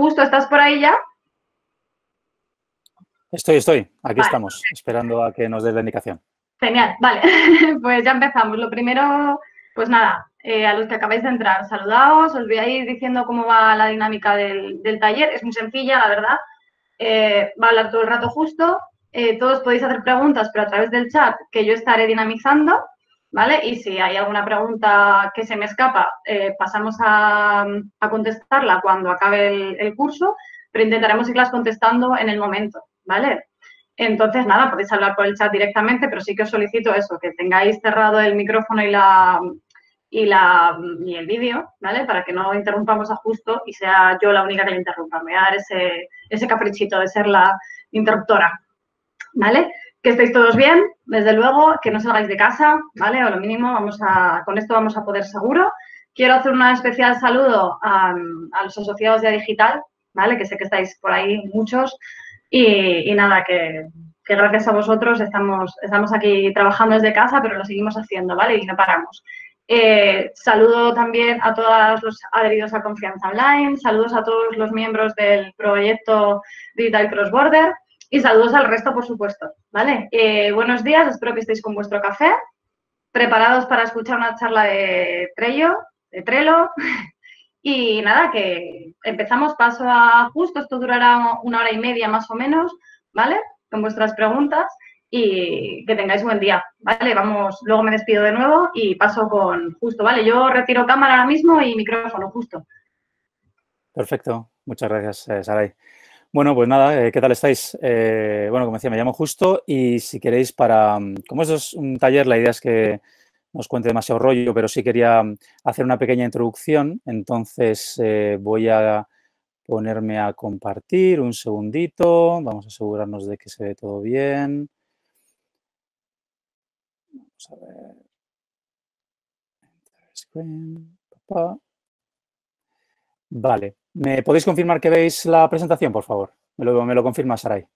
Justo, ¿estás por ahí ya? Estoy, estoy. Aquí estamos, esperando a que nos des la indicación. Genial, vale. pues ya empezamos. Lo primero, pues nada, eh, a los que acabáis de entrar, saludaos, os voy a ir diciendo cómo va la dinámica del, taller. Es muy sencilla, la verdad. Eh, va a hablar todo el rato justo. Eh, todos podéis hacer preguntas, pero a través del chat que yo estaré dinamizando. ¿vale? Y si hay alguna pregunta que se me escapa, eh, pasamos a, contestarla cuando acabe el, curso, pero intentaremos irlas contestando en el momento, ¿vale? Entonces, nada, podéis hablar por el chat directamente, pero sí que os solicito eso, que tengáis cerrado el micrófono y la y, el vídeo, ¿vale? Para que no interrumpamos a justo y sea yo la única que le interrumpa. Me voy a dar ese, ese caprichito de ser la interruptora, ¿vale? que estéis todos bien, desde luego, que no salgáis de casa, ¿vale? O lo mínimo, vamos a, con esto vamos a poder seguro. Quiero hacer un especial saludo a, los asociados de Digital, ¿vale? Que sé que estáis por ahí muchos. Y, nada, que, gracias a vosotros estamos, estamos aquí trabajando desde casa, pero lo seguimos haciendo, ¿vale? Y no paramos. Eh, saludo también a todos los adheridos a Confianza Online, saludos a todos los miembros del proyecto Digital Cross Border. Y saludos al resto, por supuesto. ¿vale? Eh, buenos días, espero que estéis con vuestro café, preparados para escuchar una charla de Trello, de Trello. Y nada, que empezamos paso a justo, esto durará una hora y media más o menos, ¿vale? Con vuestras preguntas y que tengáis buen día, ¿vale? Vamos, luego me despido de nuevo y paso con justo, ¿vale? Yo retiro cámara ahora mismo y micrófono justo. Perfecto, muchas gracias, eh, Saray. Bueno, pues nada, eh, ¿qué tal estáis? Eh, bueno, como decía, me llamo Justo y si queréis para, mm, como esto es un taller, la idea es que no os cuente demasiado rollo, pero sí quería mm, hacer una pequeña introducción, entonces eh, voy a ponerme a compartir un segundito, vamos a asegurarnos de que se ve todo bien. Vamos a ver. Enter screen, Vale. ¿Me podéis confirmar que veis la presentación, por favor? Me lo, me lo confirma Saray.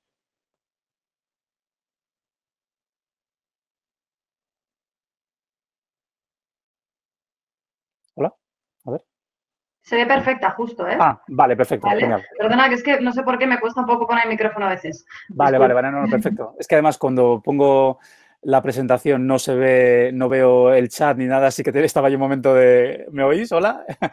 Hola, a ver. Se ve perfecta, justo, ¿eh? Ah, vale, perfecto. Genial. Perdona, que es que no sé por qué me cuesta un poco poner el micrófono a veces. Vale, vale, vale, perfecto. Es que además cuando pongo la presentación, no se ve, no veo el chat ni nada, así que estaba yo un momento de. ¿Me oís? Hola.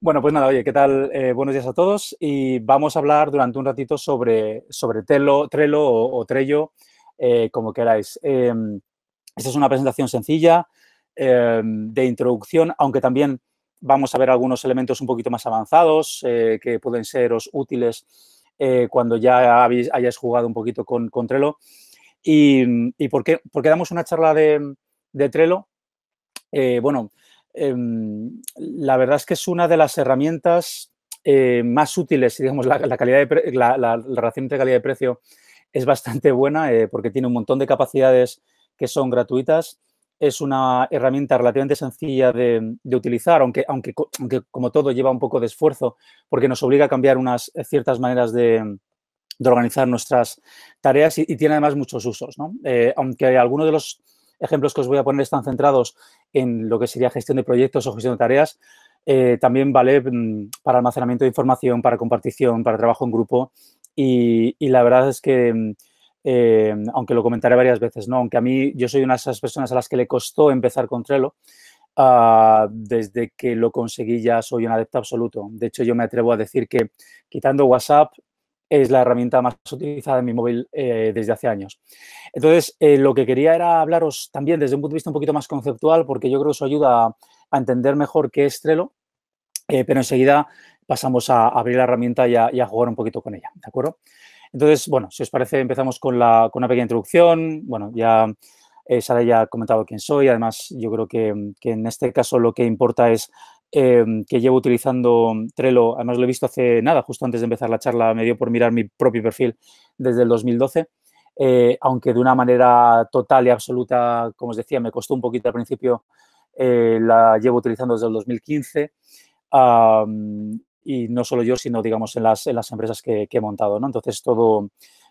bueno, pues nada, oye, ¿qué tal? Eh, buenos días a todos y vamos a hablar durante un ratito sobre, sobre Trello, o, Trello, eh, como queráis. Em, esta es una presentación sencilla em, de introducción, aunque también vamos a ver algunos elementos un poquito más avanzados eh, que pueden seros útiles cuando ya habéis, hayáis jugado un poquito con, con Trello. Mm, ¿Y, por, qué, damos una charla de, Trello? Eh, bueno, em, la verdad es que es una de las herramientas eh, más útiles, digamos, la, de relación entre calidad de precio es bastante buena eh, porque tiene un montón de capacidades que son gratuitas. Es una herramienta relativamente sencilla de, utilizar, aunque, aunque, como todo lleva un poco de esfuerzo, porque nos obliga a cambiar unas ciertas maneras de, de organizar nuestras tareas y, tiene además muchos usos. ¿no? Eh, aunque algunos de los ejemplos que os voy a poner están centrados en lo que sería gestión de proyectos o gestión de tareas, eh, también vale mm, para almacenamiento de información, para compartición, para trabajo en grupo y, la verdad es que... Mm, eh, aunque lo comentaré varias veces, ¿no? Aunque a mí, yo soy una de esas personas a las que le costó empezar con Trello, ah, desde que lo conseguí ya soy un adepto absoluto. De hecho, yo me atrevo a decir que quitando WhatsApp, es la herramienta más utilizada en mi móvil eh, desde hace años. Entonces, eh, lo que quería era hablaros también desde un punto de vista un poquito más conceptual, porque yo creo que eso ayuda a, entender mejor qué es Trello, eh, pero enseguida pasamos a abrir la herramienta y a, jugar un poquito con ella, ¿de acuerdo? Entonces, bueno, si os parece, empezamos con, una pequeña introducción. Bueno, ya Sara ya ha comentado quién soy, además yo creo que, que en este caso lo que importa es Em, que llevo utilizando Trello, además lo he visto hace nada, justo antes de empezar la charla, me dio por mirar mi propio perfil desde el 2012, eh, aunque de una manera total y absoluta, como os decía, me costó un poquito al principio, eh, la llevo utilizando desde el 2015. y no solo yo, sino digamos en las, en las empresas que, que he montado. ¿no? Entonces, todo,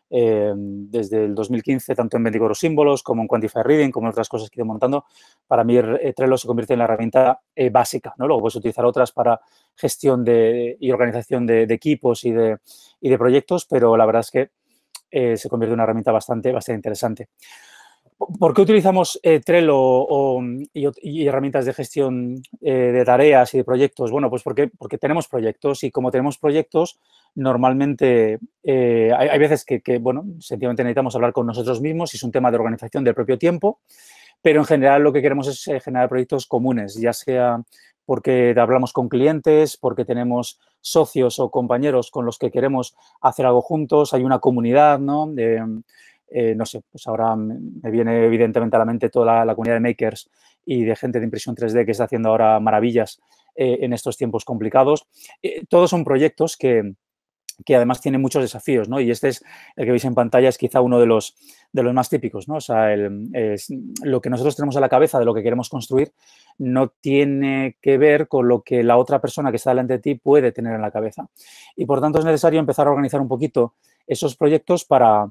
eh, desde el 2015, tanto en los símbolos como en Quantify Reading, como en otras cosas que he ido montando, para mí eh, Trello se convierte en la herramienta eh, básica. ¿no? Luego puedes utilizar otras para gestión de, y organización de, equipos y de, proyectos, pero la verdad es que se convierte en una herramienta bastante, bastante interesante. ¿Por qué utilizamos eh, Trello y, herramientas de gestión eh, de tareas y de proyectos? Bueno, pues porque, porque tenemos proyectos y como tenemos proyectos, normalmente eh, hay, veces que, bueno, sencillamente necesitamos hablar con nosotros mismos y es un tema de organización del propio tiempo, pero en general lo que queremos es generar proyectos comunes, ya sea porque hablamos con clientes, porque tenemos socios o compañeros con los que queremos hacer algo juntos, hay una comunidad, ¿no? Eh, no sé, pues ahora me viene evidentemente a la mente toda la, comunidad de makers y de gente de impresión 3D que está haciendo ahora maravillas eh, en estos tiempos complicados. Eh, todos son proyectos que, además tienen muchos desafíos, ¿no? Y este es el que veis en pantalla, es quizá uno de los, de los más típicos, ¿no? O sea, el, lo que nosotros tenemos a la cabeza de lo que queremos construir no tiene que ver con lo que la otra persona que está delante de ti puede tener en la cabeza. Y por tanto es necesario empezar a organizar un poquito esos proyectos para,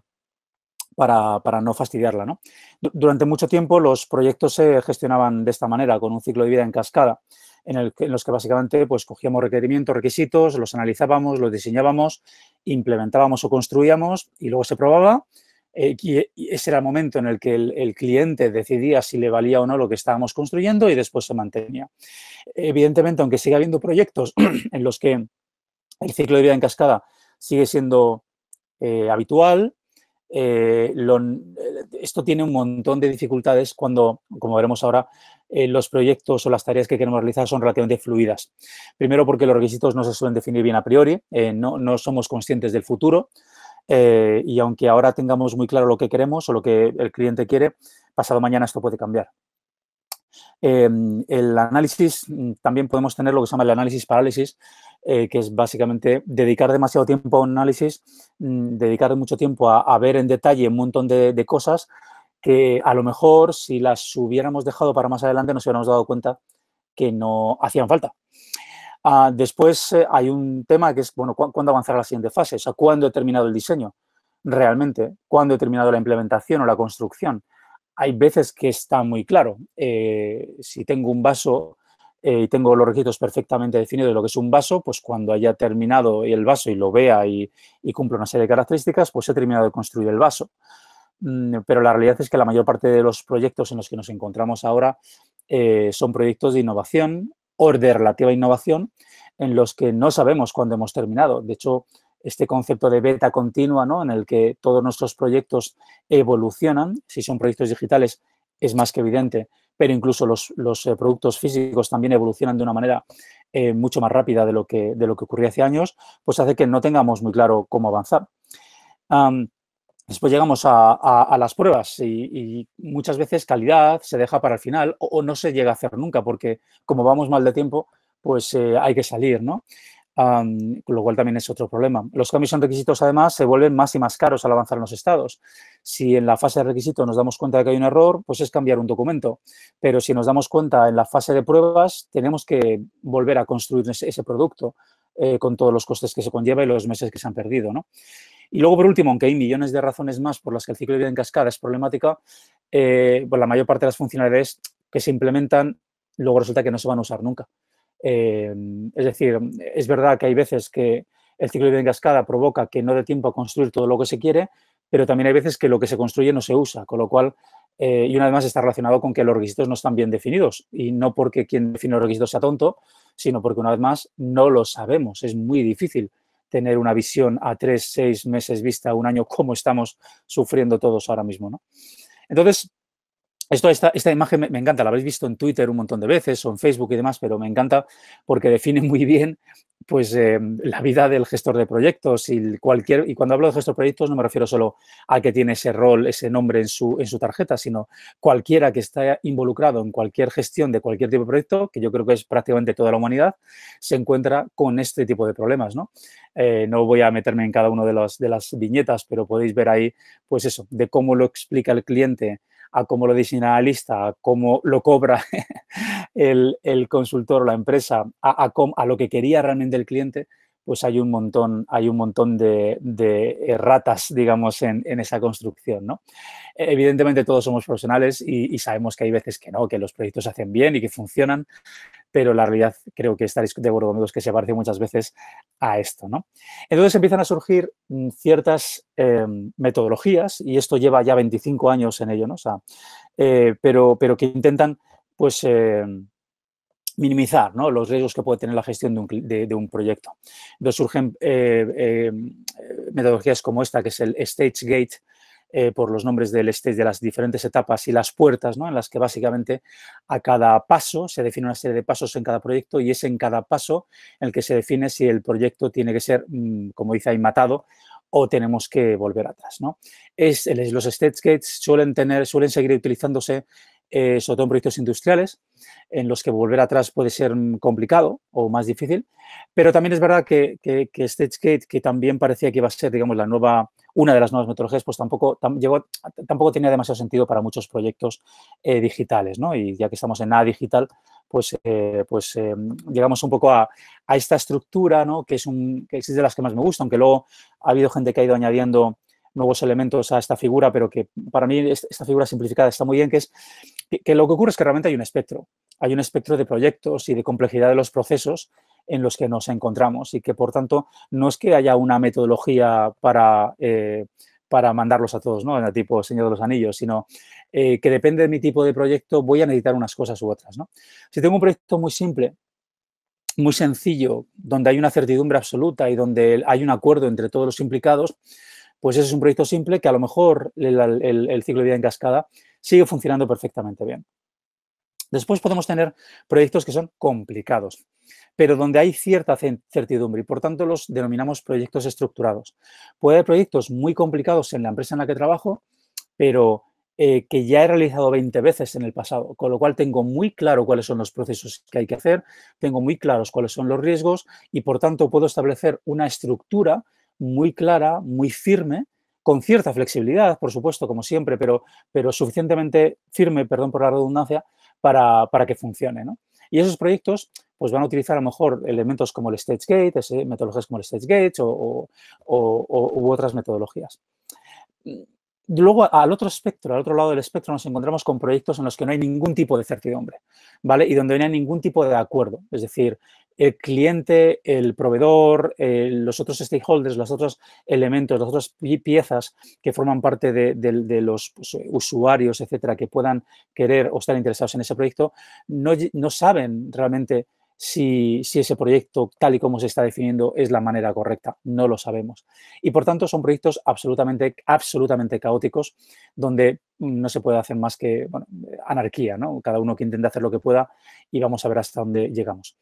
para, no fastidiarla. Durante mucho tiempo los proyectos se gestionaban de esta manera, con un ciclo de vida en cascada, en, el, en los que básicamente pues, cogíamos requerimientos, requisitos, los analizábamos, los diseñábamos, implementábamos o construíamos y luego se probaba. Eh, y ese era el momento en el que el, cliente decidía si le valía o no lo que estábamos construyendo y después se mantenía. Evidentemente, aunque siga habiendo proyectos en los que el ciclo de vida en cascada sigue siendo eh, habitual, eh, eh, esto tiene un montón de dificultades cuando, como veremos ahora, eh, los proyectos o las tareas que queremos realizar son relativamente fluidas. Primero porque los requisitos no se suelen definir bien a priori, no, no, somos conscientes del futuro y aunque ahora tengamos muy claro lo que queremos o lo que el cliente quiere, pasado mañana esto puede cambiar. Em, el análisis, mm, también podemos tener lo que se llama el análisis parálisis, eh, que es básicamente dedicar demasiado tiempo a un análisis, mm, dedicar mucho tiempo a, ver en detalle un montón de, cosas que a lo mejor si las hubiéramos dejado para más adelante nos hubiéramos dado cuenta que no hacían falta. Ah, después eh, hay un tema que es, bueno, ¿cuándo avanzar a la siguiente fase? O sea, ¿cuándo he terminado el diseño? Realmente, ¿cuándo he terminado la implementación o la construcción? Hay veces que está muy claro. Eh, si tengo un vaso eh, y tengo los requisitos perfectamente definidos de lo que es un vaso, pues cuando haya terminado el vaso y lo vea y, cumple cumpla una serie de características, pues he terminado de construir el vaso. Mm, pero la realidad es que la mayor parte de los proyectos en los que nos encontramos ahora eh, son proyectos de innovación o de relativa innovación en los que no sabemos cuándo hemos terminado. De hecho, este concepto de beta continua, en el que todos nuestros proyectos evolucionan, si son proyectos digitales es más que evidente pero incluso los, eh, productos físicos también evolucionan de una manera eh, mucho más rápida de lo, que, de lo que ocurría hace años, pues hace que no tengamos muy claro cómo avanzar. después llegamos a, las pruebas y, muchas veces calidad se deja para el final o, no se llega a hacer nunca porque como vamos mal de tiempo, pues eh, hay que salir, ¿no? lo cual también es otro problema. Los cambios en requisitos, además, se vuelven más y más caros al avanzar en los estados. Si en la fase de requisitos nos damos cuenta de que hay un error, pues es cambiar un documento. Pero si nos damos cuenta en la fase de pruebas, tenemos que volver a construir ese, producto eh, con todos los costes que se conlleva y los meses que se han perdido. Y luego, por último, aunque hay millones de razones más por las que el ciclo de vida en cascada es problemática, eh, pues la mayor parte de las funcionalidades que se implementan luego resulta que no se van a usar nunca. Eh, es decir, es verdad que hay veces que el ciclo de vida en provoca que no dé tiempo a construir todo lo que se quiere, pero también hay veces que lo que se construye no se usa, con lo cual, eh, y una vez más está relacionado con que los requisitos no están bien definidos, y no porque quien define los requisitos sea tonto, sino porque una vez más no lo sabemos, es muy difícil tener una visión a tres, seis meses vista, un año, como estamos sufriendo todos ahora mismo. ¿no? Entonces, esta, imagen me, encanta, la habéis visto en Twitter un montón de veces o en Facebook y demás, pero me encanta porque define muy bien pues, eh, la vida del gestor de proyectos y, cualquier, y cuando hablo de gestor de proyectos no me refiero solo a que tiene ese rol, ese nombre en su, en su tarjeta, sino cualquiera que esté involucrado en cualquier gestión de cualquier tipo de proyecto, que yo creo que es prácticamente toda la humanidad, se encuentra con este tipo de problemas. No, eh, voy a meterme en cada una de, las, de las viñetas, pero podéis ver ahí, pues eso, de cómo lo explica el cliente a cómo lo diseña la lista, a cómo lo cobra el, consultor o la empresa, a, a, lo que quería realmente el cliente, pues hay un montón, hay un montón de, de eh, ratas, digamos, en, esa construcción. ¿no? E, evidentemente todos somos profesionales y, y, sabemos que hay veces que no, que los proyectos se hacen bien y que funcionan, pero la realidad creo que estaréis de acuerdo conmigo es que se parece muchas veces a esto. Entonces empiezan a surgir mm, ciertas em, metodologías y esto lleva ya 25 años en ello, ¿no? Eh, pero, pero que intentan pues em, minimizar los riesgos que puede tener la gestión de un, proyecto. Entonces surgen eh, em, metodologías como esta, que es el Stage Gate, eh, por los nombres del stage de las diferentes etapas y las puertas, ¿no? en las que básicamente a cada paso se define una serie de pasos en cada proyecto y es en cada paso en el que se define si el proyecto tiene que ser, mm, como dice ahí, matado o tenemos que volver atrás. ¿no? Es, los stage gates suelen, tener, suelen seguir utilizándose eh, sobre todo en proyectos industriales, en los que volver atrás puede ser mm, complicado o más difícil. Pero también es verdad que, stage gate que también parecía que iba a ser, digamos, la nueva una de las nuevas metodologías, pues tampoco, tampoco tenía demasiado sentido para muchos proyectos eh, digitales, ¿no? Y ya que estamos en nada digital, pues, eh, pues eh, llegamos un poco a, esta estructura, Que es, un, que es de las que más me gusta, aunque luego ha habido gente que ha ido añadiendo nuevos elementos a esta figura, pero que para mí esta figura simplificada está muy bien, que es que, lo que ocurre es que realmente hay un espectro. Hay un espectro de proyectos y de complejidad de los procesos en los que nos encontramos y que, por tanto, no es que haya una metodología para... Eh, para mandarlos a todos, ¿no? Tipo Señor de los Anillos, sino eh, que depende de mi tipo de proyecto, voy a necesitar unas cosas u otras, ¿no? Si tengo un proyecto muy simple, muy sencillo, donde hay una certidumbre absoluta y donde hay un acuerdo entre todos los implicados, pues ese es un proyecto simple que a lo mejor el ciclo de vida en cascada sigue funcionando perfectamente bien. Después podemos tener proyectos que son complicados pero donde hay cierta certidumbre y por tanto los denominamos proyectos estructurados. Puede haber proyectos muy complicados en la empresa en la que trabajo, pero eh, que ya he realizado 20 veces en el pasado, con lo cual tengo muy claro cuáles son los procesos que hay que hacer, tengo muy claros cuáles son los riesgos y por tanto puedo establecer una estructura muy clara, muy firme, con cierta flexibilidad, por supuesto, como siempre, pero, suficientemente firme, perdón por la redundancia, para, que funcione. Y esos proyectos pues van a utilizar a lo mejor elementos como el stage gate, metodologías como el stage gate o, u otras metodologías. Mm, luego, al otro espectro, al otro lado del espectro, nos encontramos con proyectos en los que no hay ningún tipo de certidumbre, ¿vale? Y donde no hay ningún tipo de acuerdo. Es decir, el cliente, el proveedor, eh, los otros stakeholders, los otros elementos, las otras piezas que forman parte de, los pues, usuarios, etcétera, que puedan querer o estar interesados en ese proyecto, no saben realmente si, ese proyecto, tal y como se está definiendo, es la manera correcta. No lo sabemos. Y por tanto, son proyectos absolutamente, absolutamente caóticos, donde mm, no se puede hacer más que anarquía, ¿no? Cada uno que intente hacer lo que pueda y vamos a ver hasta dónde llegamos.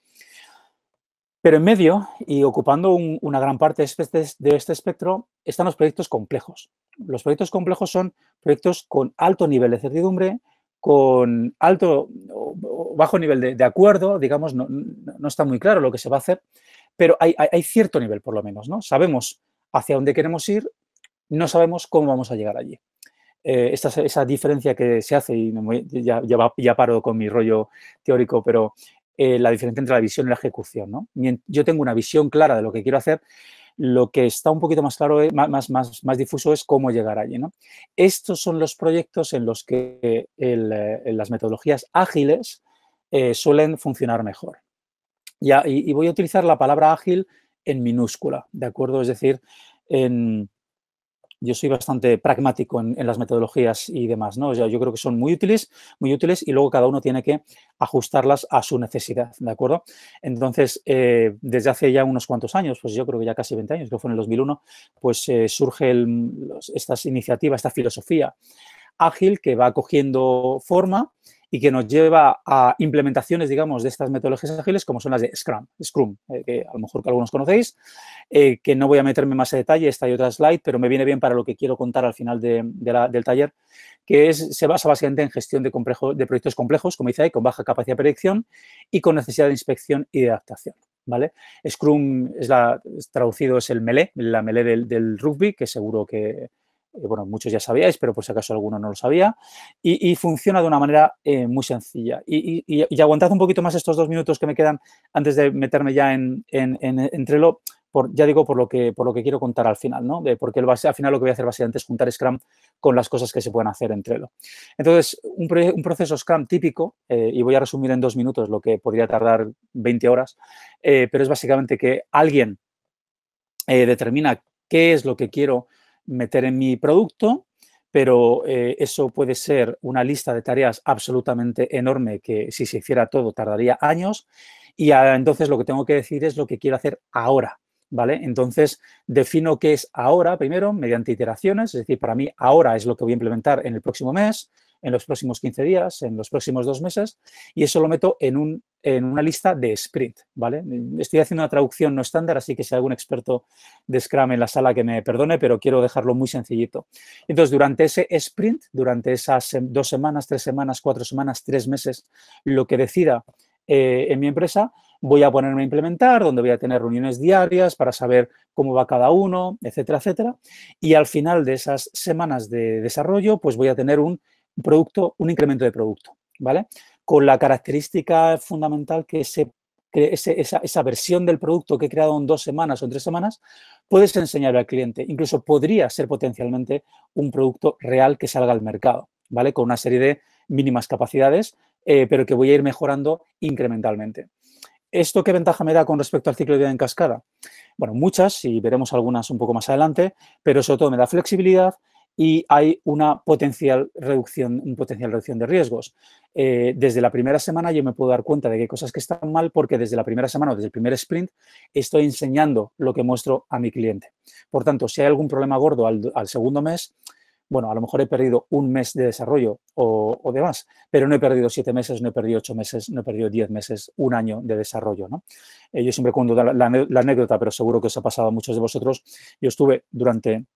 Pero en medio y ocupando una gran parte este, de este espectro están los proyectos complejos. Los proyectos complejos son proyectos con alto nivel de certidumbre, con alto o bajo nivel de, acuerdo, digamos, no, está muy claro lo que se va a hacer, pero hay, cierto nivel por lo menos, ¿no? Sabemos hacia dónde queremos ir, no sabemos cómo vamos a llegar allí. Eh, esa diferencia que se hace, y ya, paro con mi rollo teórico, pero eh, la diferencia entre la visión y la ejecución, ¿no? Yo tengo una visión clara de lo que quiero hacer lo que está un poquito más claro, eh, más, más, más difuso es cómo llegar allí. ¿no? Estos son los proyectos en los que eh, las metodologías ágiles eh, suelen funcionar mejor. Y, y voy a utilizar la palabra ágil en minúscula, ¿de acuerdo? Es decir, en, yo soy bastante pragmático en, las metodologías y demás, ¿no? yo creo que son muy útiles, muy útiles y luego cada uno tiene que ajustarlas a su necesidad, ¿de acuerdo? Entonces, eh, desde hace ya unos cuantos años, pues yo creo que ya casi 20 años, que fue en el 2001, pues eh, surge el, los, estas iniciativas, esta filosofía ágil que va cogiendo forma y que nos lleva a implementaciones, digamos, de estas metodologías ágiles como son las de Scrum, Scrum eh, que a lo mejor que algunos conocéis, eh, que no voy a meterme más en detalle, esta y otra slide, pero me viene bien para lo que quiero contar al final del taller, que es, se basa básicamente en gestión de, de proyectos complejos, como dice ahí, con baja capacidad de predicción y con necesidad de inspección y de adaptación. ¿vale? Scrum es traducido es el melee, la melee del rugby, que seguro que, eh, bueno, muchos ya sabíais, pero por si acaso alguno no lo sabía, y, funciona de una manera eh, muy sencilla. Y, aguantad un poquito más estos dos minutos que me quedan antes de meterme ya en, en, en, Trello, ya digo por lo, que, por lo que quiero contar al final, ¿no? porque al final lo que voy a hacer básicamente es juntar Scrum con las cosas que se pueden hacer en Trello. Entonces, un, proceso Scrum típico, eh, y voy a resumir en dos minutos lo que podría tardar 20 horas, pero es básicamente que alguien determina qué es lo que quiero meter en mi producto, pero eh, eso puede ser una lista de tareas absolutamente enorme que si se hiciera todo tardaría años y entonces lo que tengo que decir es lo que quiero hacer ahora. ¿Vale? Entonces, defino qué es ahora primero mediante iteraciones, es decir, para mí ahora es lo que voy a implementar en el próximo mes, en los próximos 15 días, en los próximos dos meses, y eso lo meto en, un, en una lista de sprint, ¿vale? Estoy haciendo una traducción no estándar, así que si hay algún experto de Scrum en la sala que me perdone, pero quiero dejarlo muy sencillito. Entonces, durante ese sprint, durante esas dos semanas, tres semanas, cuatro semanas, tres meses, lo que decida eh, en mi empresa, voy a ponerme a implementar, donde voy a tener reuniones diarias para saber cómo va cada uno, etcétera, etcétera. Y al final de esas semanas de desarrollo, pues voy a tener un un producto, un incremento de producto, ¿vale? Con la característica fundamental que, ese, esa, versión del producto que he creado en dos semanas o en tres semanas, puedes enseñarle al cliente. Incluso podría ser potencialmente un producto real que salga al mercado, ¿vale? Con una serie de mínimas capacidades, eh, pero que voy a ir mejorando incrementalmente. ¿Esto qué ventaja me da con respecto al ciclo de vida en cascada? Bueno, muchas y veremos algunas un poco más adelante, pero sobre todo me da flexibilidad, y hay una potencial reducción, un potencial reducción de riesgos. Eh, desde la primera semana yo me puedo dar cuenta de que cosas que están mal porque desde la primera semana o desde el primer sprint estoy enseñando lo que muestro a mi cliente. Por tanto, si hay algún problema gordo al, segundo mes, bueno, a lo mejor he perdido un mes de desarrollo o, demás, pero no he perdido siete meses, no he perdido ocho meses, no he perdido diez meses, un año de desarrollo. ¿no? Eh, yo siempre cuento la, la anécdota, pero seguro que os ha pasado a muchos de vosotros. Yo estuve durante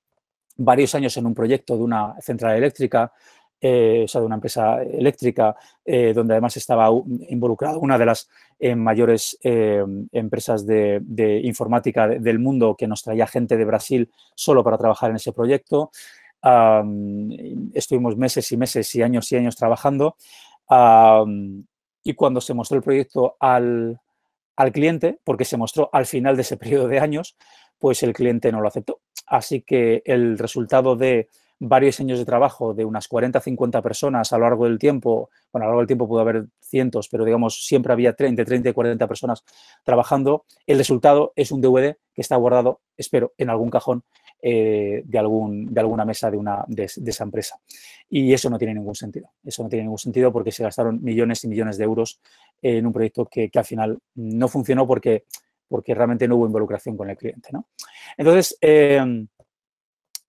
varios años en un proyecto de una central eléctrica, eh, o sea, de una empresa eléctrica, eh, donde además estaba involucrada una de las eh, mayores empresas de, informática del mundo que nos traía gente de Brasil solo para trabajar en ese proyecto. estuvimos meses y meses y años y años trabajando. y cuando se mostró el proyecto al, al cliente, porque se mostró al final de ese periodo de años, pues el cliente no lo aceptó. Así que el resultado de varios años de trabajo de unas 40, 50 personas a lo largo del tiempo, bueno, a lo largo del tiempo pudo haber cientos, pero digamos siempre había 30, 30 y 40 personas trabajando, el resultado es un DVD que está guardado, espero, en algún cajón eh, de, algún, de alguna mesa de, una, de, esa empresa. Y eso no tiene ningún sentido. Eso no tiene ningún sentido porque se gastaron millones y millones de euros en un proyecto que, que al final no funcionó porque porque realmente no hubo involucración con el cliente. Entonces, em,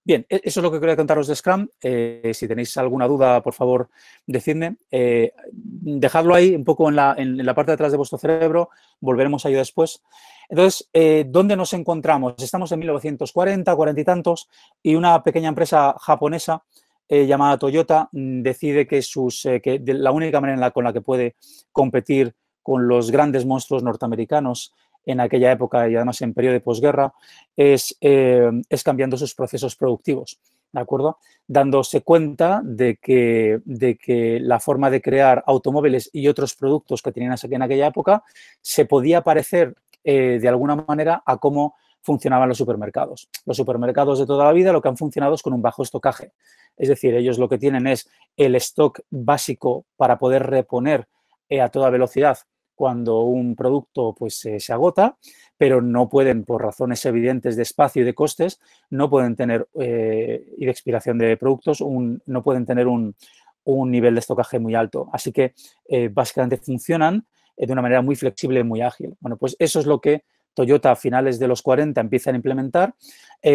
bien, e-, eso es lo que quería contaros de Scrum. Eh, si tenéis alguna duda, por favor, decidme. Eh, dejadlo ahí un poco en la, parte de atrás de vuestro cerebro, volveremos a ello después. Entonces, eh, ¿dónde nos encontramos? Estamos en 1940, cuarenta y tantos, y una pequeña empresa japonesa llamada Toyota mm, decide que, sus, que la única manera la, con la que puede competir con los grandes monstruos norteamericanos en aquella época y además en periodo de posguerra, es, eh, es cambiando sus procesos productivos, ¿de acuerdo? Dándose cuenta de que, de que la forma de crear automóviles y otros productos que tenían en aquella época se podía parecer eh, de alguna manera a cómo funcionaban los supermercados. Los supermercados de toda la vida lo que han funcionado es con un bajo estocaje. Es decir, ellos lo que tienen es el stock básico para poder reponer eh, a toda velocidad cuando un producto pues, se, agota, pero no pueden, por razones evidentes de espacio y de costes, no pueden tener, eh, y de expiración de productos, no pueden tener un, nivel de estocaje muy alto. Así que eh, básicamente funcionan eh, de una manera muy flexible y muy ágil. Bueno, pues eso es lo que Toyota a finales de los 40 empieza a implementar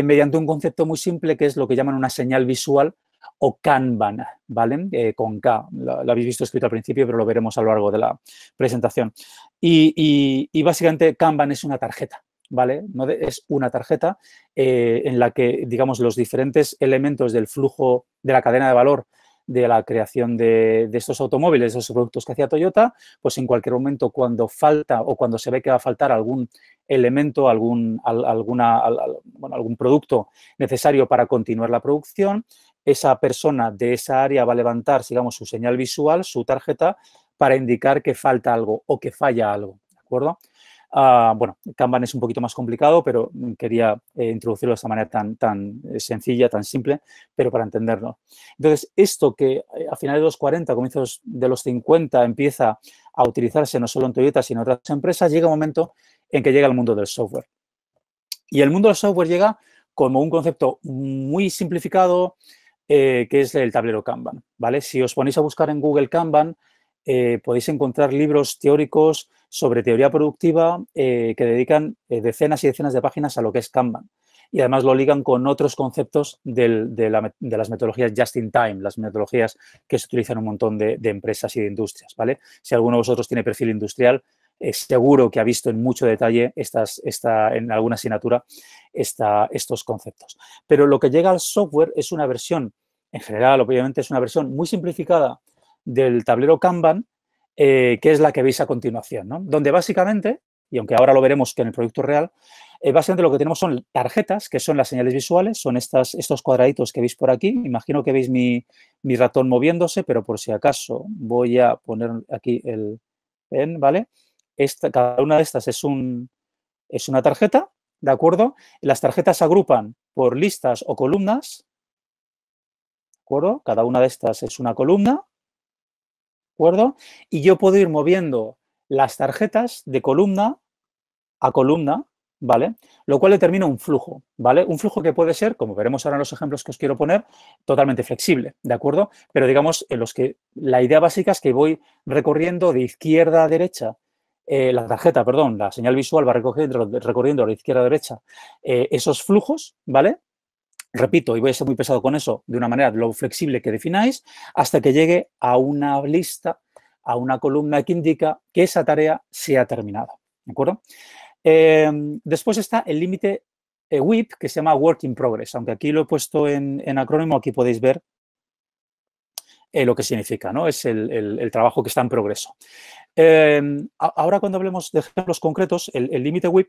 mediante un concepto muy simple que es lo que llaman una señal visual o Kanban, ¿vale? Eh, con K. Lo, habéis visto escrito al principio, pero lo veremos a lo largo de la presentación. Y, básicamente Kanban es una tarjeta, ¿vale? No es una tarjeta eh, en la que, digamos, los diferentes elementos del flujo de la cadena de valor de la creación de, estos automóviles, de esos productos que hacía Toyota, pues en cualquier momento cuando falta o cuando se ve que va a faltar algún elemento, algún, algún producto necesario para continuar la producción, esa persona de esa área va a levantar, digamos, su señal visual, su tarjeta, para indicar que falta algo o que falla algo, ¿de acuerdo? Ah, bueno, Kanban es un poquito más complicado, pero quería eh, introducirlo de esta manera tan, tan eh, sencilla, tan simple, pero para entenderlo. Entonces, esto que eh, a finales de los 40, comienzos de los 50 empieza a utilizarse no solo en Toyota, sino en otras empresas, llega un momento en que llega el mundo del software. Y el mundo del software llega como un concepto muy simplificado, eh, que es el tablero Kanban. ¿vale? Si os ponéis a buscar en Google Kanban, eh, podéis encontrar libros teóricos sobre teoría productiva eh, que dedican decenas y decenas de páginas a lo que es Kanban. Y además lo ligan con otros conceptos de, las metodologías just in time, las metodologías que se utilizan en un montón de, empresas y de industrias. ¿vale? Si alguno de vosotros tiene perfil industrial, seguro que ha visto en mucho detalle estas, en alguna asignatura estos conceptos. Pero lo que llega al software es una versión, en general, obviamente, es una versión muy simplificada del tablero Kanban, eh, que es la que veis a continuación, Donde básicamente, y aunque ahora lo veremos que en el proyecto real, eh, básicamente lo que tenemos son tarjetas, que son las señales visuales, son estas, estos cuadraditos que veis por aquí. Imagino que veis mi, ratón moviéndose, pero por si acaso voy a poner aquí el pen, ¿vale? cada una de estas es, un, es una tarjeta ¿de acuerdo? Las tarjetas se agrupan por listas o columnas, ¿de acuerdo? Cada una de estas es una columna, ¿de acuerdo? Y yo puedo ir moviendo las tarjetas de columna a columna, ¿vale? Lo cual determina un flujo, ¿vale? Un flujo que puede ser, como veremos ahora en los ejemplos que os quiero poner, totalmente flexible, ¿de acuerdo? Pero digamos, en los que la idea básica es que voy recorriendo de izquierda a derecha eh, la tarjeta, perdón, la señal visual va recogiendo, recorriendo a la izquierda a la derecha eh, esos flujos, ¿vale? Repito, y voy a ser muy pesado con eso, de una manera lo flexible que defináis, hasta que llegue a una lista, a una columna que indica que esa tarea se ha terminado, ¿de acuerdo? Em, después está el límite eh, WIP, que se llama Work in Progress, aunque aquí lo he puesto en, acrónimo, aquí podéis ver lo que significa, ¿no? Es el, trabajo que está en progreso. Em, ahora cuando hablemos de ejemplos concretos, el límite WIP,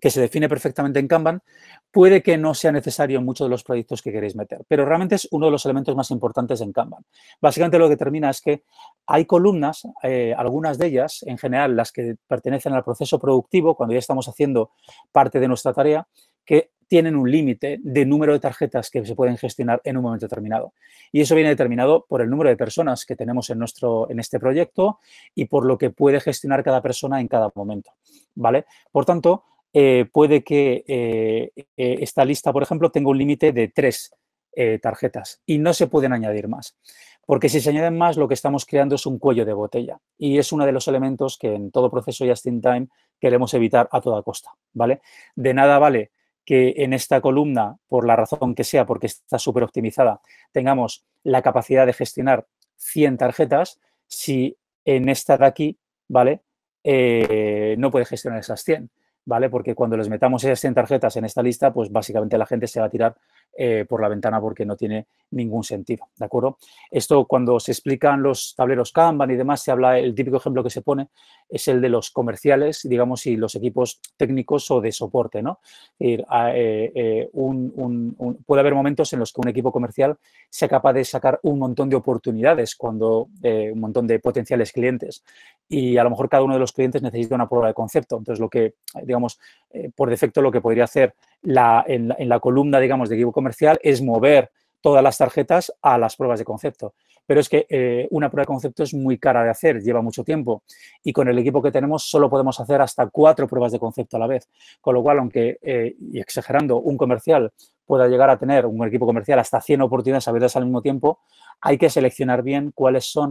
que se define perfectamente en Kanban, puede que no sea necesario en muchos de los proyectos que queréis meter, pero realmente es uno de los elementos más importantes en Kanban. Básicamente lo que termina es que hay columnas, eh, algunas de ellas, en general las que pertenecen al proceso productivo, cuando ya estamos haciendo parte de nuestra tarea, que tienen un límite de número de tarjetas que se pueden gestionar en un momento determinado. Y eso viene determinado por el número de personas que tenemos en, nuestro, en este proyecto y por lo que puede gestionar cada persona en cada momento. ¿vale? Por tanto, eh, puede que eh, eh, esta lista, por ejemplo, tenga un límite de tres tarjetas y no se pueden añadir más. Porque si se añaden más, lo que estamos creando es un cuello de botella. Y es uno de los elementos que en todo proceso just in time queremos evitar a toda costa. ¿vale? De nada vale que en esta columna, por la razón que sea, porque está súper optimizada, tengamos la capacidad de gestionar 100 tarjetas, si en esta de aquí, ¿vale? Eh, no puede gestionar esas 100, ¿vale? Porque cuando les metamos esas 100 tarjetas en esta lista, pues básicamente la gente se va a tirar eh, por la ventana porque no tiene ningún sentido, ¿de acuerdo? Esto cuando se explican los tableros Kanban y demás, se habla, el típico ejemplo que se pone es el de los comerciales, digamos, y los equipos técnicos o de soporte, ¿no? Eh, eh, un, puede haber momentos en los que un equipo comercial sea capaz de sacar un montón de oportunidades cuando eh, un montón de potenciales clientes y a lo mejor cada uno de los clientes necesita una prueba de concepto. Entonces, lo que, digamos, por defecto lo que podría hacer en, la, en la columna, digamos, de equipo comercial es mover todas las tarjetas a las pruebas de concepto. Pero es que eh, una prueba de concepto es muy cara de hacer, lleva mucho tiempo. Y con el equipo que tenemos solo podemos hacer hasta cuatro pruebas de concepto a la vez. Con lo cual, aunque, eh, y exagerando, un comercial pueda llegar a tener un equipo comercial hasta 100 oportunidades a abiertas al mismo tiempo, hay que seleccionar bien cuáles son,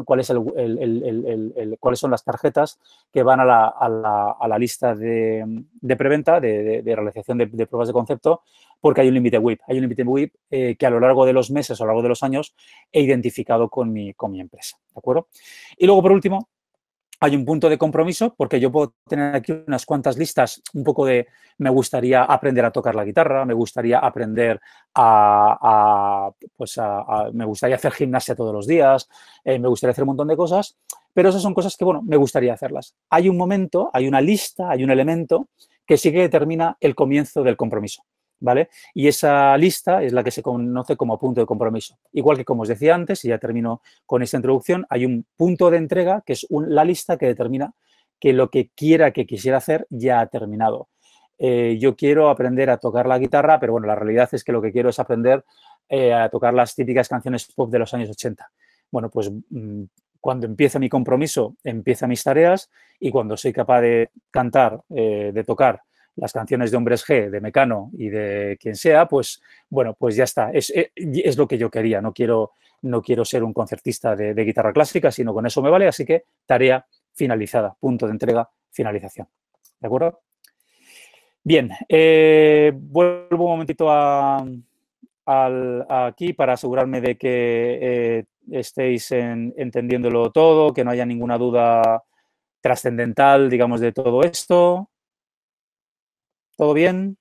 el, cuáles son las tarjetas que van a la, lista de, de, preventa, de, realización de, pruebas de concepto, porque hay un límite WIP. Hay un límite WIP eh, que a lo largo de los meses, a lo largo de los años, he identificado con mi, con mi empresa. ¿De acuerdo? Y luego, por último, hay un punto de compromiso porque yo puedo tener aquí unas cuantas listas, un poco de me gustaría aprender a tocar la guitarra, me gustaría aprender a, pues a, me gustaría hacer gimnasia todos los días, eh, me gustaría hacer un montón de cosas, pero esas son cosas que, bueno, me gustaría hacerlas. Hay un momento, hay una lista, hay un elemento que sí que determina el comienzo del compromiso. Y esa lista es la que se conoce como punto de compromiso. Igual que como os decía antes, y ya termino con esta introducción, hay un punto de entrega que es la lista que determina que lo que quiera que quisiera hacer ya ha terminado. Eh, yo quiero aprender a tocar la guitarra, pero bueno, la realidad es que lo que quiero es aprender eh, a tocar las típicas canciones pop de los años 80. Bueno, pues mm, cuando empieza mi compromiso, empiezan mis tareas y cuando soy capaz de cantar, eh, de tocar las canciones de Hombres G, de Mecano y de quien sea, pues bueno, pues ya está. Es, eh, es, lo que yo quería. No quiero, no quiero ser un concertista de, guitarra clásica, sino con eso me vale. Así que tarea finalizada, punto de entrega, finalización. ¿De acuerdo? Bien, eh, vuelvo un momentito aquí para asegurarme de que eh, estéis entendiéndolo todo, que no haya ninguna duda trascendental, digamos, de todo esto todo bien,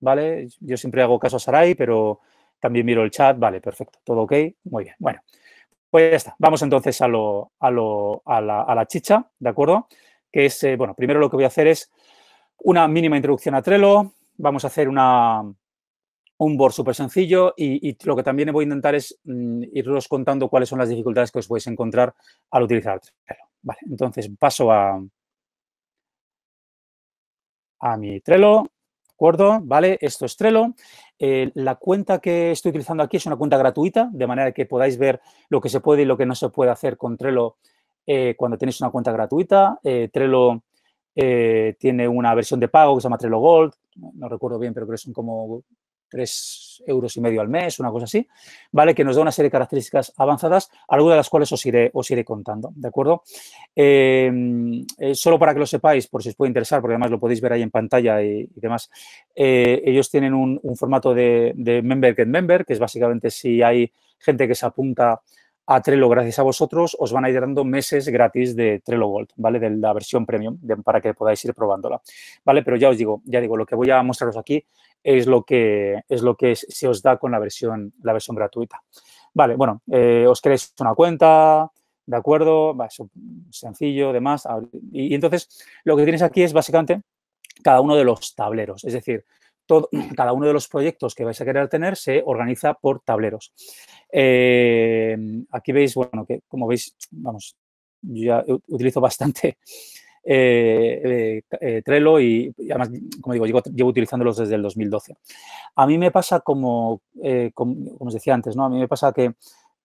¿vale? Yo siempre hago caso a Sarai, pero también miro el chat, vale, perfecto, todo ok, muy bien. Bueno, pues ya está, vamos entonces a, a, la, chicha, ¿de acuerdo? Que es, eh, bueno, primero lo que voy a hacer es una mínima introducción a Trello, vamos a hacer un board súper sencillo y, lo que también voy a intentar es mm, iros contando cuáles son las dificultades que os podéis encontrar al utilizar Trello. Vale, entonces paso a, a mi Trello, ¿de acuerdo? ¿Vale? Esto es Trello. Eh, la cuenta que estoy utilizando aquí es una cuenta gratuita, de manera que podáis ver lo que se puede y lo que no se puede hacer con Trello eh, cuando tenéis una cuenta gratuita. Eh, Trello tiene una versión de pago que se llama Trello Gold, no recuerdo bien, pero creo que son como 3 euros y medio al mes, una cosa así, ¿vale? Que nos da una serie de características avanzadas, algunas de las cuales os iré, os iré contando, ¿de acuerdo? Eh, eh, solo para que lo sepáis, por si os puede interesar, porque además lo podéis ver ahí en pantalla y, demás, eh, ellos tienen un, formato de, de member get member, que es básicamente si hay gente que se apunta a Trello, gracias a vosotros, os van a ir dando meses gratis de Trello Gold, ¿vale? De la versión premium, para que podáis ir probándola, ¿vale? Pero ya os digo, ya digo, lo que voy a mostraros aquí es lo que, es lo que se os da con la versión, la versión gratuita. Vale, bueno, eh, os queréis una cuenta, ¿de acuerdo? Va, sencillo, demás. y entonces, lo que tienes aquí es básicamente cada uno de los tableros, es decir, cada uno de los proyectos que vais a querer tener se organiza por tableros. Em, aquí veis, bueno, que como veis, vamos, yo ya utilizo bastante eh, eh, eh, Trello y, además, como digo, llevo, utilizándolos desde el 2012. A mí me pasa como, como, os decía antes, ¿no? A mí me pasa que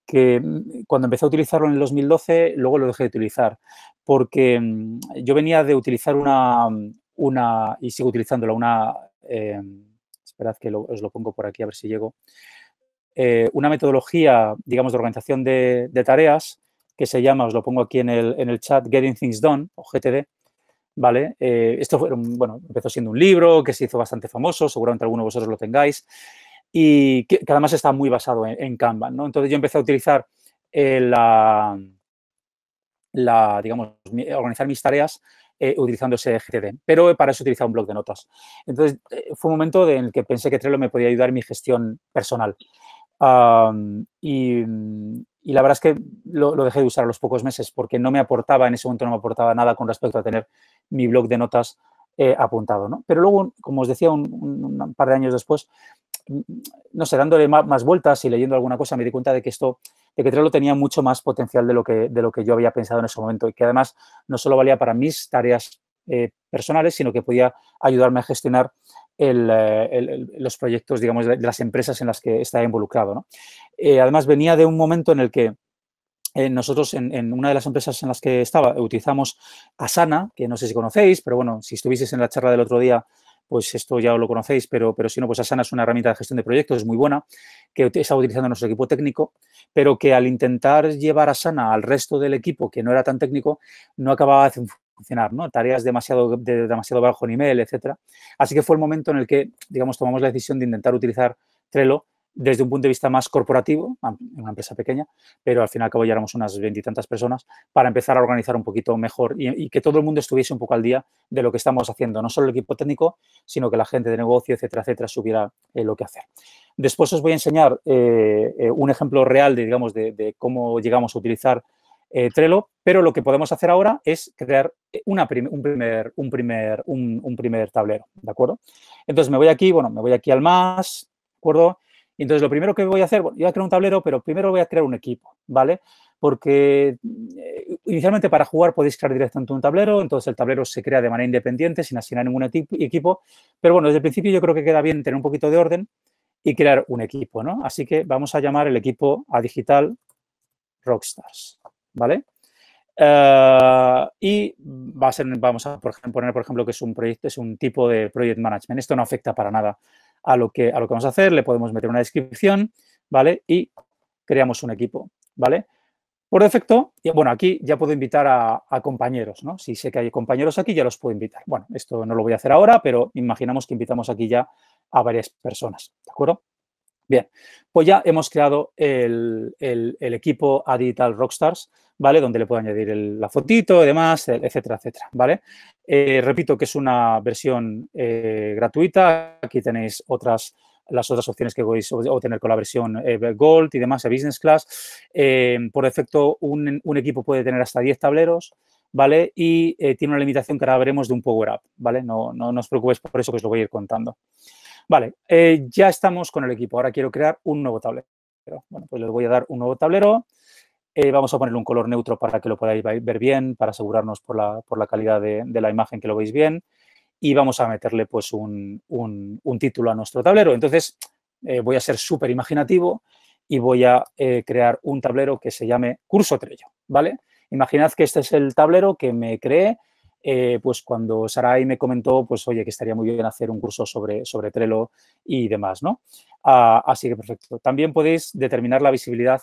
que mm, cuando empecé a utilizarlo en el 2012, luego lo dejé de utilizar, porque mm, yo venía de utilizar una, mm, una y sigo utilizándola, una Em, esperad que os lo pongo por aquí a ver si llego, eh, una metodología, digamos, de organización de, tareas que se llama, os lo pongo aquí en el, chat, Getting Things Done o GTD, ¿vale? Eh, esto fue, bueno, empezó siendo un libro que se hizo bastante famoso, seguramente alguno de vosotros lo tengáis, y que, además está muy basado en, canva Kanban, ¿no? Entonces yo empecé a utilizar eh, la, la, digamos, organizar mis tareas eh, utilizando ese GTD, pero eh, para eso utilizaba un blog de notas. Entonces, eh, fue un momento en el que pensé que Trello me podía ayudar en mi gestión personal. y, la verdad es que lo, dejé de usar a los pocos meses porque no me aportaba, en ese momento no me aportaba nada con respecto a tener mi blog de notas apuntado. Pero luego, como os decía, un, par de años después, mm, no sé, dándole más, vueltas y leyendo alguna cosa, me di cuenta de que esto de que Trello tenía mucho más potencial de lo, que, de lo que yo había pensado en ese momento y que además no solo valía para mis tareas eh, personales, sino que podía ayudarme a gestionar eh, los proyectos, digamos, de, las empresas en las que estaba involucrado. Eh, además, venía de un momento en el que nosotros en, en, una de las empresas en las que estaba utilizamos Asana, que no sé si conocéis, pero bueno, si estuvieseis en la charla del otro día pues esto ya lo conocéis, pero, pero si no, pues Asana es una herramienta de gestión de proyectos es muy buena que estaba utilizando nuestro equipo técnico, pero que al intentar llevar Asana al resto del equipo, que no era tan técnico, no acababa de funcionar, ¿no? Tareas demasiado, de demasiado bajo nivel, etcétera. Así que fue el momento en el que, digamos, tomamos la decisión de intentar utilizar Trello desde un punto de vista más corporativo, en una empresa pequeña, pero al final acabo ya éramos unas veintitantas personas, para empezar a organizar un poquito mejor y, que todo el mundo estuviese un poco al día de lo que estamos haciendo, no solo el equipo técnico, sino que la gente de negocio, etcétera, etcétera, supiera eh, lo que hacer. Después os voy a enseñar eh, eh, un ejemplo real de, digamos, de, cómo llegamos a utilizar Trello, pero lo que podemos hacer ahora es crear un, primer, un, primer, un primer tablero, ¿de acuerdo? Entonces me voy aquí, bueno, me voy aquí al más, ¿de acuerdo? Entonces, lo primero que voy a hacer, yo voy a crear un tablero, pero primero voy a crear un equipo, ¿vale? Porque eh, inicialmente para jugar podéis crear directamente un tablero, entonces el tablero se crea de manera independiente, sin asignar ningún equipo. Pero bueno, desde el principio yo creo que queda bien tener un poquito de orden y crear un equipo, ¿no? Así que vamos a llamar el equipo a digital Rockstars, ¿vale? Eh, y va a ser, vamos a poner, por ejemplo, que es un proyecto, es un tipo de project management. Esto no afecta para nada a lo que, a lo que vamos a hacer, le podemos meter una descripción, ¿vale? Y creamos un equipo, ¿vale? Por defecto, bueno, aquí ya puedo invitar a, compañeros, ¿no? Si sé que hay compañeros aquí, ya los puedo invitar. Bueno, esto no lo voy a hacer ahora, pero imaginamos que invitamos aquí ya a varias personas, ¿de acuerdo? Bien, pues ya hemos creado el, el, el equipo a Digital Rockstars ¿vale? Donde le puedo añadir el, la fotito y demás, etcétera, etcétera, ¿vale? Eh, repito que es una versión eh, gratuita. Aquí tenéis otras las otras opciones que podéis obtener con la versión eh, Gold y demás, Business Class. por defecto, un, equipo puede tener hasta 10 tableros. ¿vale? Y tiene una limitación que ahora veremos de un Power Up, ¿vale? No, no, os preocupéis por eso que os lo voy a ir contando. Vale, ya estamos con el equipo. Ahora quiero crear un nuevo tablero. Bueno, pues les voy a dar un nuevo tablero. Eh, vamos a ponerle un color neutro para que lo podáis ver bien, para asegurarnos por la, calidad de, la imagen que lo veis bien. Y vamos a meterle pues un, título a nuestro tablero. Entonces eh, voy a ser súper imaginativo y voy a eh, crear un tablero que se llame Curso Trello, ¿vale? Imaginad que este es el tablero que me creé pues cuando Sarai me comentó, pues oye, que estaría muy bien hacer un curso sobre, sobre Trello y demás, ¿no? Ah, así que perfecto. También podéis determinar la visibilidad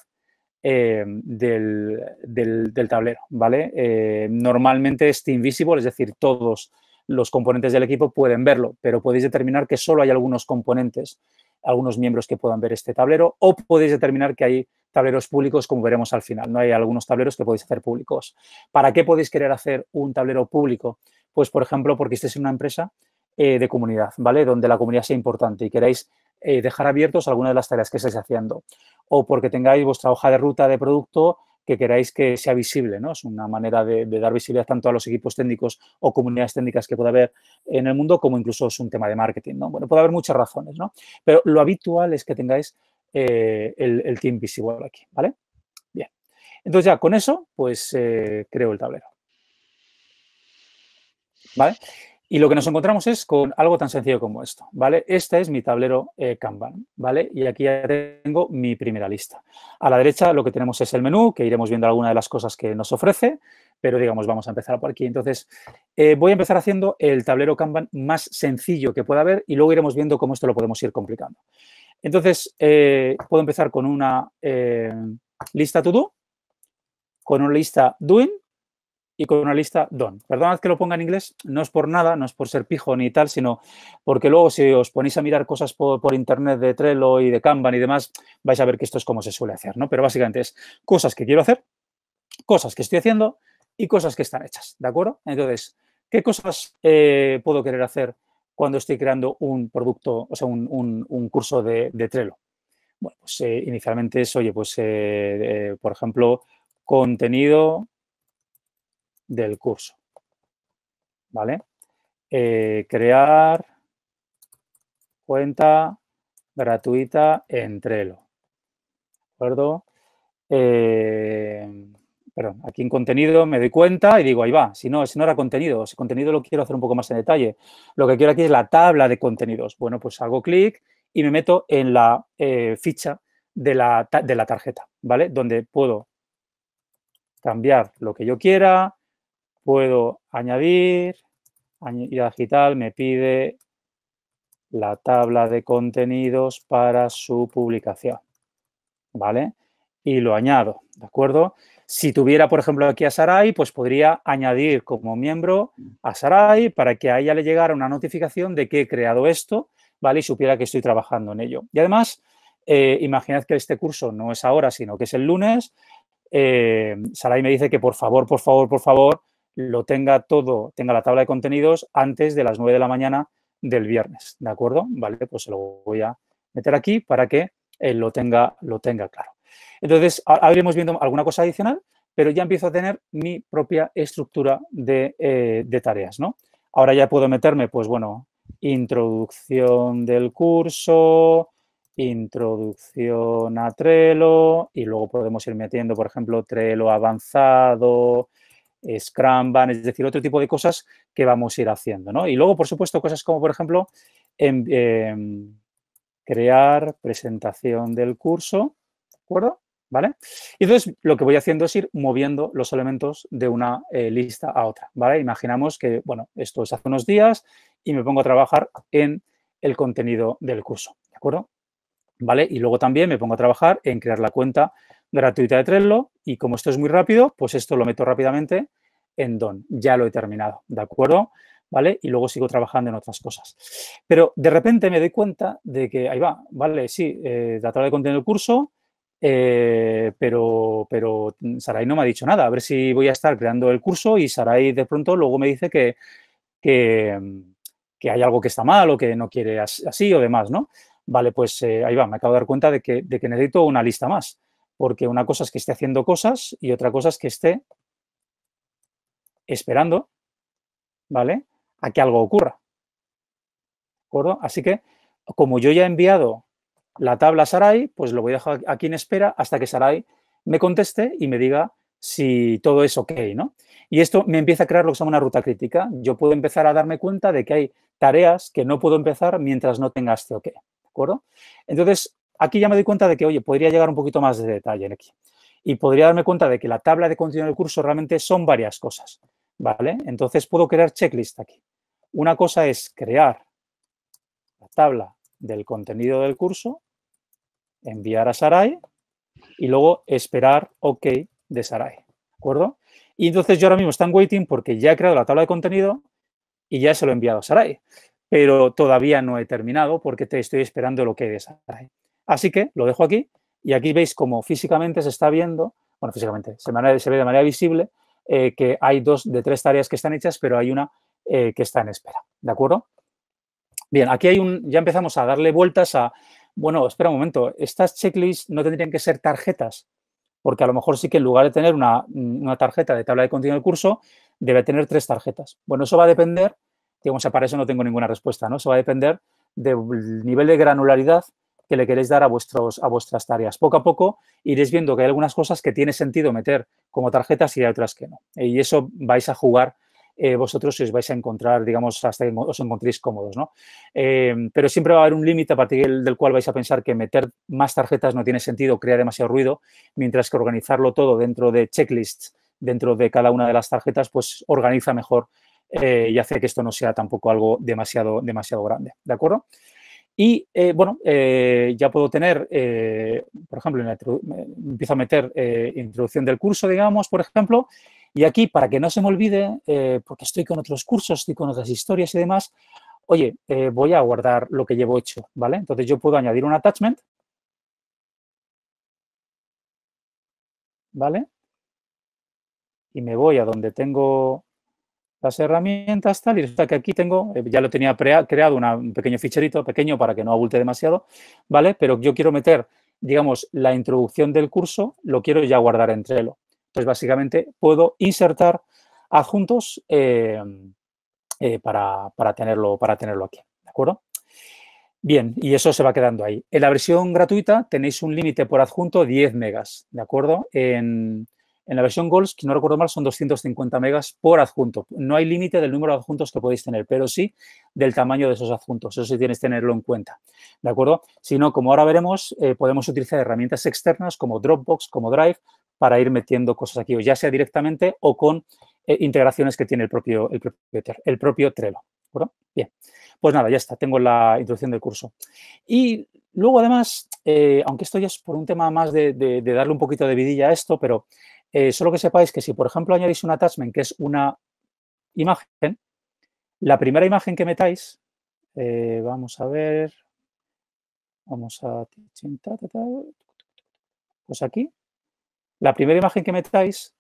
eh, del, del, tablero, ¿vale? Eh, normalmente es invisible, es decir, todos los componentes del equipo pueden verlo, pero podéis determinar que solo hay algunos componentes, algunos miembros que puedan ver este tablero, o podéis determinar que hay tableros públicos, como veremos al final, ¿no? Hay algunos tableros que podéis hacer públicos. ¿Para qué podéis querer hacer un tablero público? Pues, por ejemplo, porque estéis en una empresa eh, de comunidad, ¿vale? Donde la comunidad sea importante y queráis eh, dejar abiertos algunas de las tareas que estáis haciendo o porque tengáis vuestra hoja de ruta de producto que queráis que sea visible, ¿no? Es una manera de, dar visibilidad tanto a los equipos técnicos o comunidades técnicas que pueda haber en el mundo, como incluso es un tema de marketing, ¿no? Bueno, puede haber muchas razones, ¿no? Pero lo habitual es que tengáis eh, el, el, team visible aquí, ¿vale? Bien. Entonces ya con eso, pues eh, creo el tablero. ¿Vale? Y lo que nos encontramos es con algo tan sencillo como esto, ¿vale? Este es mi tablero eh, Kanban, ¿vale? Y aquí ya tengo mi primera lista. A la derecha lo que tenemos es el menú, que iremos viendo alguna de las cosas que nos ofrece, pero digamos, vamos a empezar por aquí. Entonces, eh, voy a empezar haciendo el tablero Kanban más sencillo que pueda haber y luego iremos viendo cómo esto lo podemos ir complicando. Entonces, eh, puedo empezar con una lista to do, con una lista doing, y con una lista don. Perdonad que lo ponga en inglés, no es por nada, no es por ser pijo ni tal, sino porque luego si os ponéis a mirar cosas por, internet de Trello y de Kanban y demás, vais a ver que esto es como se suele hacer, ¿no? Pero básicamente es cosas que quiero hacer, cosas que estoy haciendo y cosas que están hechas, ¿de acuerdo? Entonces, ¿qué cosas eh, puedo querer hacer cuando estoy creando un producto, o sea, un, curso de, Trello? Bueno, pues eh, inicialmente es, oye, pues, eh, por ejemplo, contenido del curso. ¿Vale? Eh, crear cuenta gratuita en Trello. ¿De acuerdo? Eh, perdón, aquí en contenido me doy cuenta y digo, ahí va, si no, si no era contenido, si contenido lo quiero hacer un poco más en detalle. Lo que quiero aquí es la tabla de contenidos. Bueno, pues hago clic y me meto en la eh, ficha de la, de la tarjeta, ¿vale? Donde puedo cambiar lo que yo quiera, puedo añadir, y digital, me pide la tabla de contenidos para su publicación, ¿vale? Y lo añado, ¿de acuerdo? Si tuviera, por ejemplo, aquí a Sarai, pues podría añadir como miembro a Sarai para que a ella le llegara una notificación de que he creado esto, ¿vale? Y supiera que estoy trabajando en ello. Y además, eh, imaginad que este curso no es ahora, sino que es el lunes. Eh, Sarai me dice que por favor, por favor, por favor, lo tenga todo, tenga la tabla de contenidos antes de las 9 de la mañana del viernes, ¿de acuerdo? Vale, pues se lo voy a meter aquí para que eh, lo, tenga, lo tenga claro. Entonces, ahora iremos viendo alguna cosa adicional, pero ya empiezo a tener mi propia estructura eh, de, tareas, ¿no? Ahora ya puedo meterme, pues bueno, introducción del curso, introducción a Trello y luego podemos ir metiendo, por ejemplo, Trello avanzado, Scrum, Ban, es decir, otro tipo de cosas que vamos a ir haciendo. ¿no? Y luego, por supuesto, cosas como, por ejemplo, em, em, crear presentación del curso, ¿de acuerdo? ¿Vale? Y entonces lo que voy haciendo es ir moviendo los elementos de una eh, lista a otra, ¿vale? Imaginamos que, bueno, esto es hace unos días y me pongo a trabajar en el contenido del curso, ¿de acuerdo? ¿Vale? Y luego también me pongo a trabajar en crear la cuenta gratuita de Trello y como esto es muy rápido, pues esto lo meto rápidamente en Don. Ya lo he terminado, ¿de acuerdo? ¿Vale? Y luego sigo trabajando en otras cosas. Pero de repente me doy cuenta de que, ahí va, vale, sí, eh, de contener el curso, eh, pero, pero Sarai no me ha dicho nada. A ver si voy a estar creando el curso y Sarai de pronto luego me dice que, hay algo que está mal o que no quiere así, o demás, ¿no? Vale, pues eh, ahí va, me acabo de dar cuenta de que necesito una lista más. Porque una cosa es que esté haciendo cosas y otra cosa es que esté esperando, ¿vale? A que algo ocurra. ¿De acuerdo? Así que, como yo ya he enviado la tabla a Sarai, pues lo voy a dejar aquí en espera hasta que Sarai me conteste y me diga si todo es ok, ¿no? Y esto me empieza a crear lo que se llama una ruta crítica. Yo puedo empezar a darme cuenta de que hay tareas que no puedo empezar mientras no tenga este ok, ¿de acuerdo? Entonces, Aquí ya me doy cuenta de que, oye, podría llegar un poquito más de detalle en aquí. Y podría darme cuenta de que la tabla de contenido del curso realmente son varias cosas, ¿vale? Entonces puedo crear checklist aquí. Una cosa es crear la tabla del contenido del curso, enviar a Sarai y luego esperar OK de Sarai, ¿de acuerdo? Y entonces yo ahora mismo estoy en waiting porque ya he creado la tabla de contenido y ya se lo he enviado a Sarai, pero todavía no he terminado porque te estoy esperando el OK de Sarai. Así que lo dejo aquí y aquí veis cómo físicamente se está viendo, bueno, físicamente, se, ve de manera visible eh, que hay dos de tres tareas que están hechas, pero hay una eh, que está en espera, ¿de acuerdo? Bien, aquí hay un, ya empezamos a darle vueltas a, bueno, espera un momento, estas checklists no tendrían que ser tarjetas, porque a lo mejor sí que en lugar de tener una, una tarjeta de tabla de contenido del curso, debe tener tres tarjetas. Bueno, eso va a depender, digamos, para eso no tengo ninguna respuesta, ¿no? Eso va a depender del nivel de granularidad que le queréis dar a, vuestros, a vuestras tareas. Poco a poco iréis viendo que hay algunas cosas que tiene sentido meter como tarjetas y hay otras que no. Y eso vais a jugar eh, vosotros si os vais a encontrar, digamos, hasta que os encontréis cómodos, ¿no? Eh, pero siempre va a haber un límite a partir del, cual vais a pensar que meter más tarjetas no tiene sentido, crea demasiado ruido, mientras que organizarlo todo dentro de checklists, dentro de cada una de las tarjetas, pues organiza mejor eh, y hace que esto no sea tampoco algo demasiado, demasiado grande, ¿de acuerdo? Y eh, bueno, eh, ya puedo tener, eh, por ejemplo, empiezo a meter introducción del curso, digamos, por ejemplo, y aquí para que no se me olvide, porque estoy con otros cursos, estoy con otras historias y demás, oye, voy a guardar lo que llevo hecho, ¿vale? Entonces yo puedo añadir un attachment, ¿vale? Y me voy a donde tengo las herramientas, tal, y resulta que aquí tengo, eh, ya lo tenía creado un pequeño ficherito, pequeño para que no abulte demasiado, ¿vale? Pero yo quiero meter, digamos, la introducción del curso, lo quiero ya guardar entre Trello. Entonces, básicamente, puedo insertar adjuntos eh, eh, para, para, tenerlo, para tenerlo aquí, ¿de acuerdo? Bien, y eso se va quedando ahí. En la versión gratuita tenéis un límite por adjunto 10 megas, ¿de acuerdo? En, en la versión goals que no recuerdo mal, son 250 megas por adjunto. No hay límite del número de adjuntos que podéis tener, pero sí del tamaño de esos adjuntos. Eso sí tienes que tenerlo en cuenta. ¿De acuerdo? Si no, como ahora veremos, eh, podemos utilizar herramientas externas como Dropbox, como Drive, para ir metiendo cosas aquí, ya sea directamente o con eh, integraciones que tiene el propio, el Trello. ¿De Bien. Pues nada, ya está. Tengo la introducción del curso. Y luego, además, eh, aunque esto ya es por un tema más de darle un poquito de vidilla a esto, pero eh, solo que sepáis que si, por ejemplo, añadís un attachment que es una imagen, la primera imagen que metáis, eh, vamos a ver, vamos a... Pues aquí, la primera imagen que metáis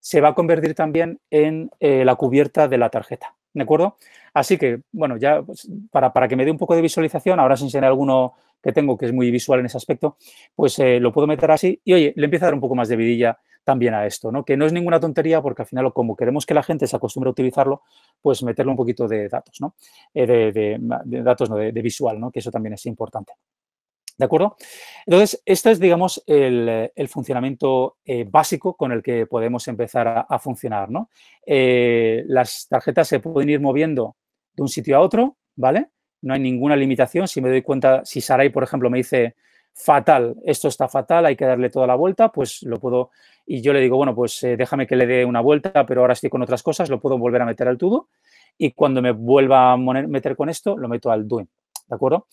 se va a convertir también en eh, la cubierta de la tarjeta. ¿De acuerdo? Así que, bueno, ya pues, para, que me dé un poco de visualización, ahora os enseñaré alguno que tengo que es muy visual en ese aspecto, pues lo puedo meter así y, oye, le empiezo a dar un poco más de vidilla también a esto, ¿no? Que no es ninguna tontería porque al final, como queremos que la gente se acostumbre a utilizarlo, pues meterle un poquito de datos, ¿no? Eh, de, datos, no, de, visual, ¿no? Que eso también es importante. ¿De acuerdo? Entonces, este es, digamos, el, funcionamiento eh, básico con el que podemos empezar a, funcionar, ¿no? Eh, las tarjetas se pueden ir moviendo de un sitio a otro, ¿vale? No hay ninguna limitación. Si me doy cuenta, si Sarai, por ejemplo, me dice, fatal, esto está fatal, hay que darle toda la vuelta, pues lo puedo, y yo le digo, bueno, pues eh, déjame que le dé una vuelta, pero ahora estoy con otras cosas, lo puedo volver a meter al tubo y cuando me vuelva a meter con esto, lo meto al doing, ¿de acuerdo?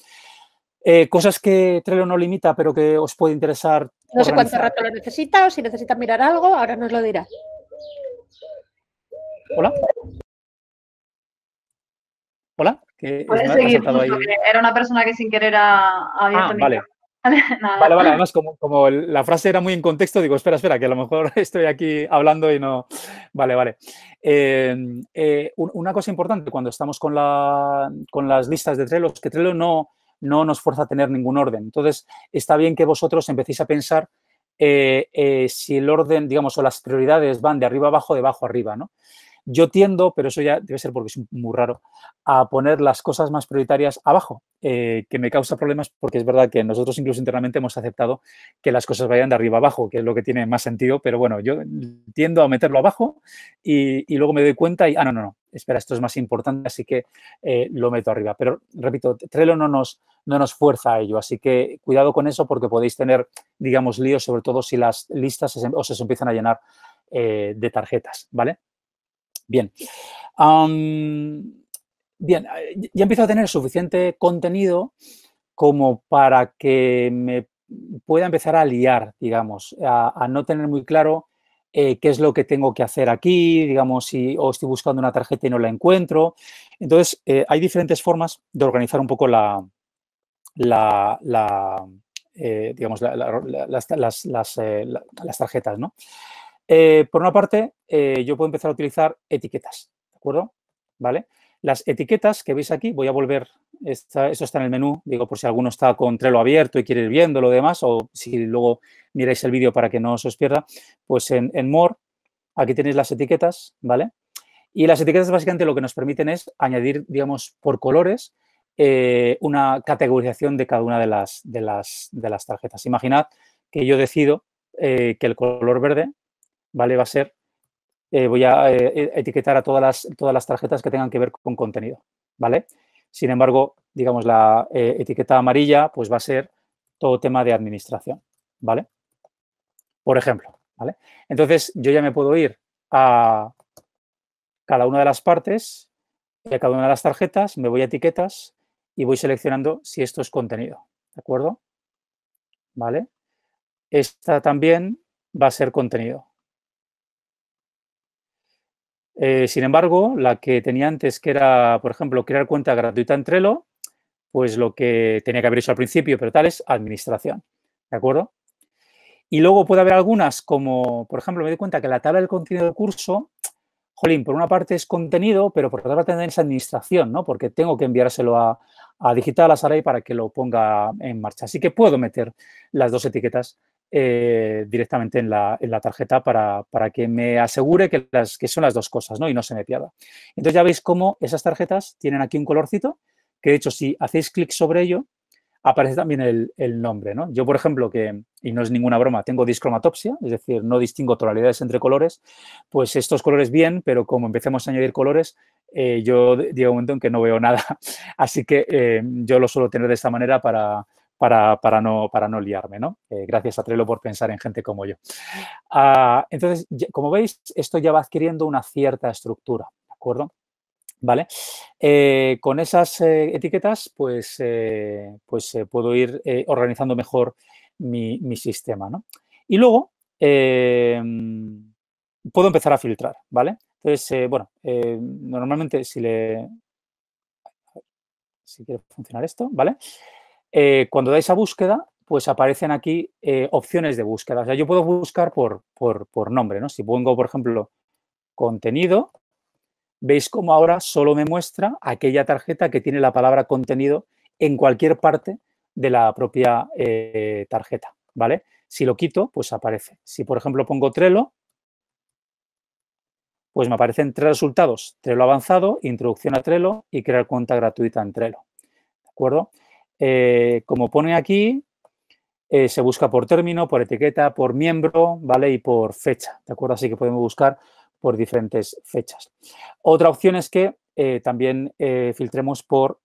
Eh, cosas que Trello no limita, pero que os puede interesar. No sé cuánto rato lo necesita o si necesita mirar algo, ahora nos lo dirá. Hola. Hola. Puedes seguir, era una persona que sin querer ha abierto ah, vale. Vale, vale, además como, la frase era muy en contexto, digo, espera, espera, que a lo mejor estoy aquí hablando y no... Vale, vale. Em, eh, una cosa importante cuando estamos con, las listas de Trello es que Trello no, no nos fuerza a tener ningún orden. Entonces, está bien que vosotros empecéis a pensar eh, eh, si el orden, digamos, o las prioridades van de arriba abajo, de abajo arriba, ¿no? Yo tiendo, pero eso ya debe ser porque es muy raro, a poner las cosas más prioritarias abajo, eh, que me causa problemas porque es verdad que nosotros incluso internamente hemos aceptado que las cosas vayan de arriba abajo, que es lo que tiene más sentido, pero bueno, yo tiendo a meterlo abajo y, luego me doy cuenta y, ah, no, no, no, espera, esto es más importante, así que eh, lo meto arriba. Pero repito, Trello no nos, no nos fuerza a ello, así que cuidado con eso porque podéis tener, digamos, líos, sobre todo si las listas os, se empiezan a llenar eh, de tarjetas, ¿vale? Bien. bien, ah, ya empiezo a tener suficiente contenido como para que me pueda empezar a liar, digamos, a, no tener muy claro eh, qué es lo que tengo que hacer aquí, digamos, si o estoy buscando una tarjeta y no la encuentro. Entonces, eh, hay diferentes formas de organizar un poco la, digamos, las, las, tarjetas, ¿no? Eh, por una parte, eh, yo puedo empezar a utilizar etiquetas, ¿de acuerdo? ¿Vale? Las etiquetas que veis aquí, voy a volver, esto eso está en el menú, digo, por si alguno está con Trello abierto y quiere ir viendo lo demás, o si luego miráis el vídeo para que no os, os pierda, pues en, More, aquí tenéis las etiquetas, ¿vale? Y las etiquetas básicamente lo que nos permiten es añadir, digamos, por colores, eh, una categorización de cada una de las, de de las tarjetas. Imaginad que yo decido que el color verde ¿vale? Va a ser, eh, voy a eh, e-, etiquetar a todas las, todas las tarjetas que tengan que ver con contenido, ¿vale? Sin embargo, digamos, la eh, etiqueta amarilla, pues va a ser todo tema de administración, ¿vale? Por ejemplo, ¿vale? Entonces, yo ya me puedo ir a cada una de las partes, a cada una de las tarjetas, me voy a etiquetas y voy seleccionando si esto es contenido, ¿de acuerdo? ¿Vale? Esta también va a ser contenido. Eh, sin embargo, la que tenía antes, que era, por ejemplo, crear cuenta gratuita en Trello, pues lo que tenía que haber hecho al principio, pero tal es administración. ¿De acuerdo? Y luego puede haber algunas como, por ejemplo, me doy cuenta que la tabla del contenido del curso, jolín, por una parte es contenido, pero por otra parte también es administración, ¿no? Porque tengo que enviárselo a, a Digital, a Saray, para que lo ponga en marcha. Así que puedo meter las dos etiquetas eh, directamente en la, tarjeta para, que me asegure que, las, que son las dos cosas ¿no? y no se me pierda. Entonces ya veis cómo esas tarjetas tienen aquí un colorcito, que de hecho si hacéis clic sobre ello, aparece también el, nombre. ¿no? Yo, por ejemplo, que, y no es ninguna broma, tengo discromatopsia, es decir, no distingo tonalidades entre colores, pues estos colores bien, pero como empecemos a añadir colores, eh, yo llega un momento en que no veo nada. Así que eh, yo lo suelo tener de esta manera para para, no, para no liarme, ¿no? Eh, gracias a Trello por pensar en gente como yo. Ah, entonces, como veis, esto ya va adquiriendo una cierta estructura, ¿de acuerdo? ¿Vale? Eh, con esas eh, etiquetas, pues, pues puedo ir organizando mejor mi, mi, sistema, ¿no? Y luego, puedo empezar a filtrar, ¿vale? Entonces, bueno, normalmente si le... Si quiere funcionar esto, ¿vale? vale eh, cuando dais a búsqueda, pues aparecen aquí eh, opciones de búsqueda. O sea, yo puedo buscar por, nombre, ¿no? Si pongo, por ejemplo, contenido, veis cómo ahora solo me muestra aquella tarjeta que tiene la palabra contenido en cualquier parte de la propia eh, tarjeta, ¿vale? Si lo quito, pues aparece. Si, por ejemplo, pongo Trello, pues me aparecen tres resultados. Trello avanzado, introducción a Trello y crear cuenta gratuita en Trello, ¿de acuerdo? Eh, como pone aquí, eh, se busca por término, por etiqueta, por miembro, ¿vale? Y por fecha, ¿de acuerdo? Así que podemos buscar por diferentes fechas. Otra opción es que eh, también filtremos por,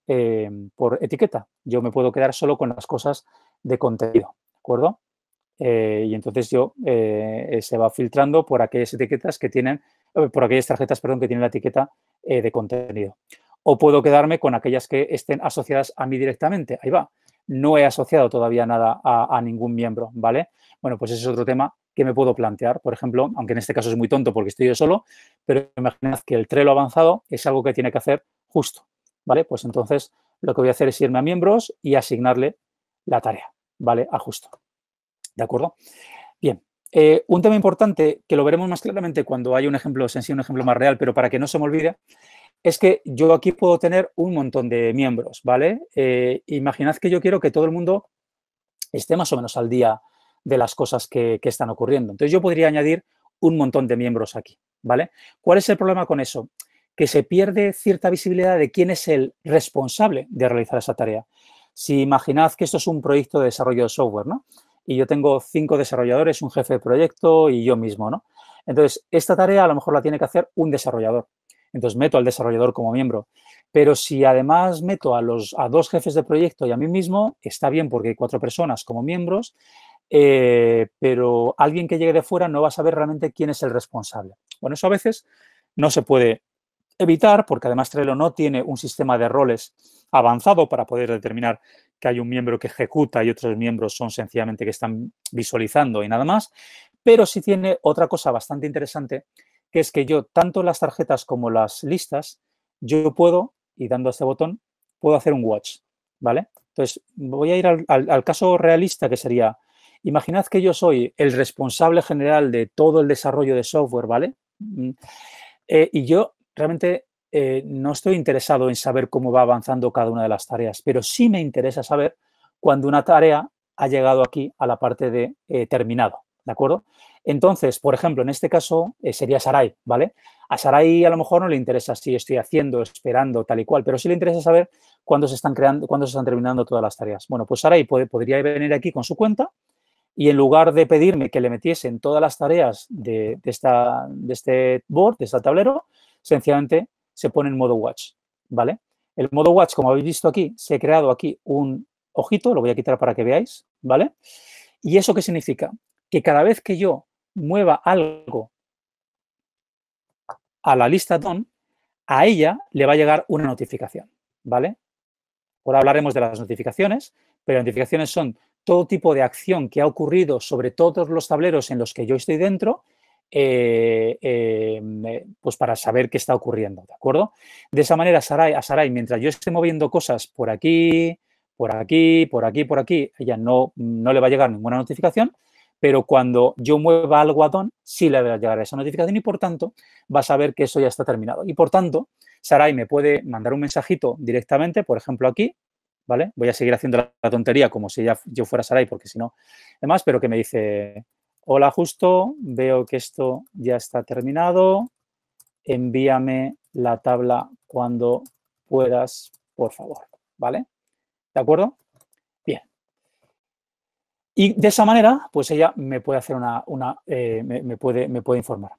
por, etiqueta. Yo me puedo quedar solo con las cosas de contenido, ¿de acuerdo? y entonces yo se va filtrando por aquellas etiquetas que tienen, por aquellas tarjetas, perdón, que tienen la etiqueta de contenido o puedo quedarme con aquellas que estén asociadas a mí directamente. Ahí va. No he asociado todavía nada a, ningún miembro, ¿vale? Bueno, pues ese es otro tema que me puedo plantear. Por ejemplo, aunque en este caso es muy tonto porque estoy yo solo, pero imaginad que el Trello avanzado es algo que tiene que hacer justo, ¿vale? Pues entonces lo que voy a hacer es irme a miembros y asignarle la tarea, ¿vale? A justo. ¿De acuerdo? Bien. Eh, un tema importante que lo veremos más claramente cuando hay un ejemplo, en sí, un ejemplo más real, pero para que no se me olvide, es que yo aquí puedo tener un montón de miembros, ¿vale? Eh, imaginad que yo quiero que todo el mundo esté más o menos al día de las cosas que, que, están ocurriendo. Entonces yo podría añadir un montón de miembros aquí, ¿vale? ¿Cuál es el problema con eso? Que se pierde cierta visibilidad de quién es el responsable de realizar esa tarea. Si imaginad que esto es un proyecto de desarrollo de software, ¿no? Y yo tengo cinco desarrolladores, un jefe de proyecto y yo mismo, ¿no? Entonces, esta tarea a lo mejor la tiene que hacer un desarrollador entonces meto al desarrollador como miembro. Pero si además meto a, los, a dos jefes de proyecto y a mí mismo, está bien porque hay cuatro personas como miembros, eh, pero alguien que llegue de fuera no va a saber realmente quién es el responsable. Bueno, eso a veces no se puede evitar porque además Trello no tiene un sistema de roles avanzado para poder determinar que hay un miembro que ejecuta y otros miembros son sencillamente que están visualizando y nada más, pero sí tiene otra cosa bastante interesante que es que yo, tanto las tarjetas como las listas, yo puedo, y dando este botón, puedo hacer un watch, ¿vale? Entonces, voy a ir al, caso realista, que sería, imaginad que yo soy el responsable general de todo el desarrollo de software, ¿vale? Mm, eh, y yo realmente eh, no estoy interesado en saber cómo va avanzando cada una de las tareas, pero sí me interesa saber cuando una tarea ha llegado aquí a la parte de eh, terminado. ¿de acuerdo? Entonces, por ejemplo, en este caso eh, sería Sarai, ¿vale? A Sarai a lo mejor no le interesa si estoy haciendo, esperando, tal y cual, pero sí le interesa saber cuándo se están creando, cuándo se están terminando todas las tareas. Bueno, pues Sarai podría venir aquí con su cuenta y en lugar de pedirme que le metiesen todas las tareas de, esta, de este board, de este tablero, sencillamente se pone en modo watch, ¿vale? El modo watch, como habéis visto aquí, se ha creado aquí un ojito, lo voy a quitar para que veáis, ¿vale? ¿Y eso qué significa? que cada vez que yo mueva algo a la lista Don a ella le va a llegar una notificación, ¿vale? Ahora hablaremos de las notificaciones, pero las notificaciones son todo tipo de acción que ha ocurrido sobre todos los tableros en los que yo estoy dentro, eh, em, eh, pues para saber qué está ocurriendo, ¿de acuerdo? De esa manera, a Sarai, mientras yo esté moviendo cosas por aquí, por aquí, por aquí, por aquí, ella no, no le va a llegar ninguna notificación, pero cuando yo mueva algo a sí le va a llegar esa notificación y por tanto va a saber que eso ya está terminado. Y por tanto, Sarai me puede mandar un mensajito directamente, por ejemplo aquí, ¿vale? Voy a seguir haciendo la tontería como si yo fuera Sarai, porque si no, además, pero que me dice, hola justo, veo que esto ya está terminado, envíame la tabla cuando puedas, por favor, ¿vale? ¿De acuerdo? Y de esa manera, pues ella me puede hacer una, eh, me, puede, me puede informar.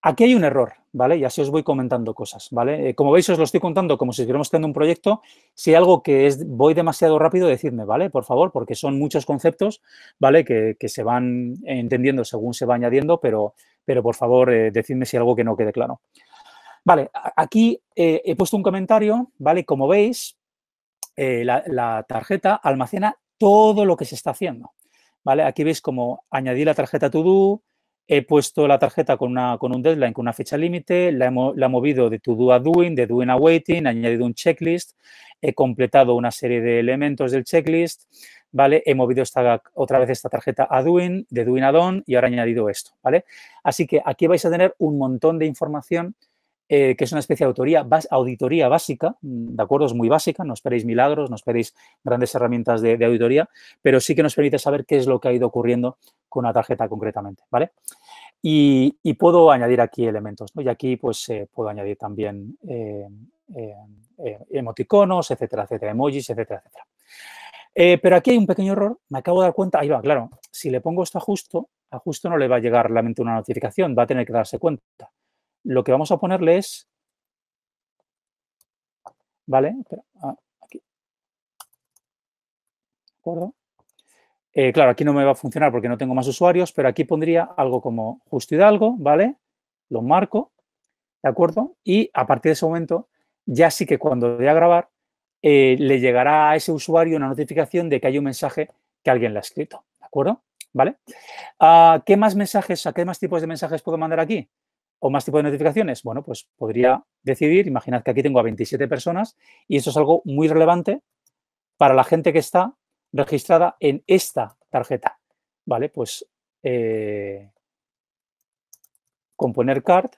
Aquí hay un error, ¿vale? Y así os voy comentando cosas, ¿vale? Eh, como veis, os lo estoy contando como si estuviéramos teniendo un proyecto. Si hay algo que es, voy demasiado rápido, decidme, ¿vale? Por favor, porque son muchos conceptos, ¿vale? Que, se van entendiendo según se va añadiendo, pero, pero por favor, eh, decidme si hay algo que no quede claro. Vale, aquí he puesto un comentario, ¿vale? Como veis, la tarjeta almacena todo lo que se está haciendo. ¿vale? Aquí veis como añadí la tarjeta to do, he puesto la tarjeta con, una, con un deadline, con una fecha límite, la, la he, movido de to do a doing, de doing a waiting, he añadido un checklist, he completado una serie de elementos del checklist, ¿vale? He movido esta, otra vez esta tarjeta a doing, de doing a done y ahora he añadido esto, ¿vale? Así que aquí vais a tener un montón de información eh, que es una especie de auditoría básica, mm, ¿de acuerdo? Es muy básica, no esperéis milagros, no esperéis grandes herramientas de, auditoría, pero sí que nos permite saber qué es lo que ha ido ocurriendo con la tarjeta concretamente, ¿vale? Y, puedo añadir aquí elementos, ¿no? Y aquí pues eh, puedo añadir también eh, emoticonos, etcétera, etcétera, emojis, etcétera, etcétera. pero aquí hay un pequeño error, me acabo de dar cuenta, ahí va, claro, si le pongo esto a justo, a justo no le va a llegar la una notificación, va a tener que darse cuenta lo que vamos a ponerle es, ¿vale? Ah, aquí. ¿De acuerdo? Eh, claro, aquí no me va a funcionar porque no tengo más usuarios, pero aquí pondría algo como Justo Hidalgo, ¿vale? Lo marco, ¿de acuerdo? Y a partir de ese momento, ya sí que cuando voy a grabar, eh, le llegará a ese usuario una notificación de que hay un mensaje que alguien le ha escrito, ¿de acuerdo? ¿Vale? Ah, ¿Qué más mensajes, a qué más tipos de mensajes puedo mandar aquí? o más tipo de notificaciones? Bueno, pues podría decidir, imaginad que aquí tengo a 27 personas y esto es algo muy relevante para la gente que está registrada en esta tarjeta. Vale, pues eh, con componer card,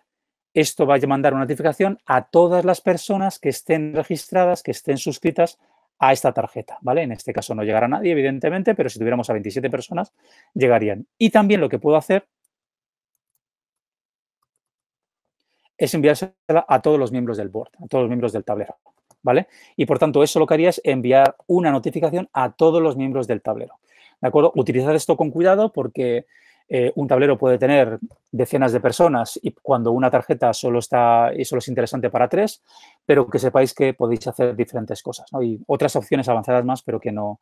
esto va a mandar una notificación a todas las personas que estén registradas, que estén suscritas a esta tarjeta, ¿vale? En este caso no llegará nadie, evidentemente, pero si tuviéramos a 27 personas, llegarían. Y también lo que puedo hacer es enviársela a todos los miembros del board, a todos los miembros del tablero. ¿Vale? Y por tanto, eso lo que haría es enviar una notificación a todos los miembros del tablero. ¿De acuerdo? Utilizar esto con cuidado porque eh, un tablero puede tener decenas de personas y cuando una tarjeta solo está y solo es interesante para tres, pero que sepáis que podéis hacer diferentes cosas Hay y otras opciones avanzadas más, pero que no,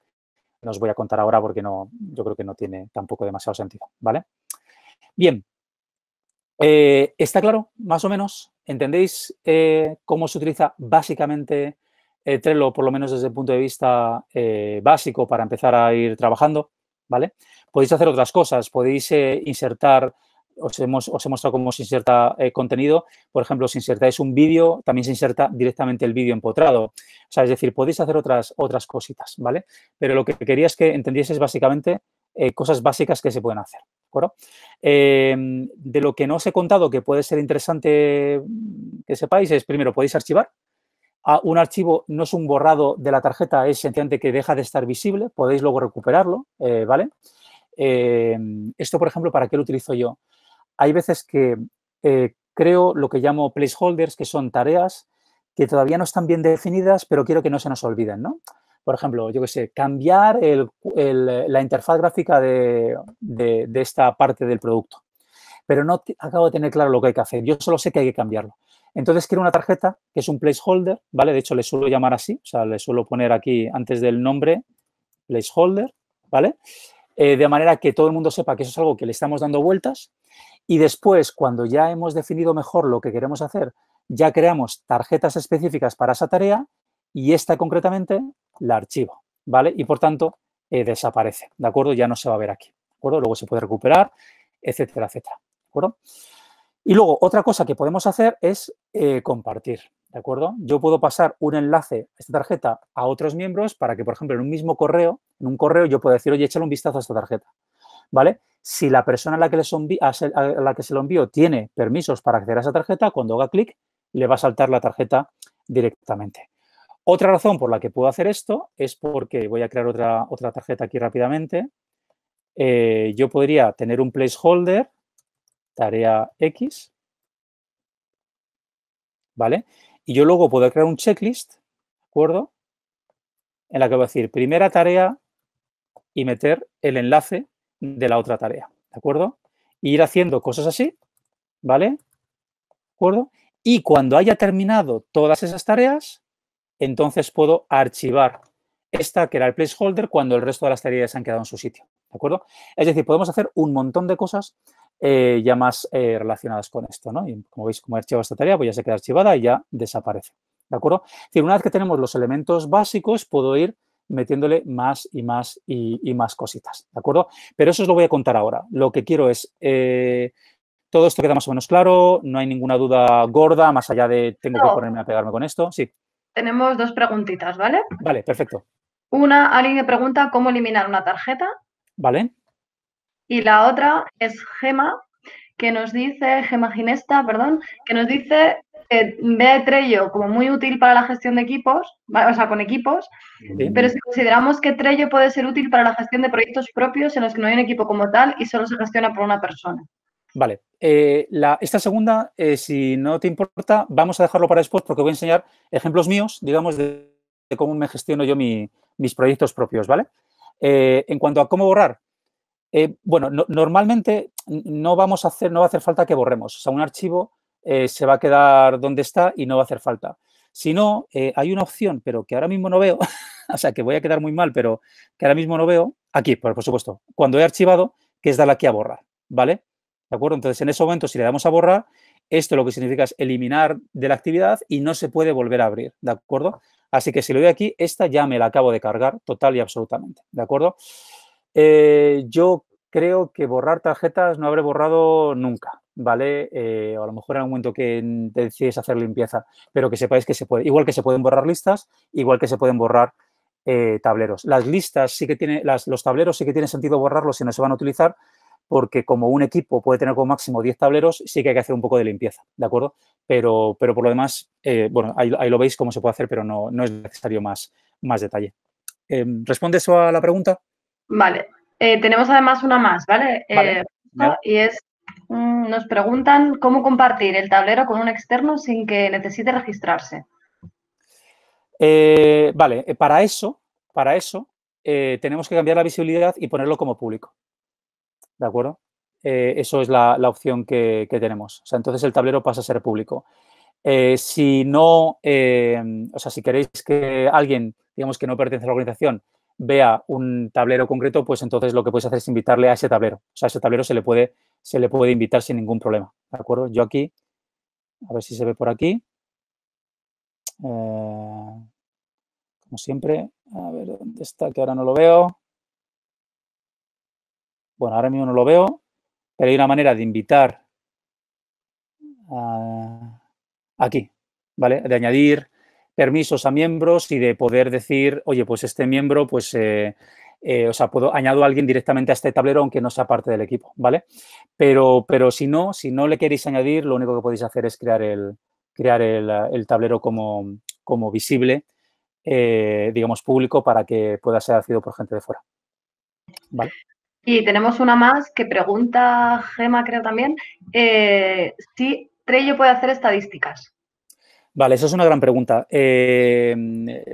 os voy a contar ahora porque no, yo creo que no tiene tampoco demasiado sentido. ¿Vale? Bien, eh, ¿Está claro, más o menos? ¿Entendéis eh, cómo se utiliza básicamente eh, Trello, por lo menos desde el punto de vista básico, para empezar a ir trabajando? ¿Vale? Podéis hacer otras cosas, podéis insertar, os, hemos, he mostrado cómo se inserta contenido, por ejemplo, si insertáis un vídeo, también se inserta directamente el vídeo empotrado, o sea, es decir, podéis hacer otras, otras cositas, ¿vale? Pero lo que quería es que es básicamente cosas básicas que se pueden hacer, eh, de lo que no os he contado que puede ser interesante que sepáis es, primero, podéis archivar. Ah, un archivo no es un borrado de la tarjeta, es sencillamente que deja de estar visible, podéis luego recuperarlo, eh, ¿vale? Eh, esto, por ejemplo, ¿para qué lo utilizo yo? Hay veces que creo lo que llamo placeholders, que son tareas que todavía no están bien definidas, pero quiero que no se nos olviden, ¿no? por ejemplo, yo qué sé, cambiar la interfaz gráfica de, esta parte del producto. Pero no acabo de tener claro lo que hay que hacer. Yo solo sé que hay que cambiarlo. Entonces quiero una tarjeta que es un placeholder, ¿vale? De hecho, le suelo llamar así, o sea, le suelo poner aquí antes del nombre placeholder, ¿vale? Eh, de manera que todo el mundo sepa que eso es algo que le estamos dando vueltas. Y después, cuando ya hemos definido mejor lo que queremos hacer, ya creamos tarjetas específicas para esa tarea y esta concretamente la archivo, ¿vale? Y por tanto eh, desaparece, ¿de acuerdo? Ya no se va a ver aquí, ¿de acuerdo? Luego se puede recuperar, etcétera, etcétera, ¿de acuerdo? Y luego otra cosa que podemos hacer es eh, compartir, ¿de acuerdo? Yo puedo pasar un enlace, esta tarjeta, a otros miembros para que, por ejemplo, en un mismo correo, en un correo yo pueda decir, oye, échale un vistazo a esta tarjeta, ¿vale? Si la persona a la que, les a la que se lo envío tiene permisos para acceder a esa tarjeta, cuando haga clic, le va a saltar la tarjeta directamente. Otra razón por la que puedo hacer esto es porque voy a crear otra, otra tarjeta aquí rápidamente. Eh, yo podría tener un placeholder, tarea X, ¿vale? Y yo luego puedo crear un checklist, ¿de acuerdo? En la que voy a decir primera tarea y meter el enlace de la otra tarea, ¿de acuerdo? Y e ir haciendo cosas así, ¿vale? ¿De acuerdo? Y cuando haya terminado todas esas tareas, entonces puedo archivar esta que era el placeholder cuando el resto de las tareas se han quedado en su sitio. ¿De acuerdo? Es decir, podemos hacer un montón de cosas eh, ya más eh, relacionadas con esto, ¿no? Y como veis, como he archivado esta tarea, pues ya se queda archivada y ya desaparece. ¿De acuerdo? Es decir, una vez que tenemos los elementos básicos, puedo ir metiéndole más y más y, más cositas. ¿De acuerdo? Pero eso os lo voy a contar ahora. Lo que quiero es. Eh, todo esto queda más o menos claro, no hay ninguna duda gorda, más allá de tengo que ponerme a pegarme con esto. Sí tenemos dos preguntitas, ¿vale? Vale, perfecto. Una, alguien pregunta cómo eliminar una tarjeta. Vale. Y la otra es Gema, que nos dice, Gema Ginesta, perdón, que nos dice que ve Trello como muy útil para la gestión de equipos, o sea, con equipos, pero si consideramos que Trello puede ser útil para la gestión de proyectos propios en los que no hay un equipo como tal y solo se gestiona por una persona. Vale, eh, esta segunda, eh, si no te importa, vamos a dejarlo para después porque voy a enseñar ejemplos míos, digamos, de, cómo me gestiono yo mis proyectos propios, ¿vale? Eh, en cuanto a cómo borrar, bueno, normalmente no vamos a hacer, no va a hacer falta que borremos. O sea, un archivo se va a quedar donde está y no va a hacer falta. Si no, hay una opción, pero que ahora mismo no veo, o sea, que voy a quedar muy mal, pero que ahora mismo no veo, aquí, por, por supuesto, cuando he archivado, que es darle aquí a borrar, ¿vale? ¿De acuerdo? Entonces, en ese momento, si le damos a borrar, esto lo que significa es eliminar de la actividad y no se puede volver a abrir, ¿de acuerdo? Así que si lo doy aquí, esta ya me la acabo de cargar total y absolutamente, ¿de acuerdo? Eh, yo creo que borrar tarjetas no habré borrado nunca, ¿vale? Eh, o a lo mejor en el momento que decides hacer limpieza, pero que sepáis que se puede. Igual que se pueden borrar listas, igual que se pueden borrar eh, tableros. Las listas sí que tienen, los tableros sí que tiene sentido borrarlos si no se van a utilizar, porque como un equipo puede tener como máximo 10 tableros, sí que hay que hacer un poco de limpieza, ¿de acuerdo? Pero, pero por lo demás, eh, bueno, ahí, lo veis cómo se puede hacer, pero no, es necesario más, más detalle. Em, ¿Responde eso a la pregunta? Vale. Eh, tenemos además una más, ¿vale? Eh, y es, mm, nos preguntan cómo compartir el tablero con un externo sin que necesite registrarse. vale, para eso, para eso tenemos que cambiar la visibilidad y ponerlo como público. ¿de acuerdo? Eh, eso es la, opción que, tenemos. entonces el tablero pasa a ser público. Eh, si no, eh, o sea, si queréis que alguien, digamos que no pertenece a la organización, vea un tablero concreto, pues entonces lo que puedes hacer es invitarle a ese tablero. O sea, a ese tablero se le puede, se le puede invitar sin ningún problema, ¿de acuerdo? Yo aquí, a ver si se ve por aquí. como siempre, a ver dónde está, que ahora no lo veo. Bueno, ahora mismo no lo veo, pero hay una manera de invitar aquí, ¿vale? De añadir permisos a miembros y de poder decir, oye, pues este miembro, pues, eh, eh, o sea, puedo, añado a alguien directamente a este tablero aunque no sea parte del equipo, ¿vale? Pero, pero si no, si no le queréis añadir, lo único que podéis hacer es crear el, crear el, tablero como, visible, eh, digamos, público para que pueda ser accedido por gente de fuera. ¿Vale? Y tenemos una más que pregunta Gema, creo también, eh, si Trello puede hacer estadísticas. Vale, esa es una gran pregunta. Eh,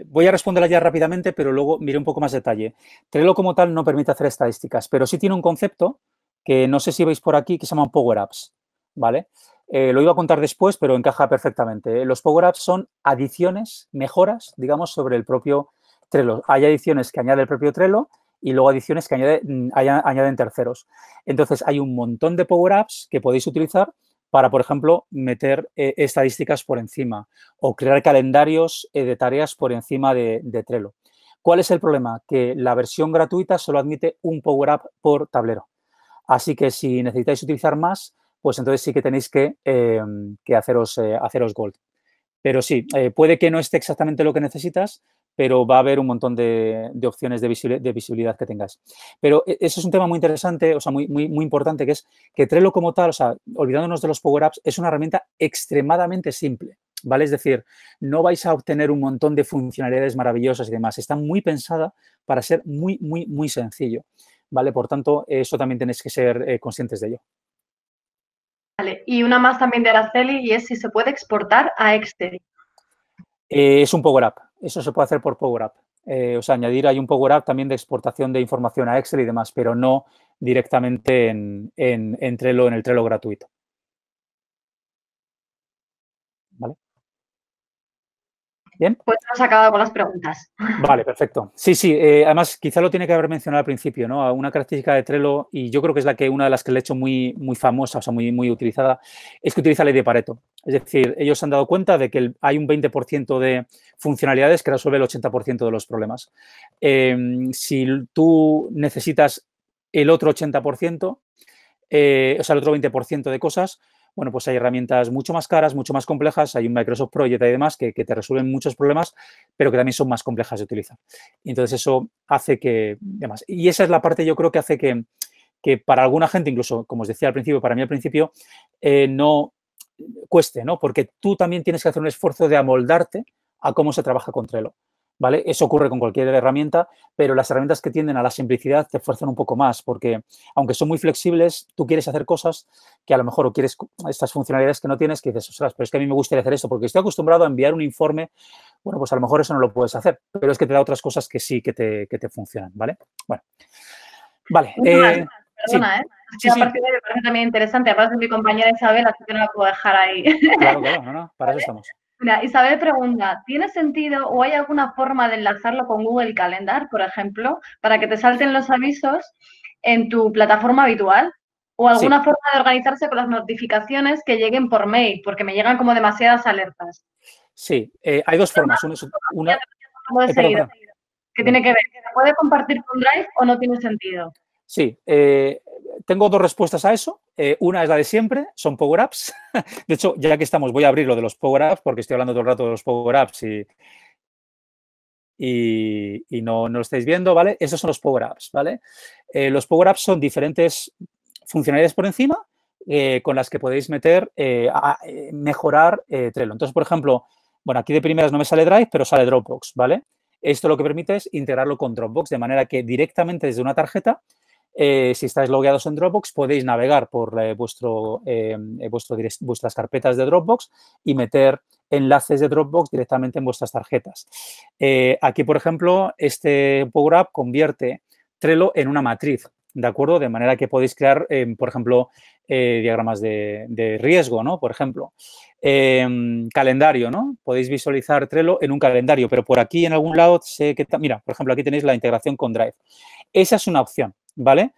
voy a responderla ya rápidamente, pero luego miré un poco más detalle. Trello como tal no permite hacer estadísticas, pero sí tiene un concepto que no sé si veis por aquí, que se llama Power Apps, ¿vale? Eh, lo iba a contar después, pero encaja perfectamente. Los Power Apps son adiciones, mejoras, digamos, sobre el propio Trello. Hay adiciones que añade el propio Trello y luego adiciones que mm, añaden terceros. Entonces, hay un montón de Power Apps que podéis utilizar para, por ejemplo, meter eh, estadísticas por encima o crear calendarios eh, de tareas por encima de, Trello. ¿Cuál es el problema? Que la versión gratuita solo admite un Power up por tablero. Así que si necesitáis utilizar más, pues entonces sí que tenéis que, em, que haceros, eh, haceros Gold. Pero sí, puede que no esté exactamente lo que necesitas, pero va a haber un montón de, opciones de, visibilidad que tengas. Pero e, eso es un tema muy interesante, o sea, muy, muy, muy importante, que es que Trello como tal, o sea, olvidándonos de los Power Apps, es una herramienta extremadamente simple. ¿Vale? Es decir, no vais a obtener un montón de funcionalidades maravillosas y demás. Está muy pensada para ser muy, muy, muy sencillo. ¿Vale? Por tanto, eso también tenéis que ser eh, conscientes de ello. Vale, y una más también de Araceli y es si se puede exportar a Excel. Eh, es un Power up eso se puede hacer por Power Up. Eh, o sea, añadir hay un Power App también de exportación de información a Excel y demás, pero no directamente en, en, en en el Trello gratuito. ¿Vale? Bien. Pues hemos acabado con las preguntas. Vale, perfecto. Sí, sí, eh, además quizá lo tiene que haber mencionado al principio, ¿no? Una característica de Trello, y yo creo que es la que una de las que le he hecho muy, muy famosa, o sea, muy, muy utilizada, es que utiliza la ley de Pareto. Es decir, ellos se han dado cuenta de que hay un 20% de funcionalidades que resuelve el 80% de los problemas. Em, si tú necesitas el otro 80%, eh, o sea, el otro 20% de cosas, bueno, pues hay herramientas mucho más caras, mucho más complejas, hay un Microsoft Project y demás que, te resuelven muchos problemas, pero que también son más complejas de utilizar. Y entonces eso hace que, además, y esa es la parte yo creo que hace que, para alguna gente, incluso, como os decía al principio, para mí al principio, eh, no cueste, ¿no? Porque tú también tienes que hacer un esfuerzo de amoldarte a cómo se trabaja con Trello. ¿vale? Eso ocurre con cualquier herramienta, pero las herramientas que tienden a la simplicidad te fuerzan un poco más, porque aunque son muy flexibles, tú quieres hacer cosas que a lo mejor o quieres estas funcionalidades que no tienes, que dices, ostras, pero es que a mí me gustaría hacer eso porque estoy acostumbrado a enviar un informe, bueno, pues a lo mejor eso no lo puedes hacer, pero es que te da otras cosas que sí que te, funcionan, ¿vale? Bueno, vale. Eh, perdona, ¿eh? sí. ¿eh? Sí, me parece también interesante, aparte de mi compañera Isabel, así que no la puedo dejar ahí. Claro, claro, no, no, para eso estamos. Mira, Isabel pregunta, ¿tiene sentido o hay alguna forma de enlazarlo con Google Calendar, por ejemplo, para que te salten los avisos en tu plataforma habitual? ¿O alguna forma de organizarse con las notificaciones que lleguen por mail? Porque me llegan como demasiadas alertas. Sí, eh, hay dos formas. Una, es eh, que tiene que ver, se puede compartir con Drive o no tiene sentido? Sí, eh, tengo dos respuestas a eso. Eh, una es la de siempre, son power-ups. De hecho, ya que estamos, voy a abrir lo de los power-ups porque estoy hablando todo el rato de los power-ups y, y, no, no, lo estáis viendo, ¿vale? Esos son los power-ups, ¿vale? Eh, los power-ups son diferentes funcionalidades por encima con las que podéis meter, a, mejorar Trello. Entonces, por ejemplo, bueno, aquí de primeras no me sale Drive, pero sale Dropbox, ¿vale? Esto lo que permite es integrarlo con Dropbox, de manera que directamente desde una tarjeta eh, si estáis logueados en Dropbox, podéis navegar por eh, vuestro, eh, vuestras carpetas de Dropbox y meter enlaces de Dropbox directamente en vuestras tarjetas. aquí, por ejemplo, este Power App convierte Trello en una matriz, ¿de acuerdo? De manera que podéis crear, por ejemplo, diagramas de, riesgo, ¿no? Por ejemplo, em, calendario, ¿no? Podéis visualizar Trello en un calendario, pero por aquí en algún lado sé que, mira, por ejemplo, aquí tenéis la integración con Drive. Esa es una opción, ¿vale?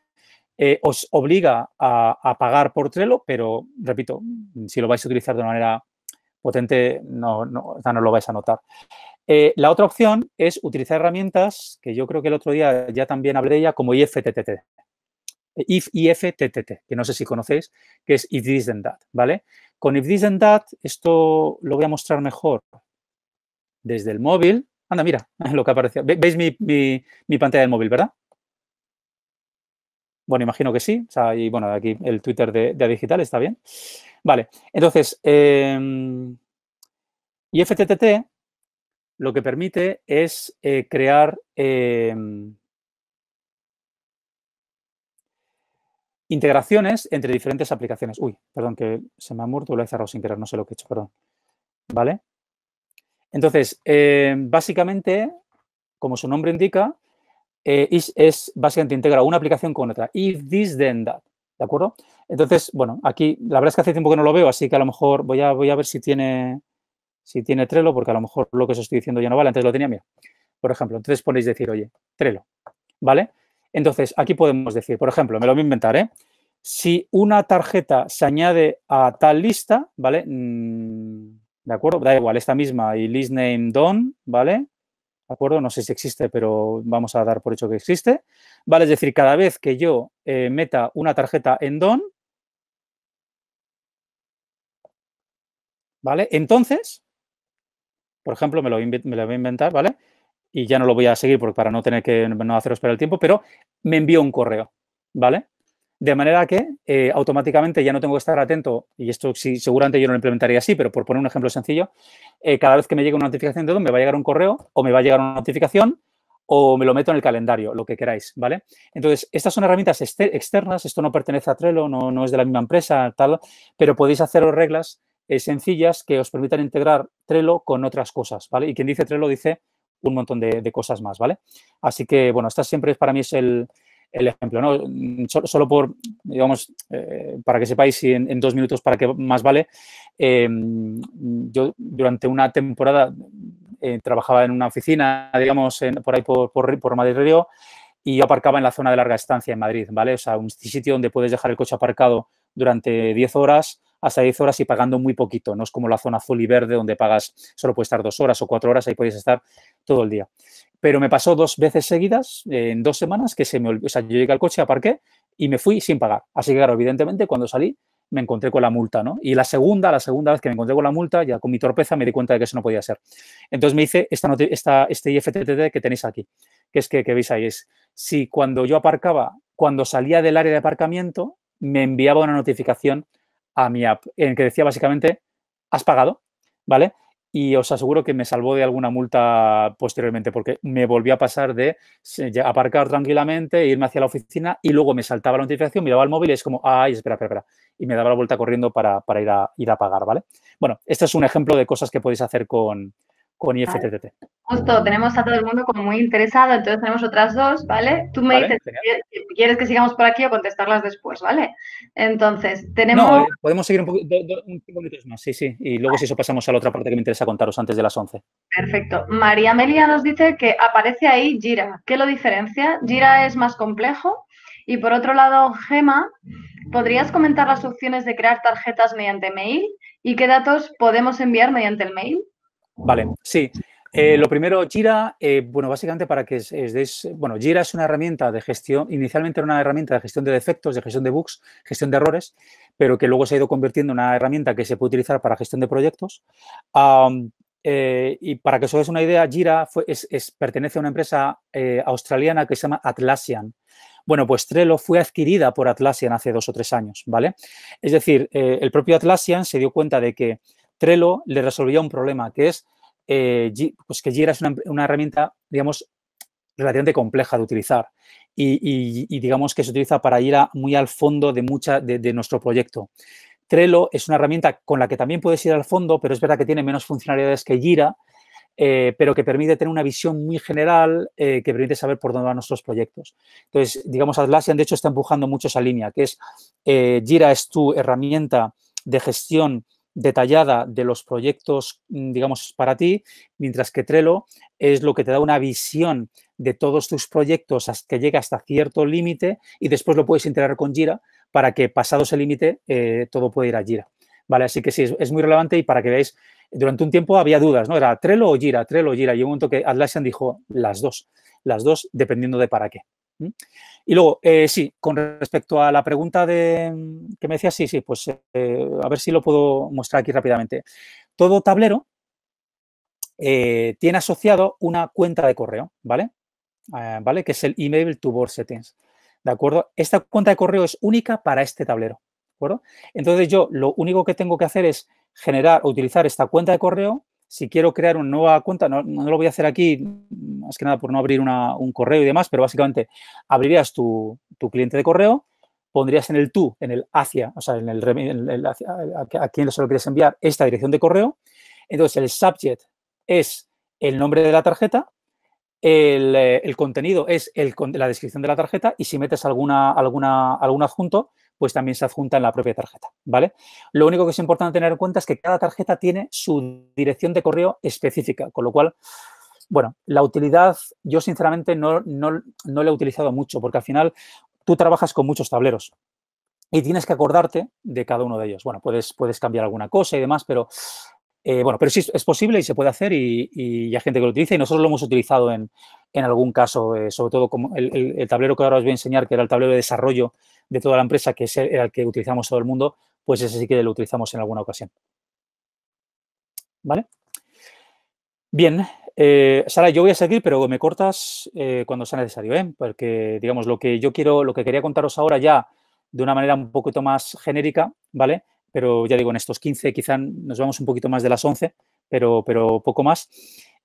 Eh, os obliga a, pagar por Trello, pero repito, si lo vais a utilizar de una manera potente, no, no, lo vais a notar. Eh, la otra opción es utilizar herramientas que yo creo que el otro día ya también hablé de ella, como IFTTT. Eh, if, IFTTT, que no sé si conocéis, que es If This Then That, ¿vale? Con If This Then That, esto lo voy a mostrar mejor desde el móvil. Anda, mira, lo que aparece. ¿Veis mi pantalla del móvil, verdad? Bueno, imagino que sí. O sea, y bueno, aquí el Twitter de, de Digital está bien. Vale, entonces, eh, y lo que permite es eh, crear em, integraciones entre diferentes aplicaciones. Uy, perdón, que se me ha muerto, lo he cerrado sin querer, no sé lo que he hecho, perdón. ¿Vale? Entonces, em, básicamente, como su nombre indica, eh, es básicamente integra una aplicación con otra. If this, then that. ¿De acuerdo? Entonces, bueno, aquí la verdad es que hace tiempo que no lo veo, así que a lo mejor voy a, voy a ver si tiene, si tiene Trello, porque a lo mejor lo que os estoy diciendo ya no vale. Antes lo tenía mío, por ejemplo. Entonces ponéis decir, oye, Trello, ¿vale? Entonces, aquí podemos decir, por ejemplo, me lo voy a inventar, ¿eh? Si una tarjeta se añade a tal lista, ¿vale? Mm, ¿De acuerdo? Da igual, esta misma y list name done, ¿vale? acuerdo? No sé si existe, pero vamos a dar por hecho que existe. Vale, es decir, cada vez que yo eh, meta una tarjeta en DON, ¿vale? Entonces, por ejemplo, me lo, me lo, voy a inventar, ¿vale? Y ya no lo voy a seguir porque para no tener que no hacer esperar el tiempo, pero me envío un correo, ¿vale? De manera que eh, automáticamente ya no tengo que estar atento, y esto seguramente yo no lo implementaría así, pero por poner un ejemplo sencillo, eh, cada vez que me llegue una notificación de Doom me va a llegar un correo o me va a llegar una notificación o me lo meto en el calendario, lo que queráis, ¿vale? Entonces, estas son herramientas externas, esto no pertenece a Trello, no, no es de la misma empresa, tal, pero podéis haceros reglas eh, sencillas que os permitan integrar Trello con otras cosas, ¿vale? Y quien dice Trello dice un montón de, de cosas más, ¿vale? Así que, bueno, esta siempre para mí es el, el ejemplo. ¿no? Mm, solo, por, digamos, eh, para que sepáis en, dos minutos para que más vale, em, yo durante una temporada eh, trabajaba en una oficina, digamos, por ahí por, por, por Madrid Río, y yo aparcaba en la zona de larga estancia en Madrid, ¿vale? O sea, un sitio donde puedes dejar el coche aparcado durante 10 horas hasta 10 horas y pagando muy poquito. No es como la zona azul y verde donde pagas, solo puedes estar dos horas o cuatro horas, ahí puedes estar todo el día. Pero me pasó dos veces seguidas, en dos semanas, que se me olvidó. O sea, yo llegué al coche, aparqué y me fui sin pagar. Así que, claro, evidentemente, cuando salí, me encontré con la multa, ¿no? Y la segunda, la segunda vez que me encontré con la multa, ya con mi torpeza me di cuenta de que eso no podía ser. Entonces me hice esta, esta este IFTTT que tenéis aquí, que es que, que veis ahí, es si cuando yo aparcaba, cuando salía del área de aparcamiento, me enviaba una notificación a mi app, en que decía básicamente, has pagado, ¿vale? Y os aseguro que me salvó de alguna multa posteriormente, porque me volvió a pasar de aparcar tranquilamente, irme hacia la oficina y luego me saltaba la notificación, miraba el móvil y es como, ay, espera, espera, espera. Y me daba la vuelta corriendo para, para ir, a, ir a pagar, ¿vale? Bueno, este es un ejemplo de cosas que podéis hacer con, con IFTTT. Justo, tenemos a todo el mundo como muy interesado, entonces tenemos otras dos, ¿vale? Tú me dices si quieres que sigamos por aquí o contestarlas después, ¿vale? Entonces, tenemos... No, eh, podemos seguir un poquito, más, sí, sí, y luego si eso pasamos a la otra parte que me interesa contaros antes de las 11. Perfecto. María Amelia nos dice que aparece ahí Gira. ¿Qué lo diferencia? Gira es más complejo y por otro lado, Gema, ¿podrías comentar las opciones de crear tarjetas mediante mail y qué datos podemos enviar mediante el mail? Vale, sí. Eh, lo primero, Jira, eh, bueno, básicamente para que es, es, bueno, Jira es una herramienta de gestión, inicialmente era una herramienta de gestión de defectos, de gestión de bugs, gestión de errores, pero que luego se ha ido convirtiendo en una herramienta que se puede utilizar para gestión de proyectos. Eh, y para que os hagáis una idea, Jira pertenece a una empresa australiana que se llama Atlassian. Bueno, pues Trello fue adquirida por Atlassian hace dos o tres años, ¿vale? Es decir, el propio Atlassian se dio cuenta de que Trello le resolvía un problema, que es eh, pues que Jira es una, herramienta, digamos, relativamente compleja de utilizar y, digamos que se utiliza para ir muy al fondo de, mucha, de, nuestro proyecto. Trello es una herramienta con la que también puedes ir al fondo, pero es verdad que tiene menos funcionalidades que Jira, eh, pero que permite tener una visión muy general eh, que permite saber por dónde van nuestros proyectos. Entonces, digamos, Atlassian de hecho está empujando mucho esa línea, que es eh, Jira es tu herramienta de gestión detallada de los proyectos, mm, digamos, para ti, mientras que Trello es lo que te da una visión de todos tus proyectos hasta que llega hasta cierto límite y después lo puedes integrar con Jira para que pasado ese límite eh, todo pueda ir a Jira. ¿Vale? Así que sí, es, muy relevante y para que veáis, durante un tiempo había dudas, ¿no? Era Trello o Jira, Trello o Gira. Y un momento que Atlassian dijo las dos, las dos dependiendo de para qué. Y luego, eh, sí, con respecto a la pregunta de, mm, que me decías, sí, sí, pues eh, a ver si lo puedo mostrar aquí rápidamente. Todo tablero eh, tiene asociado una cuenta de correo, ¿vale? ¿Vale? Que es el email to board settings. ¿De acuerdo? Esta cuenta de correo es única para este tablero. ¿De acuerdo? Entonces yo lo único que tengo que hacer es generar o utilizar esta cuenta de correo si quiero crear una nueva cuenta, no, lo voy a hacer aquí, más que nada por no abrir un correo y demás, pero básicamente abrirías tu, cliente de correo, pondrías en el tú, en el hacia, o sea, en el, a, quien quién quieres enviar, esta dirección de correo. Entonces, el subject es el nombre de la tarjeta, el, eh, contenido es el, la descripción de la tarjeta y si metes alguna, alguna, algún adjunto, pues también se adjunta en la propia tarjeta, ¿vale? Lo único que es importante tener en cuenta es que cada tarjeta tiene su dirección de correo específica, con lo cual, bueno, la utilidad yo sinceramente no, no, la he utilizado mucho porque al final tú trabajas con muchos tableros, y tienes que acordarte de cada uno de ellos. Bueno, puedes, puedes cambiar alguna cosa y demás, pero eh, bueno, pero sí es posible y se puede hacer y, y, hay gente que lo utiliza y nosotros lo hemos utilizado en, en algún caso, eh, sobre todo como el, tablero que ahora os voy a enseñar, que era el tablero de desarrollo de toda la empresa, que es el, que utilizamos todo el mundo, pues ese sí que lo utilizamos en alguna ocasión. ¿Vale? Bien, eh, Sara, yo voy a seguir, pero me cortas eh, cuando sea necesario, ¿eh? porque digamos lo que yo quiero, lo que quería contaros ahora ya de una manera un poquito más genérica, ¿vale? Pero ya digo, en estos 15 quizá nos vamos un poquito más de las 11, pero, pero poco más,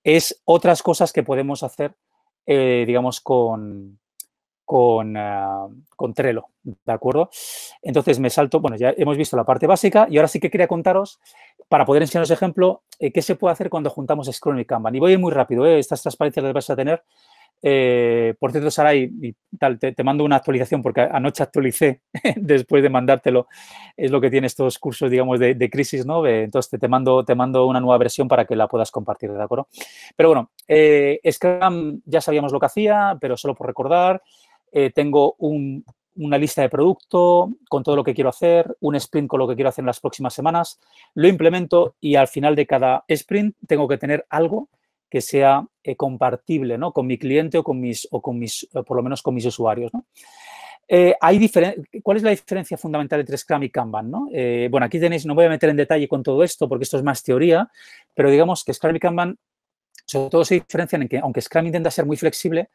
es otras cosas que podemos hacer eh, digamos, con, con, ah, con, Trello, ¿de acuerdo? Entonces me salto, bueno, ya hemos visto la parte básica y ahora sí que quería contaros, para poder enseñaros ejemplo, eh, qué se puede hacer cuando juntamos Scrum y Kanban. Y voy a ir muy rápido, eh, estas transparencias las vais a tener eh, por cierto, Sara, y, tal, te, mando una actualización porque anoche actualicé después de mandártelo. Es lo que tiene estos cursos, digamos, de, crisis, ¿no? Eh, entonces te, te, mando, te mando una nueva versión para que la puedas compartir, ¿de acuerdo? Pero bueno, eh, Scrum ya sabíamos lo que hacía, pero solo por recordar, tengo una lista de producto con todo lo que quiero hacer, un sprint con lo que quiero hacer en las próximas semanas, lo implemento y al final de cada sprint tengo que tener algo que sea eh, compartible con mi cliente o con mis, o con mis, por lo menos con mis usuarios. ¿no? Eh, ¿Cuál es la diferencia fundamental entre Scrum y Kanban? Eh, bueno, aquí tenéis, no voy a meter en detalle con todo esto porque esto es más teoría, pero digamos que Scrum y Kanban sobre todo se diferencian en que, aunque Scrum intenta ser muy flexible,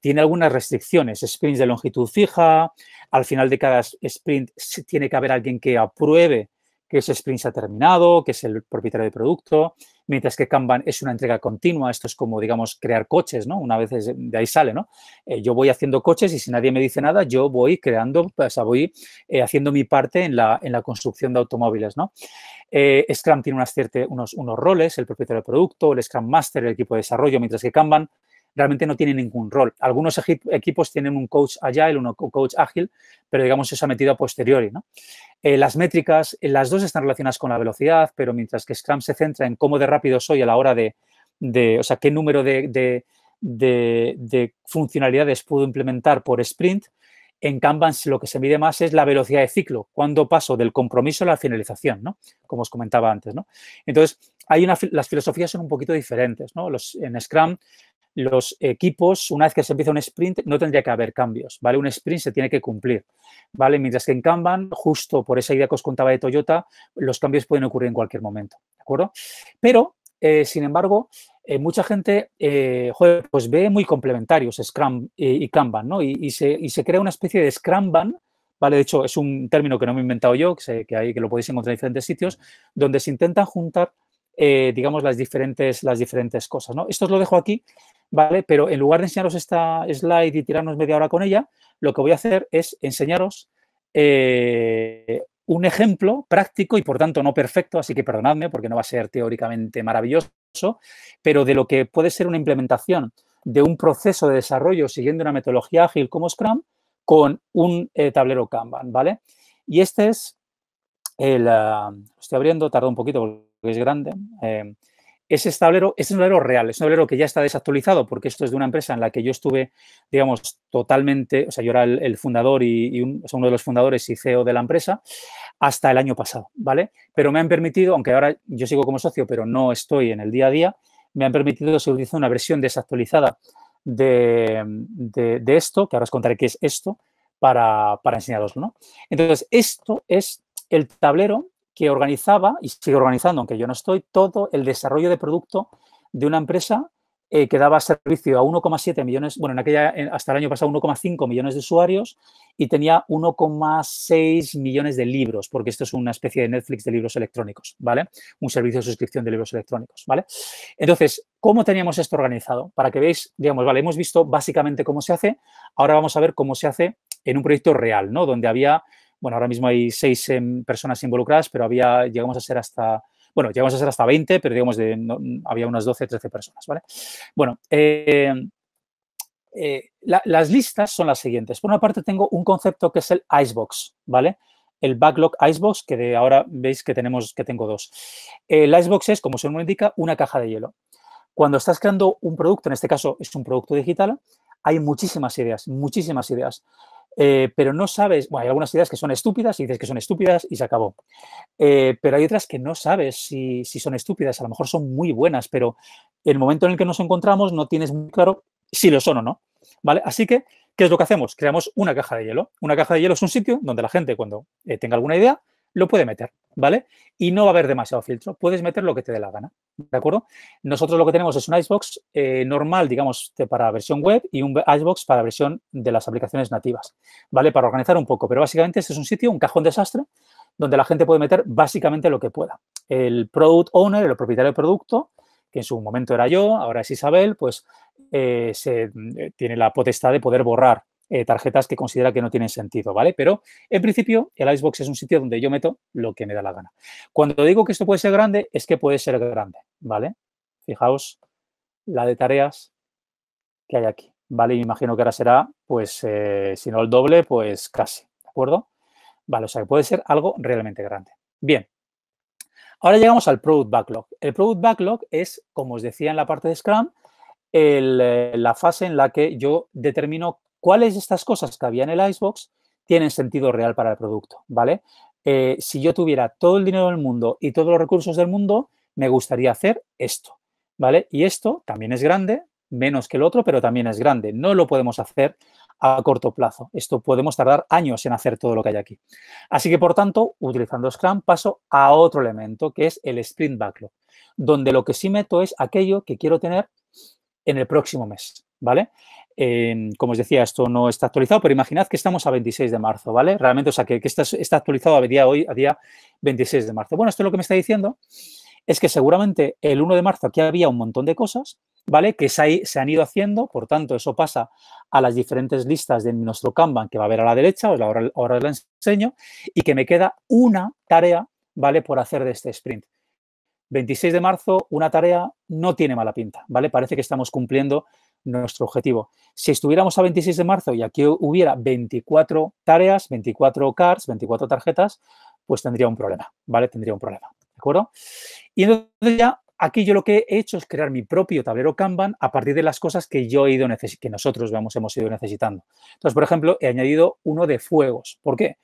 tiene algunas restricciones, sprints de longitud fija, al final de cada sprint tiene que haber alguien que apruebe que ese sprint se ha terminado, que es el propietario de producto, mientras que Kanban es una entrega continua, esto es como, digamos, crear coches, ¿no? Una vez de ahí sale, ¿no? Eh, yo voy haciendo coches y si nadie me dice nada, yo voy creando, o sea, voy eh, haciendo mi parte en la, en la, construcción de automóviles, ¿no? Eh, Scrum tiene unas unos, unos roles, el propietario de producto, el Scrum Master, el equipo de desarrollo, mientras que Kanban realmente no tiene ningún rol. Algunos equipos tienen un coach agile, un coach ágil, pero digamos eso ha metido a posteriori. ¿no? Eh, las métricas, eh, las dos están relacionadas con la velocidad, pero mientras que Scrum se centra en cómo de rápido soy a la hora de, de o sea, qué número de, funcionalidades puedo implementar por sprint, en Kanban lo que se mide más es la velocidad de ciclo, cuando paso del compromiso a la finalización, ¿no? Como os comentaba antes, ¿no? Entonces, hay una, las filosofías son un poquito diferentes, ¿no? Los, en Scrum los equipos, una vez que se empieza un sprint, no tendría que haber cambios, ¿vale? Un sprint se tiene que cumplir, ¿vale? Mientras que en Kanban, justo por esa idea que os contaba de Toyota, los cambios pueden ocurrir en cualquier momento, ¿de acuerdo? Pero, eh, sin embargo, eh, mucha gente eh, pues ve muy complementarios Scrum y, Kanban, ¿no? Y, se, crea una especie de Scrumban, ¿vale? De hecho, es un término que no me he inventado yo, que, que, hay, que lo podéis encontrar en diferentes sitios, donde se intentan juntar digamos, las diferentes, las diferentes cosas. ¿no? Esto os lo dejo aquí ¿vale? Pero en lugar de enseñaros esta slide y tirarnos media hora con ella, lo que voy a hacer es enseñaros eh, un ejemplo práctico y por tanto no perfecto, así que perdonadme porque no va a ser teóricamente maravilloso, pero de lo que puede ser una implementación de un proceso de desarrollo siguiendo una metodología ágil como Scrum con un eh, tablero Kanban, ¿vale? Y este es el... Ah, estoy abriendo, tarda un poquito porque es grande. Eh, ese tablero, este es un tablero real, es un tablero que ya está desactualizado porque esto es de una empresa en la que yo estuve, digamos, totalmente, o sea, yo era el, fundador y, uno de los fundadores y CEO de la empresa hasta el año pasado, ¿vale? Pero me han permitido, aunque ahora yo sigo como socio, pero no estoy en el día a día, me han permitido se utiliza una versión desactualizada de, esto, que ahora os contaré qué es esto, para, para enseñaroslo, ¿no? Entonces, esto es el tablero que organizaba y sigue organizando, aunque yo no estoy, todo el desarrollo de producto de una empresa eh, que daba servicio a 1,7 millones, bueno, en aquella, hasta el año pasado 1,5 millones de usuarios y tenía 1,6 millones de libros, porque esto es una especie de Netflix de libros electrónicos, ¿vale? Un servicio de suscripción de libros electrónicos, ¿vale? Entonces, ¿cómo teníamos esto organizado? Para que veáis, digamos, vale, hemos visto básicamente cómo se hace, ahora vamos a ver cómo se hace en un proyecto real, ¿no? Donde había bueno, ahora mismo hay seis em, personas involucradas, pero había, llegamos a ser hasta, bueno, llegamos a ser hasta 20, pero digamos, de, había unas 12, 13 personas, ¿vale? Bueno, eh, eh, las listas son las siguientes. Por una parte tengo un concepto que es el Icebox, ¿vale? El Backlog Icebox, que de ahora veis que, tenemos, que tengo dos. El Icebox es, como su nombre indica, una caja de hielo. Cuando estás creando un producto, en este caso es un producto digital, hay muchísimas ideas, muchísimas ideas. Eh, pero no sabes, bueno, hay algunas ideas que son estúpidas y dices que son estúpidas y se acabó, eh, pero hay otras que no sabes si, son estúpidas, a lo mejor son muy buenas, pero el momento en el que nos encontramos no tienes muy claro si lo son o no, ¿vale? Así que, ¿qué es lo que hacemos? Creamos una caja de hielo. Una caja de hielo es un sitio donde la gente cuando eh, tenga alguna idea lo puede meter. ¿vale? Y no va a haber demasiado filtro. Puedes meter lo que te dé la gana, ¿de acuerdo? Nosotros lo que tenemos es un Icebox eh, normal, digamos, para versión web y un Icebox para versión de las aplicaciones nativas, ¿vale? Para organizar un poco, pero básicamente este es un sitio, un cajón desastre, donde la gente puede meter básicamente lo que pueda. El product owner, el propietario del producto, que en su momento era yo, ahora es Isabel, pues eh, eh, tiene la potestad de poder borrar eh, tarjetas que considera que no tienen sentido, ¿vale? Pero en principio el Icebox es un sitio donde yo meto lo que me da la gana. Cuando digo que esto puede ser grande, es que puede ser grande, ¿vale? Fijaos la de tareas que hay aquí, ¿vale? Y me imagino que ahora será, pues, eh, si no el doble, pues casi, ¿de acuerdo? Vale, o sea que puede ser algo realmente grande. Bien, Ahora llegamos al Product Backlog. El Product Backlog es, como os decía en la parte de Scrum, eh, la fase en la que yo determino cuáles de estas cosas que había en el Icebox tienen sentido real para el producto, ¿vale? Eh, si yo tuviera todo el dinero del mundo y todos los recursos del mundo, me gustaría hacer esto, ¿vale? Y esto también es grande, menos que el otro, pero también es grande. No lo podemos hacer a corto plazo. Esto podemos tardar años en hacer todo lo que hay aquí. Así que, por tanto, utilizando Scrum, paso a otro elemento, que es el Sprint Backlog, donde lo que sí meto es aquello que quiero tener en el próximo mes, ¿vale? como os decía, esto no está actualizado, pero imaginad que estamos a 26 de marzo, ¿vale? Realmente, o sea, que, está, actualizado a día, hoy, a día 26 de marzo. Bueno, esto es lo que me está diciendo es que seguramente el 1 de marzo aquí había un montón de cosas, ¿vale? Que se, han ido haciendo, por tanto, eso pasa a las diferentes listas de nuestro Kanban que va a ver a la derecha, ahora, ahora la enseño, y que me queda una tarea, ¿vale? Por hacer de este sprint. 26 de marzo, una tarea no tiene mala pinta, ¿vale? Parece que estamos cumpliendo nuestro objetivo. Si estuviéramos a 26 de marzo y aquí hubiera 24 tareas, 24 cards, 24 tarjetas, pues tendría un problema, ¿vale? Tendría un problema, ¿de acuerdo? Y entonces ya aquí yo lo que he hecho es crear mi propio tablero Kanban a partir de las cosas que yo he ido necesitando, que nosotros vamos, hemos ido necesitando. Entonces, por ejemplo, he añadido uno de fuegos. ¿Por qué?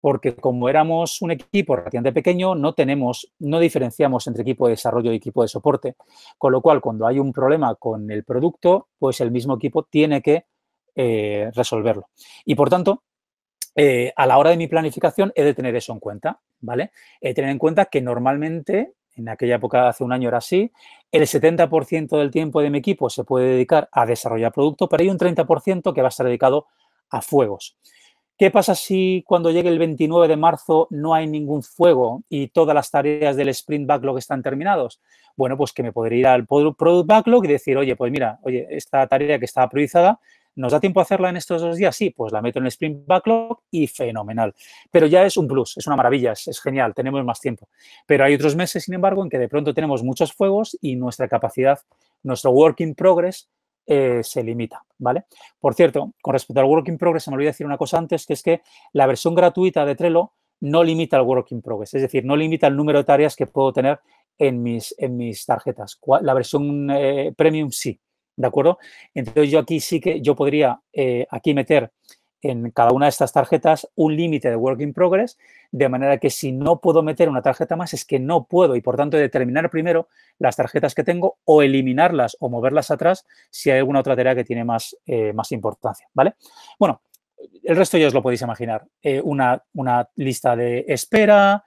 porque como éramos un equipo relativamente pequeño, no tenemos, no diferenciamos entre equipo de desarrollo y equipo de soporte. Con lo cual, cuando hay un problema con el producto, pues el mismo equipo tiene que eh, resolverlo. Y por tanto, eh, a la hora de mi planificación he de tener eso en cuenta, ¿vale? He de tener en cuenta que normalmente, en aquella época, hace un año era así, el 70% del tiempo de mi equipo se puede dedicar a desarrollar producto, pero hay un 30% que va a estar dedicado a fuegos. ¿Qué pasa si cuando llegue el 29 de marzo no hay ningún fuego y todas las tareas del sprint backlog están terminados? Bueno, pues que me podría ir al product backlog y decir, oye, pues mira, oye, esta tarea que estaba priorizada, ¿nos da tiempo a hacerla en estos dos días? Sí, pues la meto en el sprint backlog y fenomenal. Pero ya es un plus, es una maravilla, es, es genial, tenemos más tiempo. Pero hay otros meses, sin embargo, en que de pronto tenemos muchos fuegos y nuestra capacidad, nuestro work in progress eh, se limita, ¿vale? Por cierto, con respecto al Work in Progress, se me a decir una cosa antes, que es que la versión gratuita de Trello no limita el Work in Progress, es decir, no limita el número de tareas que puedo tener en mis, en mis tarjetas. La versión eh, premium sí, ¿de acuerdo? Entonces yo aquí sí que yo podría eh, aquí meter en cada una de estas tarjetas un límite de work in progress, de manera que si no puedo meter una tarjeta más es que no puedo y por tanto determinar primero las tarjetas que tengo o eliminarlas o moverlas atrás si hay alguna otra tarea que tiene más, eh, más importancia, ¿vale? Bueno, el resto ya os lo podéis imaginar. Eh, una, una lista de espera,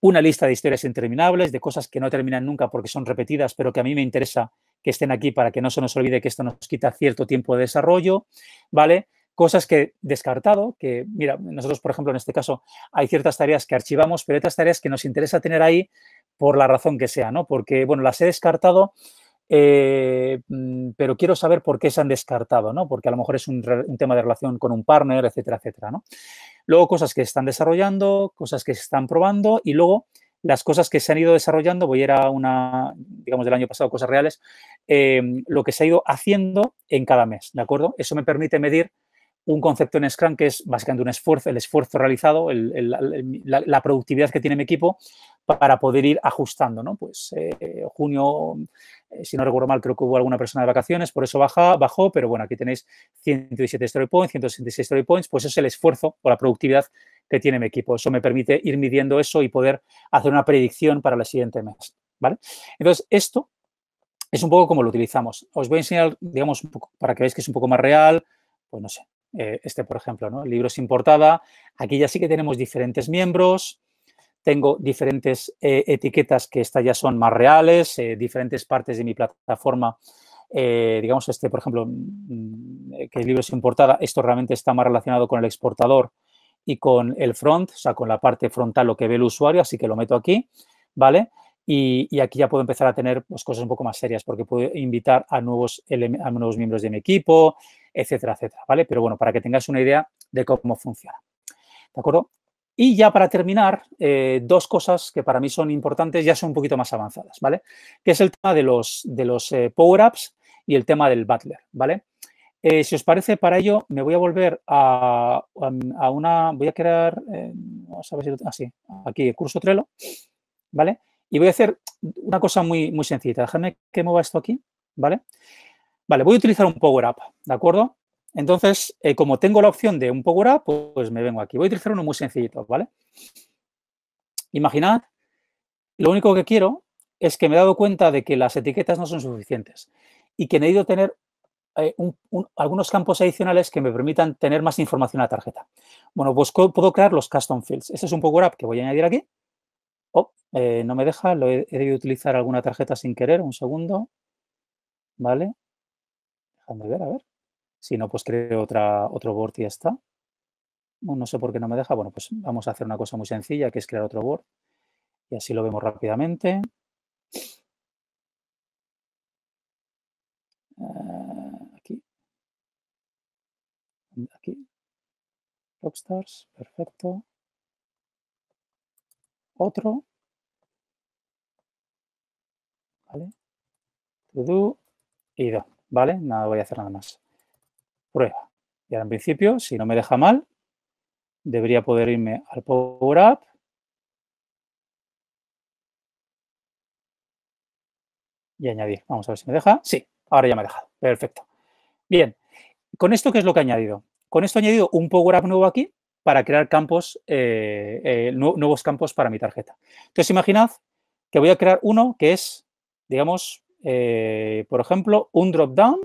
una lista de historias interminables, de cosas que no terminan nunca porque son repetidas, pero que a mí me interesa que estén aquí para que no se nos olvide que esto nos quita cierto tiempo de desarrollo, ¿vale? cosas que descartado, que mira, nosotros por ejemplo en este caso hay ciertas tareas que archivamos, pero hay otras tareas que nos interesa tener ahí por la razón que sea, ¿no? Porque, bueno, las he descartado, eh, mm, pero quiero saber por qué se han descartado, ¿no? Porque a lo mejor es un, tema de relación con un partner, etcétera, etcétera, ¿no? Luego cosas que están desarrollando, cosas que se están probando y luego las cosas que se han ido desarrollando, voy a ir a una, digamos, del año pasado, cosas reales, eh, lo que se ha ido haciendo en cada mes, ¿de acuerdo? Eso me permite medir un concepto en Scrum que es básicamente un esfuerzo, el esfuerzo realizado, la, productividad que tiene mi equipo para poder ir ajustando, ¿no? Pues eh, junio, eh, si no recuerdo mal, creo que hubo alguna persona de vacaciones, por eso baja, bajó, pero bueno, aquí tenéis 117 story points, 166 story points, pues es el esfuerzo o la productividad que tiene mi equipo. Eso me permite ir midiendo eso y poder hacer una predicción para el siguiente mes, ¿vale? Entonces, esto es un poco como lo utilizamos. Os voy a enseñar, digamos, para que veáis que es un poco más real, pues no sé, eh, este por ejemplo, ¿no? libros importada. Aquí ya sí que tenemos diferentes miembros, tengo diferentes eh, etiquetas que estas ya son más reales, eh, diferentes partes de mi plataforma. digamos, este, por ejemplo, mm, que el libros importada, esto realmente está más relacionado con el exportador y con el front, o sea, con la parte frontal, lo que ve el usuario, así que lo meto aquí, ¿vale? vale y, aquí ya puedo empezar a tener pues, cosas un poco más serias porque puedo invitar a nuevos, nuevos miembros de mi equipo, etcétera, etcétera, ¿vale? Pero bueno, para que tengáis una idea de cómo funciona, ¿de acuerdo? Y ya para terminar, eh, dos cosas que para mí son importantes, ya son un poquito más avanzadas, ¿vale? Que es el tema de los, de los eh, power-ups y el tema del butler, ¿vale? Eh, si os parece, para ello me voy a volver a, una, voy a crear, vamos a ver si, así, ah, Aquí aquí, curso Trello, ¿vale? vale y voy a hacer una cosa muy, muy sencilla. Déjame que mueva esto aquí, ¿vale? Vale, voy a utilizar un Power Up, ¿de acuerdo? Entonces, eh, como tengo la opción de un Power Up, pues, me vengo aquí. Voy a utilizar uno muy sencillito, ¿vale? Imaginad, lo único que quiero es que me he dado cuenta de que las etiquetas no son suficientes y que he tener eh, un, algunos campos adicionales que me permitan tener más información a la tarjeta. Bueno, pues puedo crear los custom fields. Este es un Power Up que voy a añadir aquí Oh, no me deja, lo he, de utilizar alguna tarjeta sin querer, un segundo. Vale. Déjame ver, a ver. Si no, pues creo otro board y ya está. No sé por qué no me deja. Bueno, pues vamos a hacer una cosa muy sencilla, que es crear otro board. Y así lo vemos rápidamente. Eh, aquí. Aquí. Rockstars, perfecto otro. ¿Vale? To do y ¿Vale? Nada, voy a hacer nada más. Prueba. Y ahora en principio, si no me deja mal, debería poder irme al Power Up. Y añadir. Vamos a ver si me deja. Sí, ahora ya me ha dejado. Perfecto. Bien. ¿Con esto qué es lo que he añadido? Con esto he añadido un Power Up nuevo aquí, para crear campos, eh, eh, nuevos campos para mi tarjeta. Entonces, imaginad que voy a crear uno que es, digamos, eh, por ejemplo, un drop-down,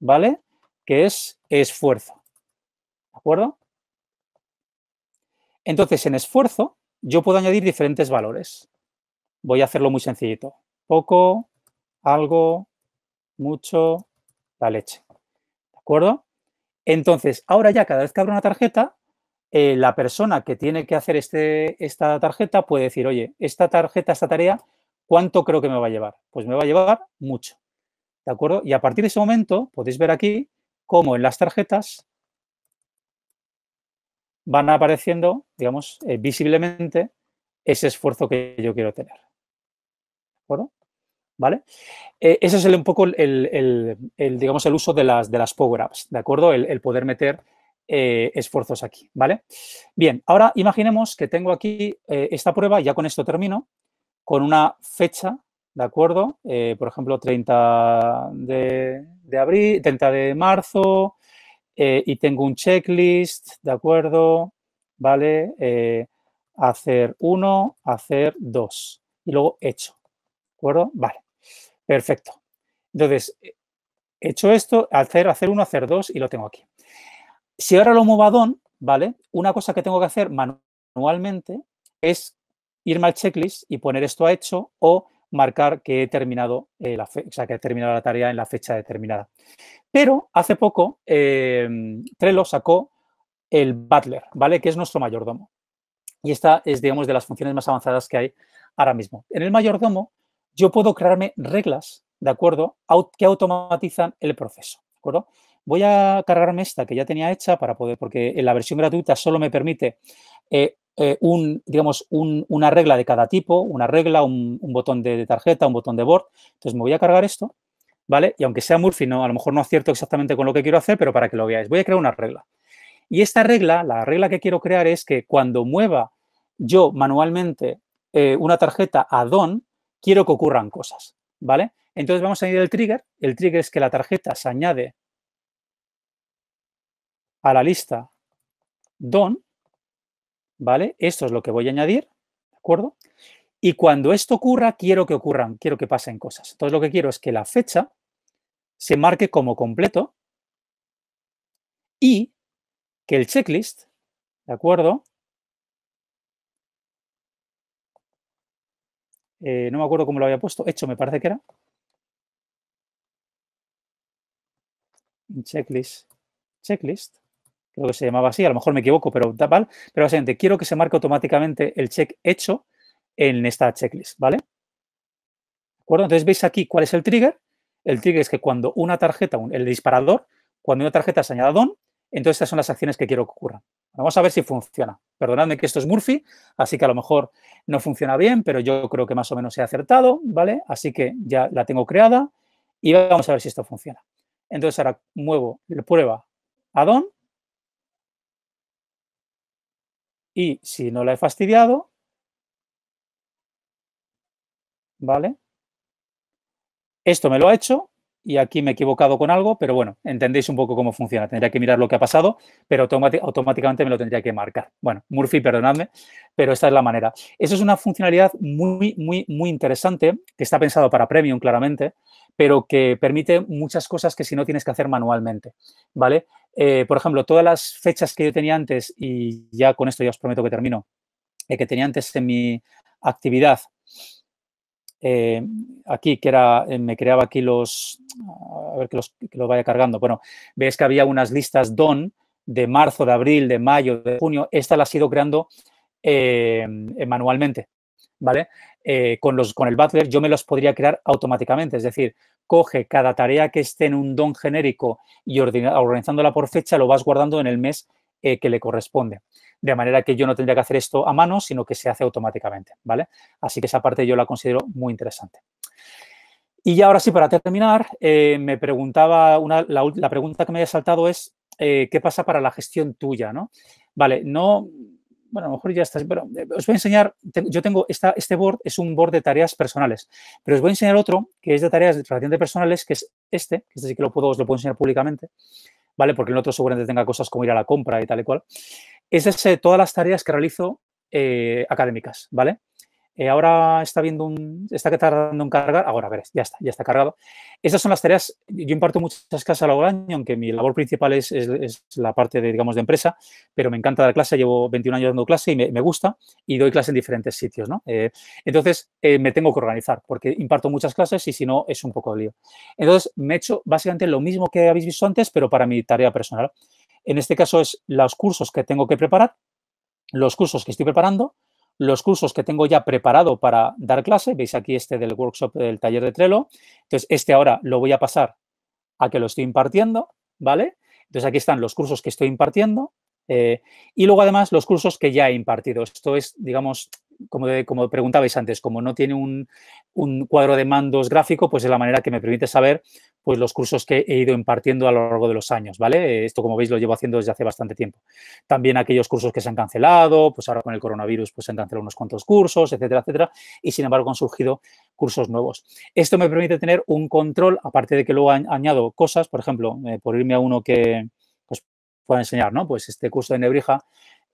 ¿vale? Que es esfuerzo, ¿de acuerdo? Entonces, en esfuerzo, yo puedo añadir diferentes valores. Voy a hacerlo muy sencillito. Poco, algo, mucho, la leche, ¿de acuerdo? Entonces, ahora ya cada vez que abro una tarjeta, eh, la persona que tiene que hacer este, esta tarjeta puede decir, oye, esta tarjeta, esta tarea, ¿cuánto creo que me va a llevar? Pues me va a llevar mucho. ¿De acuerdo? Y a partir de ese momento podéis ver aquí cómo en las tarjetas van apareciendo, digamos, eh, visiblemente ese esfuerzo que yo quiero tener. ¿De acuerdo? ¿Vale? Eh, ese es un poco el, el, digamos, el uso de las, de las Power Apps, ¿de acuerdo? El, poder meter eh, esfuerzos aquí, ¿vale? Bien, ahora imaginemos que tengo aquí eh, esta prueba, ya con esto termino, con una fecha, ¿de acuerdo? Eh, por ejemplo, 30 de, abril, 30 de marzo, y tengo un checklist, ¿de acuerdo? ¿Vale? hacer uno, hacer dos, y luego hecho, ¿de acuerdo? Vale, perfecto. Entonces, hecho esto, hacer, hacer uno, hacer dos, y lo tengo aquí. Si ahora lo muevo a ¿vale? Una cosa que tengo que hacer manualmente es irme al checklist y poner esto a hecho o marcar que he terminado, eh, la, o sea, que he terminado la tarea en la fecha determinada. Pero hace poco em, Trello sacó el butler, ¿vale? Que es nuestro mayordomo. Y esta es, digamos, de las funciones más avanzadas que hay ahora mismo. En el mayordomo yo puedo crearme reglas, ¿de acuerdo? que automatizan el proceso, ¿de acuerdo? voy a cargarme esta que ya tenía hecha para poder, porque en la versión gratuita solo me permite eh, eh, un, digamos, una regla de cada tipo, una regla, un, botón de, tarjeta, un botón de board. Entonces me voy a cargar esto, ¿vale? Y aunque sea Murphy, no, a lo mejor no acierto exactamente con lo que quiero hacer, pero para que lo veáis, voy a crear una regla. Y esta regla, la regla que quiero crear es que cuando mueva yo manualmente eh, una tarjeta a DON, quiero que ocurran cosas, ¿vale? Entonces vamos a ir el trigger. El trigger es que la tarjeta se añade a la lista don, ¿vale? Esto es lo que voy a añadir, ¿de acuerdo? Y cuando esto ocurra, quiero que ocurran, quiero que pasen cosas. Entonces lo que quiero es que la fecha se marque como completo y que el checklist, ¿de acuerdo? Eh, no me acuerdo cómo lo había puesto, hecho me parece que era. Checklist, checklist creo que se llamaba así, a lo mejor me equivoco, pero tal, pero básicamente quiero que se marque automáticamente el check hecho en esta checklist, ¿vale? ¿De acuerdo? Entonces veis aquí cuál es el trigger. El trigger es que cuando una tarjeta, el disparador, cuando una tarjeta se añada DON, entonces estas son las acciones que quiero que ocurran. Vamos a ver si funciona. Perdonadme que esto es Murphy, así que a lo mejor no funciona bien, pero yo creo que más o menos he acertado, ¿vale? Así que ya la tengo creada y vamos a ver si esto funciona. Entonces ahora muevo la prueba a DON Y si no la he fastidiado, ¿vale? Esto me lo ha hecho y aquí me he equivocado con algo, pero bueno, entendéis un poco cómo funciona. Tendría que mirar lo que ha pasado, pero automáticamente me lo tendría que marcar. Bueno, Murphy, perdonadme, pero esta es la manera. Esa es una funcionalidad muy, muy, muy interesante, que está pensado para Premium, claramente, pero que permite muchas cosas que si no tienes que hacer manualmente, ¿vale? Eh, por ejemplo, todas las fechas que yo tenía antes, y ya con esto ya os prometo que termino, eh, que tenía antes en mi actividad, eh, aquí, que era, me creaba aquí los, a ver que los, que los vaya cargando, bueno, veis que había unas listas DON de marzo, de abril, de mayo, de junio, esta la ha ido creando manualmente. ¿vale? Eh, con, los, con el Butler yo me los podría crear automáticamente, es decir, coge cada tarea que esté en un don genérico y organizándola por fecha, lo vas guardando en el mes eh, que le corresponde. De manera que yo no tendría que hacer esto a mano, sino que se hace automáticamente, ¿vale? Así que esa parte yo la considero muy interesante. Y ya ahora sí, para terminar, eh, me preguntaba, una, la, pregunta que me había saltado es, ¿qué pasa para la gestión tuya? ¿no? Vale, no, bueno, a lo mejor ya está. Bueno, eh, os voy a enseñar, yo tengo esta, este board, es un board de tareas personales, pero os voy a enseñar otro que es de tareas de de personales, que es este, que este sí que lo puedo, os lo puedo enseñar públicamente, ¿vale? Porque el otro seguramente tenga cosas como ir a la compra y tal y cual. Es ese, todas las tareas que realizo eh, académicas, ¿vale? Eh, ahora está viendo un, está tardando en cargar, ahora ver, ya está, ya está cargado. Esas son las tareas, yo imparto muchas clases a del año, aunque mi labor principal es, la parte, de, digamos, de empresa, pero me encanta dar clase, llevo 21 años dando clase y me, gusta y doy clase en diferentes sitios, ¿no? Eh, entonces, eh, me tengo que organizar porque imparto muchas clases y si no, es un poco de lío. Entonces, me he hecho básicamente lo mismo que habéis visto antes, pero para mi tarea personal. En este caso es los cursos que tengo que preparar, los cursos que estoy preparando, los cursos que tengo ya preparado para dar clase. Veis aquí este del workshop del taller de Trello. Entonces, este ahora lo voy a pasar a que lo estoy impartiendo, ¿vale? Entonces, aquí están los cursos que estoy impartiendo eh, y luego, además, los cursos que ya he impartido. Esto es, digamos, eh, como, preguntabais antes, como no tiene un, cuadro de mandos gráfico, pues es la manera que me permite saber pues, los cursos que he ido impartiendo a lo largo de los años, ¿vale? Esto, como veis, lo llevo haciendo desde hace bastante tiempo. También aquellos cursos que se han cancelado, pues ahora con el coronavirus pues, se han cancelado unos cuantos cursos, etcétera, etcétera, y sin embargo han surgido cursos nuevos. Esto me permite tener un control, aparte de que luego añado cosas, por ejemplo, eh, por irme a uno que os pues, pueda enseñar, ¿no? Pues este curso de Nebrija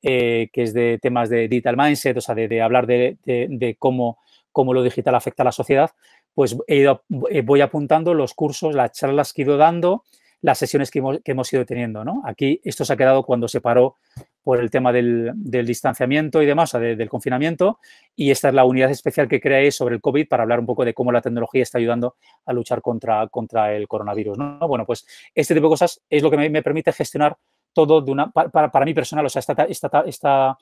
eh, que es de temas de digital mindset, o sea, de, hablar de, cómo, lo digital afecta a la sociedad, pues he ido, eh, voy apuntando los cursos, las charlas que he ido dando, las sesiones que hemos, ido teniendo. ¿no? Aquí esto se ha quedado cuando se paró por el tema del, distanciamiento y demás, o sea, del confinamiento, y esta es la unidad especial que creéis sobre el COVID para hablar un poco de cómo la tecnología está ayudando a luchar contra, contra el coronavirus. Bueno, pues este tipo de cosas es lo que me permite gestionar todo de una, para, para mí personal, o sea, esta, esta,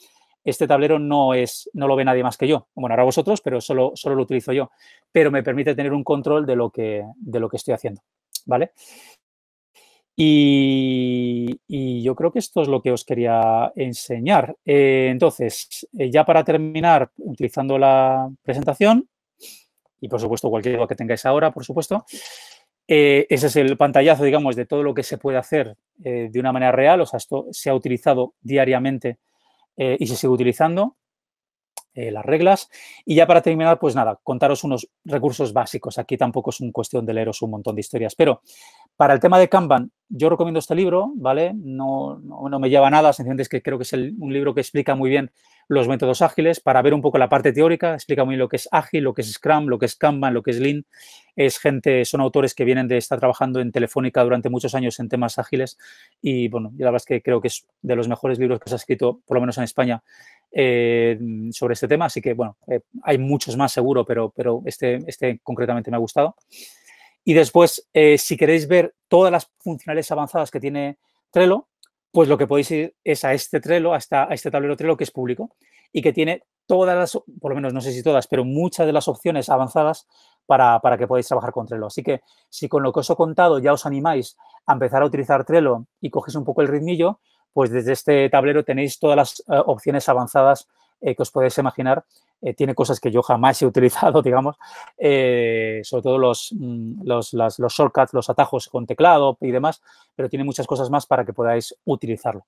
este tablero no, es, no lo ve nadie más que yo. Bueno, ahora vosotros, pero solo, solo lo utilizo yo. Pero me permite tener un control de lo que, de lo que estoy haciendo, ¿vale? Y, yo creo que esto es lo que os quería enseñar. Eh, entonces, eh, ya para terminar, utilizando la presentación, y por supuesto cualquier cosa que tengáis ahora, por supuesto, eh, ese es el pantallazo, digamos, de todo lo que se puede hacer eh, de una manera real. O sea, esto se ha utilizado diariamente eh, y se sigue utilizando. Eh, las reglas. Y ya para terminar, pues nada, contaros unos recursos básicos. Aquí tampoco es un cuestión de leeros un montón de historias, pero para el tema de Kanban, yo recomiendo este libro, ¿vale? No, no, me lleva nada, sencillamente es que creo que es un libro que explica muy bien los métodos ágiles para ver un poco la parte teórica, explica muy bien lo que es ágil, lo que es Scrum, lo que es Kanban, lo que es Lean. Es gente, son autores que vienen de estar trabajando en Telefónica durante muchos años en temas ágiles y bueno, yo la verdad es que creo que es de los mejores libros que se ha escrito, por lo menos en España, eh, sobre este tema, así que bueno, eh, hay muchos más seguro, pero, pero este, este concretamente me ha gustado. Y después, eh, si queréis ver todas las funcionalidades avanzadas que tiene Trello, pues lo que podéis ir es a este Trello, a, a este tablero Trello que es público y que tiene todas las, por lo menos no sé si todas, pero muchas de las opciones avanzadas para, para, que podáis trabajar con Trello. Así que si con lo que os he contado ya os animáis a empezar a utilizar Trello y cogéis un poco el ritmillo, pues desde este tablero tenéis todas las eh, opciones avanzadas eh, que os podéis imaginar. Eh, tiene cosas que yo jamás he utilizado, digamos, sobre todo los, mm, los, shortcuts, los atajos con teclado y demás, pero tiene muchas cosas más para que podáis utilizarlo.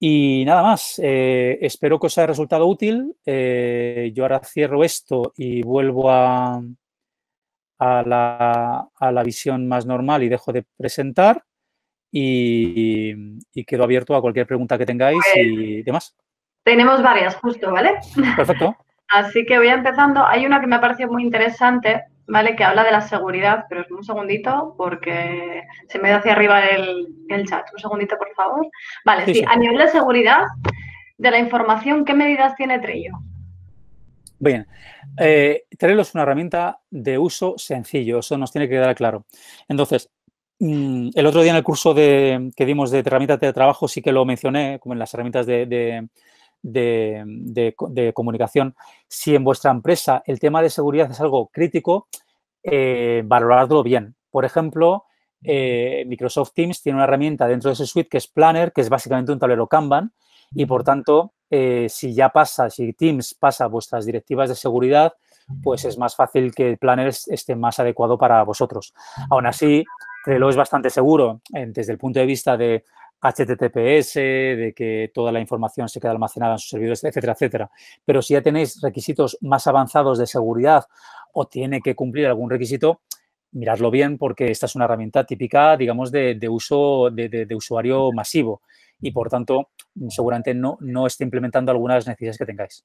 Y nada más, espero que os haya resultado útil. yo ahora cierro esto y vuelvo a, a, la, a la visión más normal y dejo de presentar y, quedo abierto a cualquier pregunta que tengáis pues y demás. Tenemos varias, justo, ¿vale? Perfecto. Así que voy empezando. Hay una que me parece muy interesante, ¿vale? Que habla de la seguridad, pero es un segundito porque se me da hacia arriba el, chat. Un segundito, por favor. Vale, sí, A nivel de seguridad de la información, ¿qué medidas tiene Trello? Bien, eh, Trello es una herramienta de uso sencillo, eso nos tiene que quedar claro. Entonces, Mm, el otro día en el curso de, que dimos de herramientas de trabajo sí que lo mencioné, como en las herramientas de, comunicación. Si en vuestra empresa el tema de seguridad es algo crítico, eh, valoradlo bien. Por ejemplo, eh, Microsoft Teams tiene una herramienta dentro de su suite que es Planner, que es básicamente un tablero Kanban, y por tanto, eh, si ya pasa, si Teams pasa vuestras directivas de seguridad, pues es más fácil que el Planner esté más adecuado para vosotros. Aún así, lo es bastante seguro desde el punto de vista de HTTPS, de que toda la información se queda almacenada en sus servidores, etcétera, etcétera. Pero si ya tenéis requisitos más avanzados de seguridad o tiene que cumplir algún requisito, miradlo bien porque esta es una herramienta típica, digamos, de, uso de, usuario masivo y, por tanto, seguramente no, no esté implementando algunas necesidades que tengáis.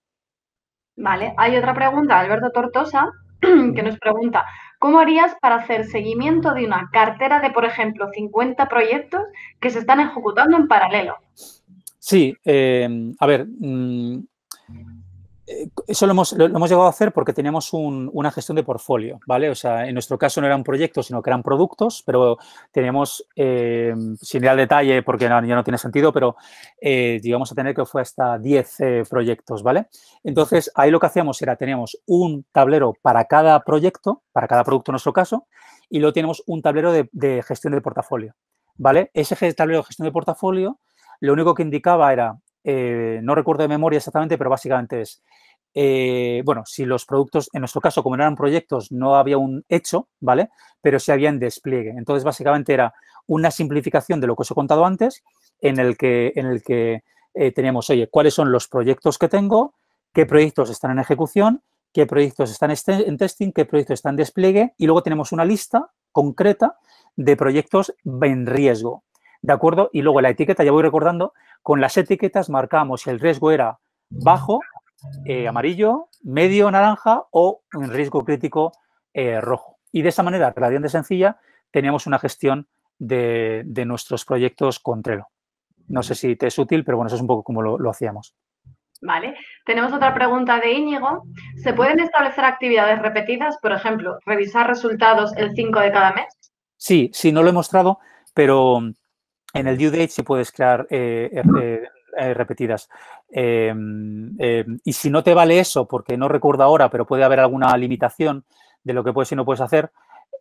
Vale, hay otra pregunta, Alberto Tortosa, que nos pregunta, ¿cómo harías para hacer seguimiento de una cartera de, por ejemplo, 50 proyectos que se están ejecutando en paralelo? Sí, eh, a ver, mm, eso lo hemos, lo, llegado a hacer porque teníamos una gestión de portfolio, ¿vale? O sea, en nuestro caso no eran proyectos, sino que eran productos, pero teníamos, eh, sin ir al detalle porque ya no tiene sentido, pero eh, a tener que fue hasta 10 eh, proyectos, ¿vale? Entonces, ahí lo que hacíamos era, teníamos un tablero para cada proyecto, para cada producto en nuestro caso, y luego tenemos un tablero de, de gestión de portafolio, ¿vale? Ese tablero de gestión de portafolio, lo único que indicaba era eh, no recuerdo de memoria exactamente, pero básicamente es, eh, bueno, si los productos, en nuestro caso, como eran proyectos, no había un hecho, ¿vale? Pero se había en despliegue. Entonces, básicamente era una simplificación de lo que os he contado antes, en el que, en el que eh, teníamos, oye, cuáles son los proyectos que tengo, qué proyectos están en ejecución, qué proyectos están este, en testing, qué proyectos están en despliegue, y luego tenemos una lista concreta de proyectos en riesgo. ¿De acuerdo? Y luego la etiqueta, ya voy recordando, con las etiquetas marcamos si el riesgo era bajo, eh, amarillo, medio, naranja o un riesgo crítico eh, rojo. Y de esa manera, relativamente sencilla, teníamos una gestión de, nuestros proyectos con Trello. No sé si te es útil, pero bueno, eso es un poco como lo, lo hacíamos. Vale. Tenemos otra pregunta de Íñigo. ¿Se pueden establecer actividades repetidas? Por ejemplo, revisar resultados el 5 de cada mes. Sí, sí, no lo he mostrado, pero en el due date sí puedes crear eh, er, eh, eh, repetidas. Em, em, y si no te vale eso, porque no recuerdo ahora, pero puede haber alguna limitación de lo que puedes y no puedes hacer,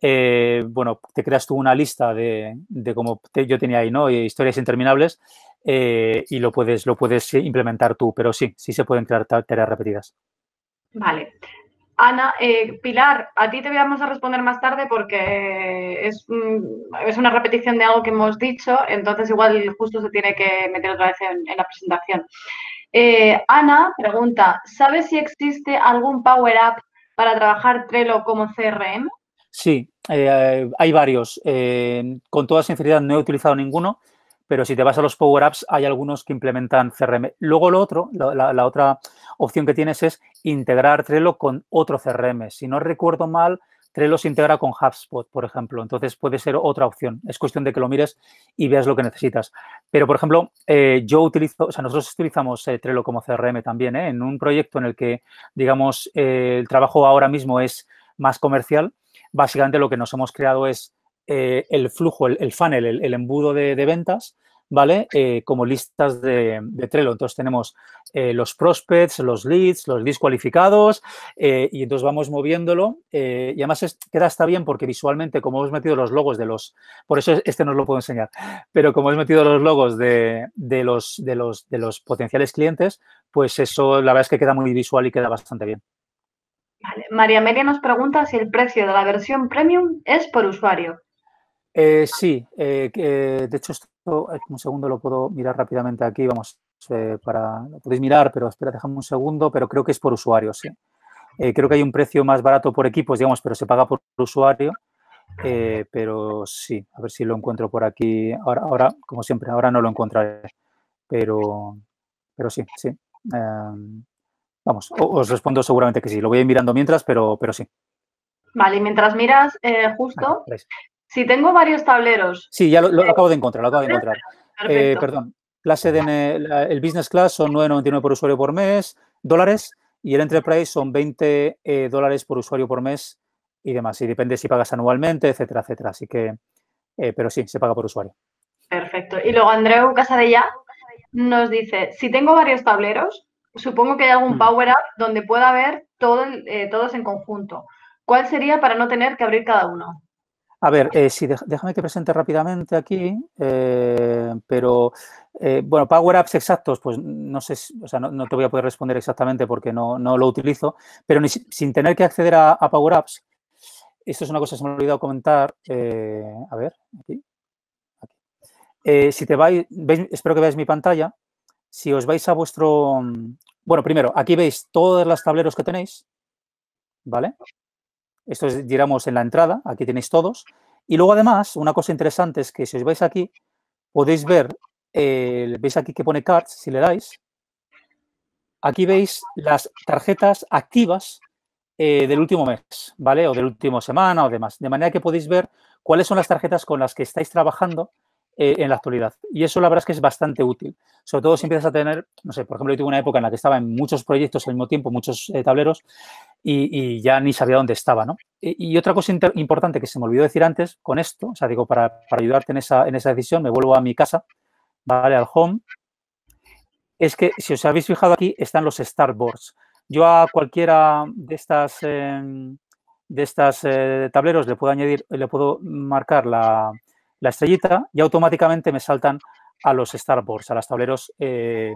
bueno, te creas tú una lista de, de como yo tenía ahí, ¿no? Historias interminables y lo puedes, lo puedes implementar tú, pero sí, sí se pueden crear tareas repetidas. Vale, Ana, eh, Pilar, a ti te vamos a responder más tarde porque mm, es, una repetición de algo que hemos dicho, entonces igual justo se tiene que meter otra vez en, la presentación. Eh, Ana pregunta, ¿sabes si existe algún Power Up para trabajar Trello como CRM? Sí, eh, hay varios. con toda sinceridad no he utilizado ninguno, pero si te vas a los power apps, hay algunos que implementan CRM. Luego lo otro, la, otra opción que tienes es integrar Trello con otro CRM. Si no recuerdo mal, Trello se integra con HubSpot, por ejemplo. Entonces puede ser otra opción. Es cuestión de que lo mires y veas lo que necesitas. Pero, por ejemplo, eh, yo utilizo, o sea, nosotros utilizamos eh, Trello como CRM también, ¿eh? en un proyecto en el que, digamos, el trabajo ahora mismo es más comercial. Básicamente lo que nos hemos creado es eh, el flujo, el, funnel, el, embudo de, ventas, ¿vale? Eh, como listas de, Trello. Entonces tenemos eh, los prospects, los leads, los leads cualificados y entonces vamos moviéndolo. y además queda está bien porque visualmente, como hemos metido los logos de los, por eso este no lo puedo enseñar, pero como hemos metido los logos de, los, los, de los potenciales clientes, pues eso la verdad es que queda muy visual y queda bastante bien. Vale. María Media nos pregunta si el precio de la versión premium es por usuario. Eh, sí, eh, de hecho, esto, eh, un segundo lo puedo mirar rápidamente aquí, vamos, para, lo podéis mirar, pero espera, déjame un segundo, pero creo que es por usuario, sí. creo que hay un precio más barato por equipos, digamos, pero se paga por usuario, pero sí, a ver si lo encuentro por aquí, ahora, ahora como siempre, ahora no lo encontraré, pero, pero sí, sí. Em, vamos, os respondo seguramente que sí, lo voy a ir mirando mientras, pero, pero sí. Vale, mientras miras, justo, si tengo varios tableros. Sí, ya lo, acabo de encontrar, lo acabo de encontrar. Eh, perdón. Clase de el Business Class son 9,99 por usuario por mes, dólares, y el Enterprise son 20 eh, dólares por usuario por mes y demás. Y depende si pagas anualmente, etcétera, etcétera. Así que, eh, pero sí, se paga por usuario. Perfecto. Y luego Andreu Casadella nos dice, si tengo varios tableros, supongo que hay algún mm. Power Up donde pueda ver todo, todos en conjunto. ¿Cuál sería para no tener que abrir cada uno? A ver, eh, déjame que presente rápidamente aquí, eh, pero eh, bueno, Power Apps exactos, pues no sé, o sea, no, te voy a poder responder exactamente porque no, no lo utilizo, pero sin tener que acceder a, Power Apps, esto es una cosa que se me ha olvidado comentar, a ver, aquí. aquí. si te vais, espero que veáis mi pantalla, si os vais a vuestro, mm, bueno, primero, aquí veis todos los tableros que tenéis, ¿vale? Esto es, en la entrada, aquí tenéis todos. Y luego además, una cosa interesante es que si os vais aquí, podéis ver, veis aquí que pone cards, si le dais, aquí veis las tarjetas activas eh, del último mes, ¿vale? O del último semana o demás. De manera que podéis ver cuáles son las tarjetas con las que estáis trabajando eh, en la actualidad. Y eso la verdad es que es bastante útil. Sobre todo si empiezas a tener, no sé, por ejemplo, yo tuve una época en la que estaba en muchos proyectos al mismo tiempo, muchos eh, tableros, y, ya ni sabía dónde estaba, ¿no? Y, otra cosa importante que se me olvidó decir antes con esto, o sea, digo, para, ayudarte en esa, en esa decisión, me vuelvo a mi casa, ¿vale? Al home, es que si os habéis fijado aquí están los Starboards. Yo a cualquiera de estas, em, de estas eh, tableros le puedo añadir, le puedo marcar la, estrellita y automáticamente me saltan a los Starboards, a los tableros eh,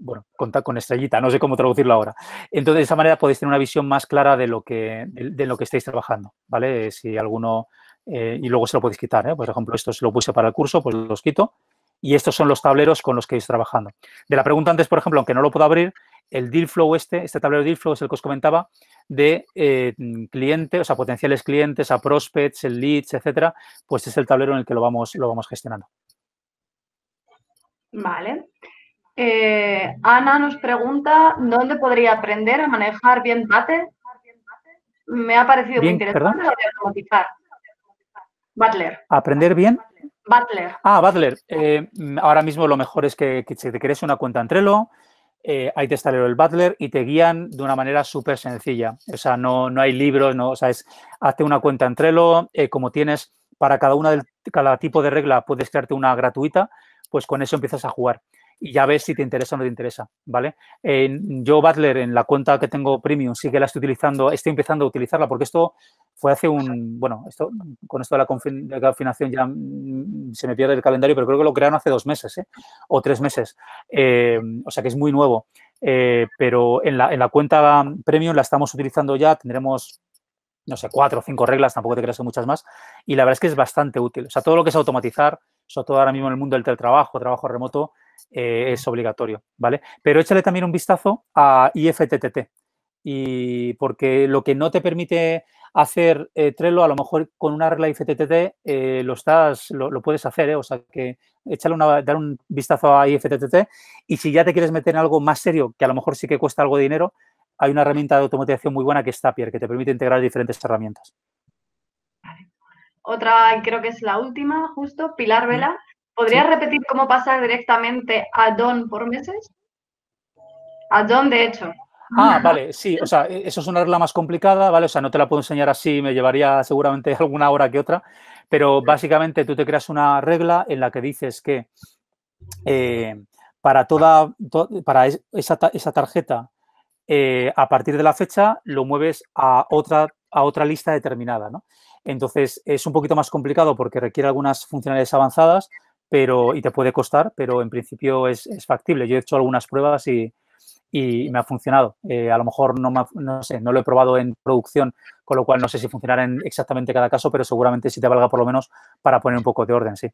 bueno, contar con estrellita, no sé cómo traducirlo ahora. Entonces, de esa manera podéis tener una visión más clara de lo que, de, lo que estáis trabajando, ¿vale? Si alguno, eh, y luego se lo podéis quitar, ¿eh? Por ejemplo, esto se lo puse para el curso, pues los quito. Y estos son los tableros con los que estáis trabajando. De la pregunta antes, por ejemplo, aunque no lo puedo abrir, el deal flow este, este tablero deal flow es el que os comentaba, de eh, clientes, o sea, potenciales clientes, a prospects, el leads, etcétera, pues es el tablero en el que lo vamos, lo vamos gestionando. Vale. Eh, Ana nos pregunta dónde podría aprender a manejar bien Battle. Me ha parecido muy interesante Butler. ¿Aprender bien? Butler. Ah, Butler. Eh, ahora mismo lo mejor es que, si te crees una cuenta en Trello, eh, ahí te está el Butler y te guían de una manera súper sencilla. O sea, no, no hay libros, no, o sea, es hazte una cuenta en Trello, como tienes para cada una de cada tipo de regla puedes crearte una gratuita, pues con eso empiezas a jugar y ya ves si te interesa o no te interesa, ¿vale? yo, Butler, en la cuenta que tengo Premium, sí que la estoy utilizando, estoy empezando a utilizarla porque esto fue hace un, bueno, esto con esto de la, confinación ya mm, se me pierde el calendario, pero creo que lo crearon hace dos meses ¿eh? o tres meses, em, o sea que es muy nuevo, eh, pero en la, cuenta Premium la estamos utilizando ya, tendremos no sé, cuatro o cinco reglas, tampoco te creas que muchas más, y la verdad es que es bastante útil. O sea, todo lo que es automatizar, sobre todo ahora mismo en el mundo del teletrabajo, trabajo remoto, eh, es obligatorio, ¿vale? Pero échale también un vistazo a IFTTT, y porque lo que no te permite hacer eh, Trello, a lo mejor con una regla IFTTT eh, lo, estás, lo, puedes hacer, o sea que échale una, dar un vistazo a IFTTT y si ya te quieres meter en algo más serio, que a lo mejor sí que cuesta algo de dinero, hay una herramienta de automatización muy buena que es Zapier, que te permite integrar diferentes herramientas. Otra, creo que es la última, justo, Pilar Vela. ¿Podrías repetir cómo pasar directamente a don por meses? A don, de hecho. Ah, vale, sí, o sea, e-, eso es una regla más complicada, ¿vale? O sea, no te la puedo enseñar así, me llevaría seguramente alguna hora que otra, pero básicamente tú te creas una regla en la que dices que eh, para toda, para esa, tarjeta, eh, a partir de la fecha, lo mueves a otra, a otra lista determinada, ¿no? Entonces, es un poquito más complicado porque requiere algunas funcionalidades avanzadas, pero, y te puede costar, pero en principio es, factible. Yo he hecho algunas pruebas y, me ha funcionado. Eh, a lo mejor no, no, sé, no lo he probado en producción, con lo cual no sé si funcionará en exactamente cada caso, pero seguramente sí te valga por lo menos para poner un poco de orden, sí.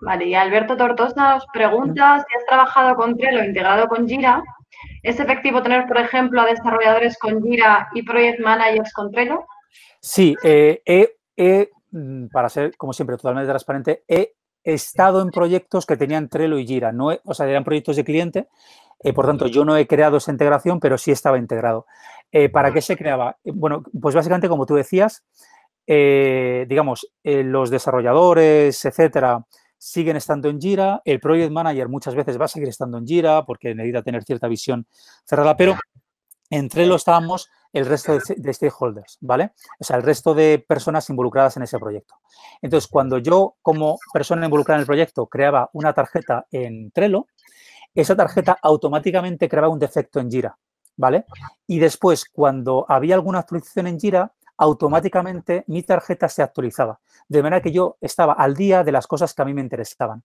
Vale, y Alberto Tortosa nos pregunta si has trabajado con Trello integrado con Jira. ¿Es efectivo tener, por ejemplo, a desarrolladores con Jira y Project Managers con Trello? Sí, eh, mm, para ser, como siempre, totalmente transparente, he estado en proyectos que tenían Trello y Jira, o sea, eran proyectos de cliente, eh, por tanto, yo no he creado esa integración, pero sí estaba integrado. Eh, ¿Para qué se creaba? Bueno, pues básicamente, como tú decías, eh, digamos, los desarrolladores, etcétera, siguen estando en Jira, el Project Manager muchas veces va a seguir estando en Jira porque necesita tener cierta visión cerrada, pero en Trello estábamos el resto de, stakeholders, ¿vale? O sea, el resto de personas involucradas en ese proyecto. Entonces, cuando yo como persona involucrada en el proyecto creaba una tarjeta en Trello, esa tarjeta automáticamente creaba un defecto en Jira, ¿vale? Y después, cuando había alguna actualización en Jira, automáticamente mi tarjeta se actualizaba. De manera que yo estaba al día de las cosas que a mí me interesaban,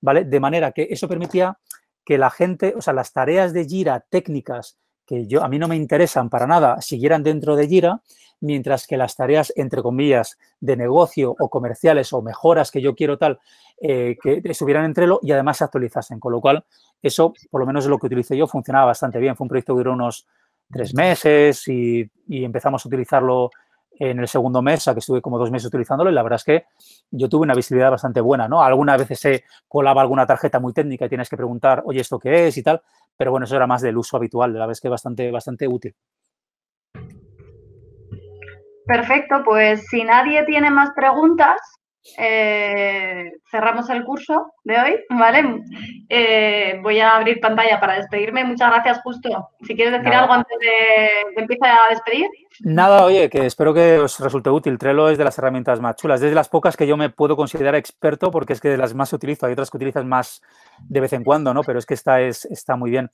¿vale? De manera que eso permitía que la gente, o sea, las tareas de Jira técnicas yo, a mí no me interesan para nada, siguieran dentro de Jira, mientras que las tareas, entre comillas, de negocio o comerciales o mejoras que yo quiero tal, eh, que estuvieran entre lo y además se actualizasen. Con lo cual, eso, por lo menos lo que utilicé yo, funcionaba bastante bien. Fue un proyecto que duró unos tres meses y, empezamos a utilizarlo en el segundo mes, a que estuve como dos meses utilizándolo y la verdad es que yo tuve una visibilidad bastante buena, ¿no? Algunas veces se colaba alguna tarjeta muy técnica y tienes que preguntar, oye, ¿esto qué es? y tal, pero bueno, eso era más del uso habitual, de la vez que bastante, bastante útil. Perfecto, pues si nadie tiene más preguntas, eh, cerramos el curso de hoy, ¿vale? Eh, voy a abrir pantalla para despedirme. Muchas gracias, Justo. Si quieres decir algo antes de que empiece a despedir. Nada, oye, que espero que os resulte útil. Trello es de las herramientas más chulas, desde las pocas que yo me puedo considerar experto porque es que de las más utilizo. Hay otras que utilizas más de vez en cuando, ¿no? Pero es que esta es, está muy bien.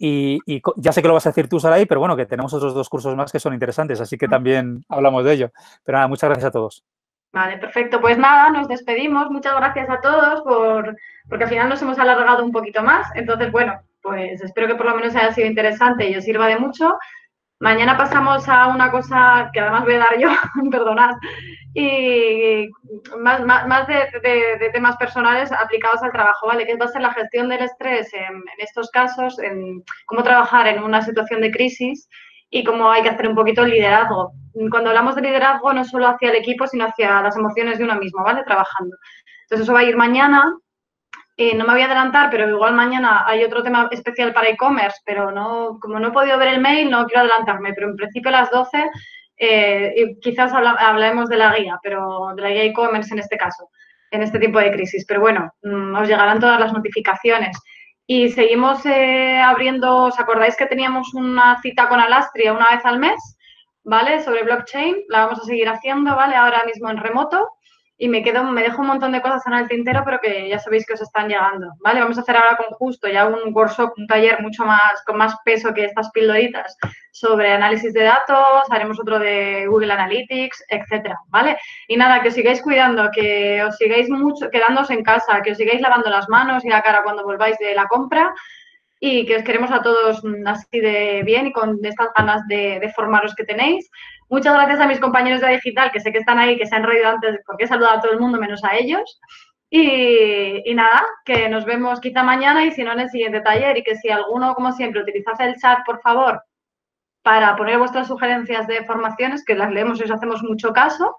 Y, y, ya sé que lo vas a decir tú, Saray, pero bueno, que tenemos otros dos cursos más que son interesantes, así que mm. también hablamos de ello. Pero nada, muchas gracias a todos. Vale, perfecto. Pues nada, nos despedimos. Muchas gracias a todos por, porque al final nos hemos alargado un poquito más. Entonces, bueno, pues espero que por lo menos haya sido interesante y os sirva de mucho. Mañana pasamos a una cosa que además voy a dar yo, perdonad, y más, más, de, temas personales aplicados al trabajo, ¿vale? Que va a ser la gestión del estrés en, en estos casos, en cómo trabajar en una situación de crisis y cómo hay que hacer un poquito el liderazgo. Cuando hablamos de liderazgo, no solo hacia el equipo, sino hacia las emociones de uno mismo, ¿vale? Trabajando. Entonces, eso va a ir mañana. Eh, no me voy a adelantar, pero igual mañana hay otro tema especial para e-commerce, pero no, como no he podido ver el mail, no quiero adelantarme, pero en principio a las 12 eh, quizás hablaremos hablemos de la guía, pero de la guía e-commerce en este caso, en este tipo de crisis. Pero bueno, mm, os llegarán todas las notificaciones. Y seguimos eh, abriendo, ¿os acordáis que teníamos una cita con Alastria una vez al mes? ¿Vale? Sobre blockchain, la vamos a seguir haciendo, ¿vale? Ahora mismo en remoto y me quedo, me dejo un montón de cosas en el tintero, pero que ya sabéis que os están llegando, ¿vale? Vamos a hacer ahora con justo ya un workshop, un taller mucho más, con más peso que estas pildoritas sobre análisis de datos, haremos otro de Google Analytics, etcétera, ¿vale? Y nada, que os sigáis cuidando, que os sigáis mucho, quedándoos en casa, que os sigáis lavando las manos y la cara cuando volváis de la compra y que os queremos a todos así de bien y con estas ganas de formaros que tenéis. Muchas gracias a mis compañeros de digital, que sé que están ahí, que se han reído antes porque he saludado a todo el mundo menos a ellos. Y, nada, que nos vemos quizá mañana y si no en el siguiente taller. Y que si alguno, como siempre, utilizase el chat, por favor, para poner vuestras sugerencias de formaciones, que las leemos y os hacemos mucho caso.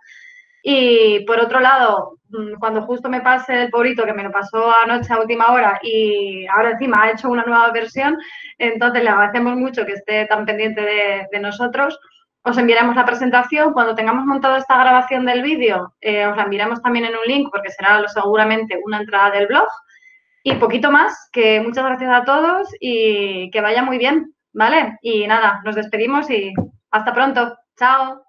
Y por otro lado, mm, cuando justo me pase el porito que me lo pasó anoche a última hora y ahora encima ha hecho una nueva versión, entonces le agradecemos mucho que esté tan pendiente de, de nosotros os enviaremos la presentación. Cuando tengamos montada esta grabación del vídeo, eh, os la enviaremos también en un link porque será seguramente una entrada del blog. Y poquito más, que muchas gracias a todos y que vaya muy bien, ¿vale? Y nada, nos despedimos y hasta pronto. Chao.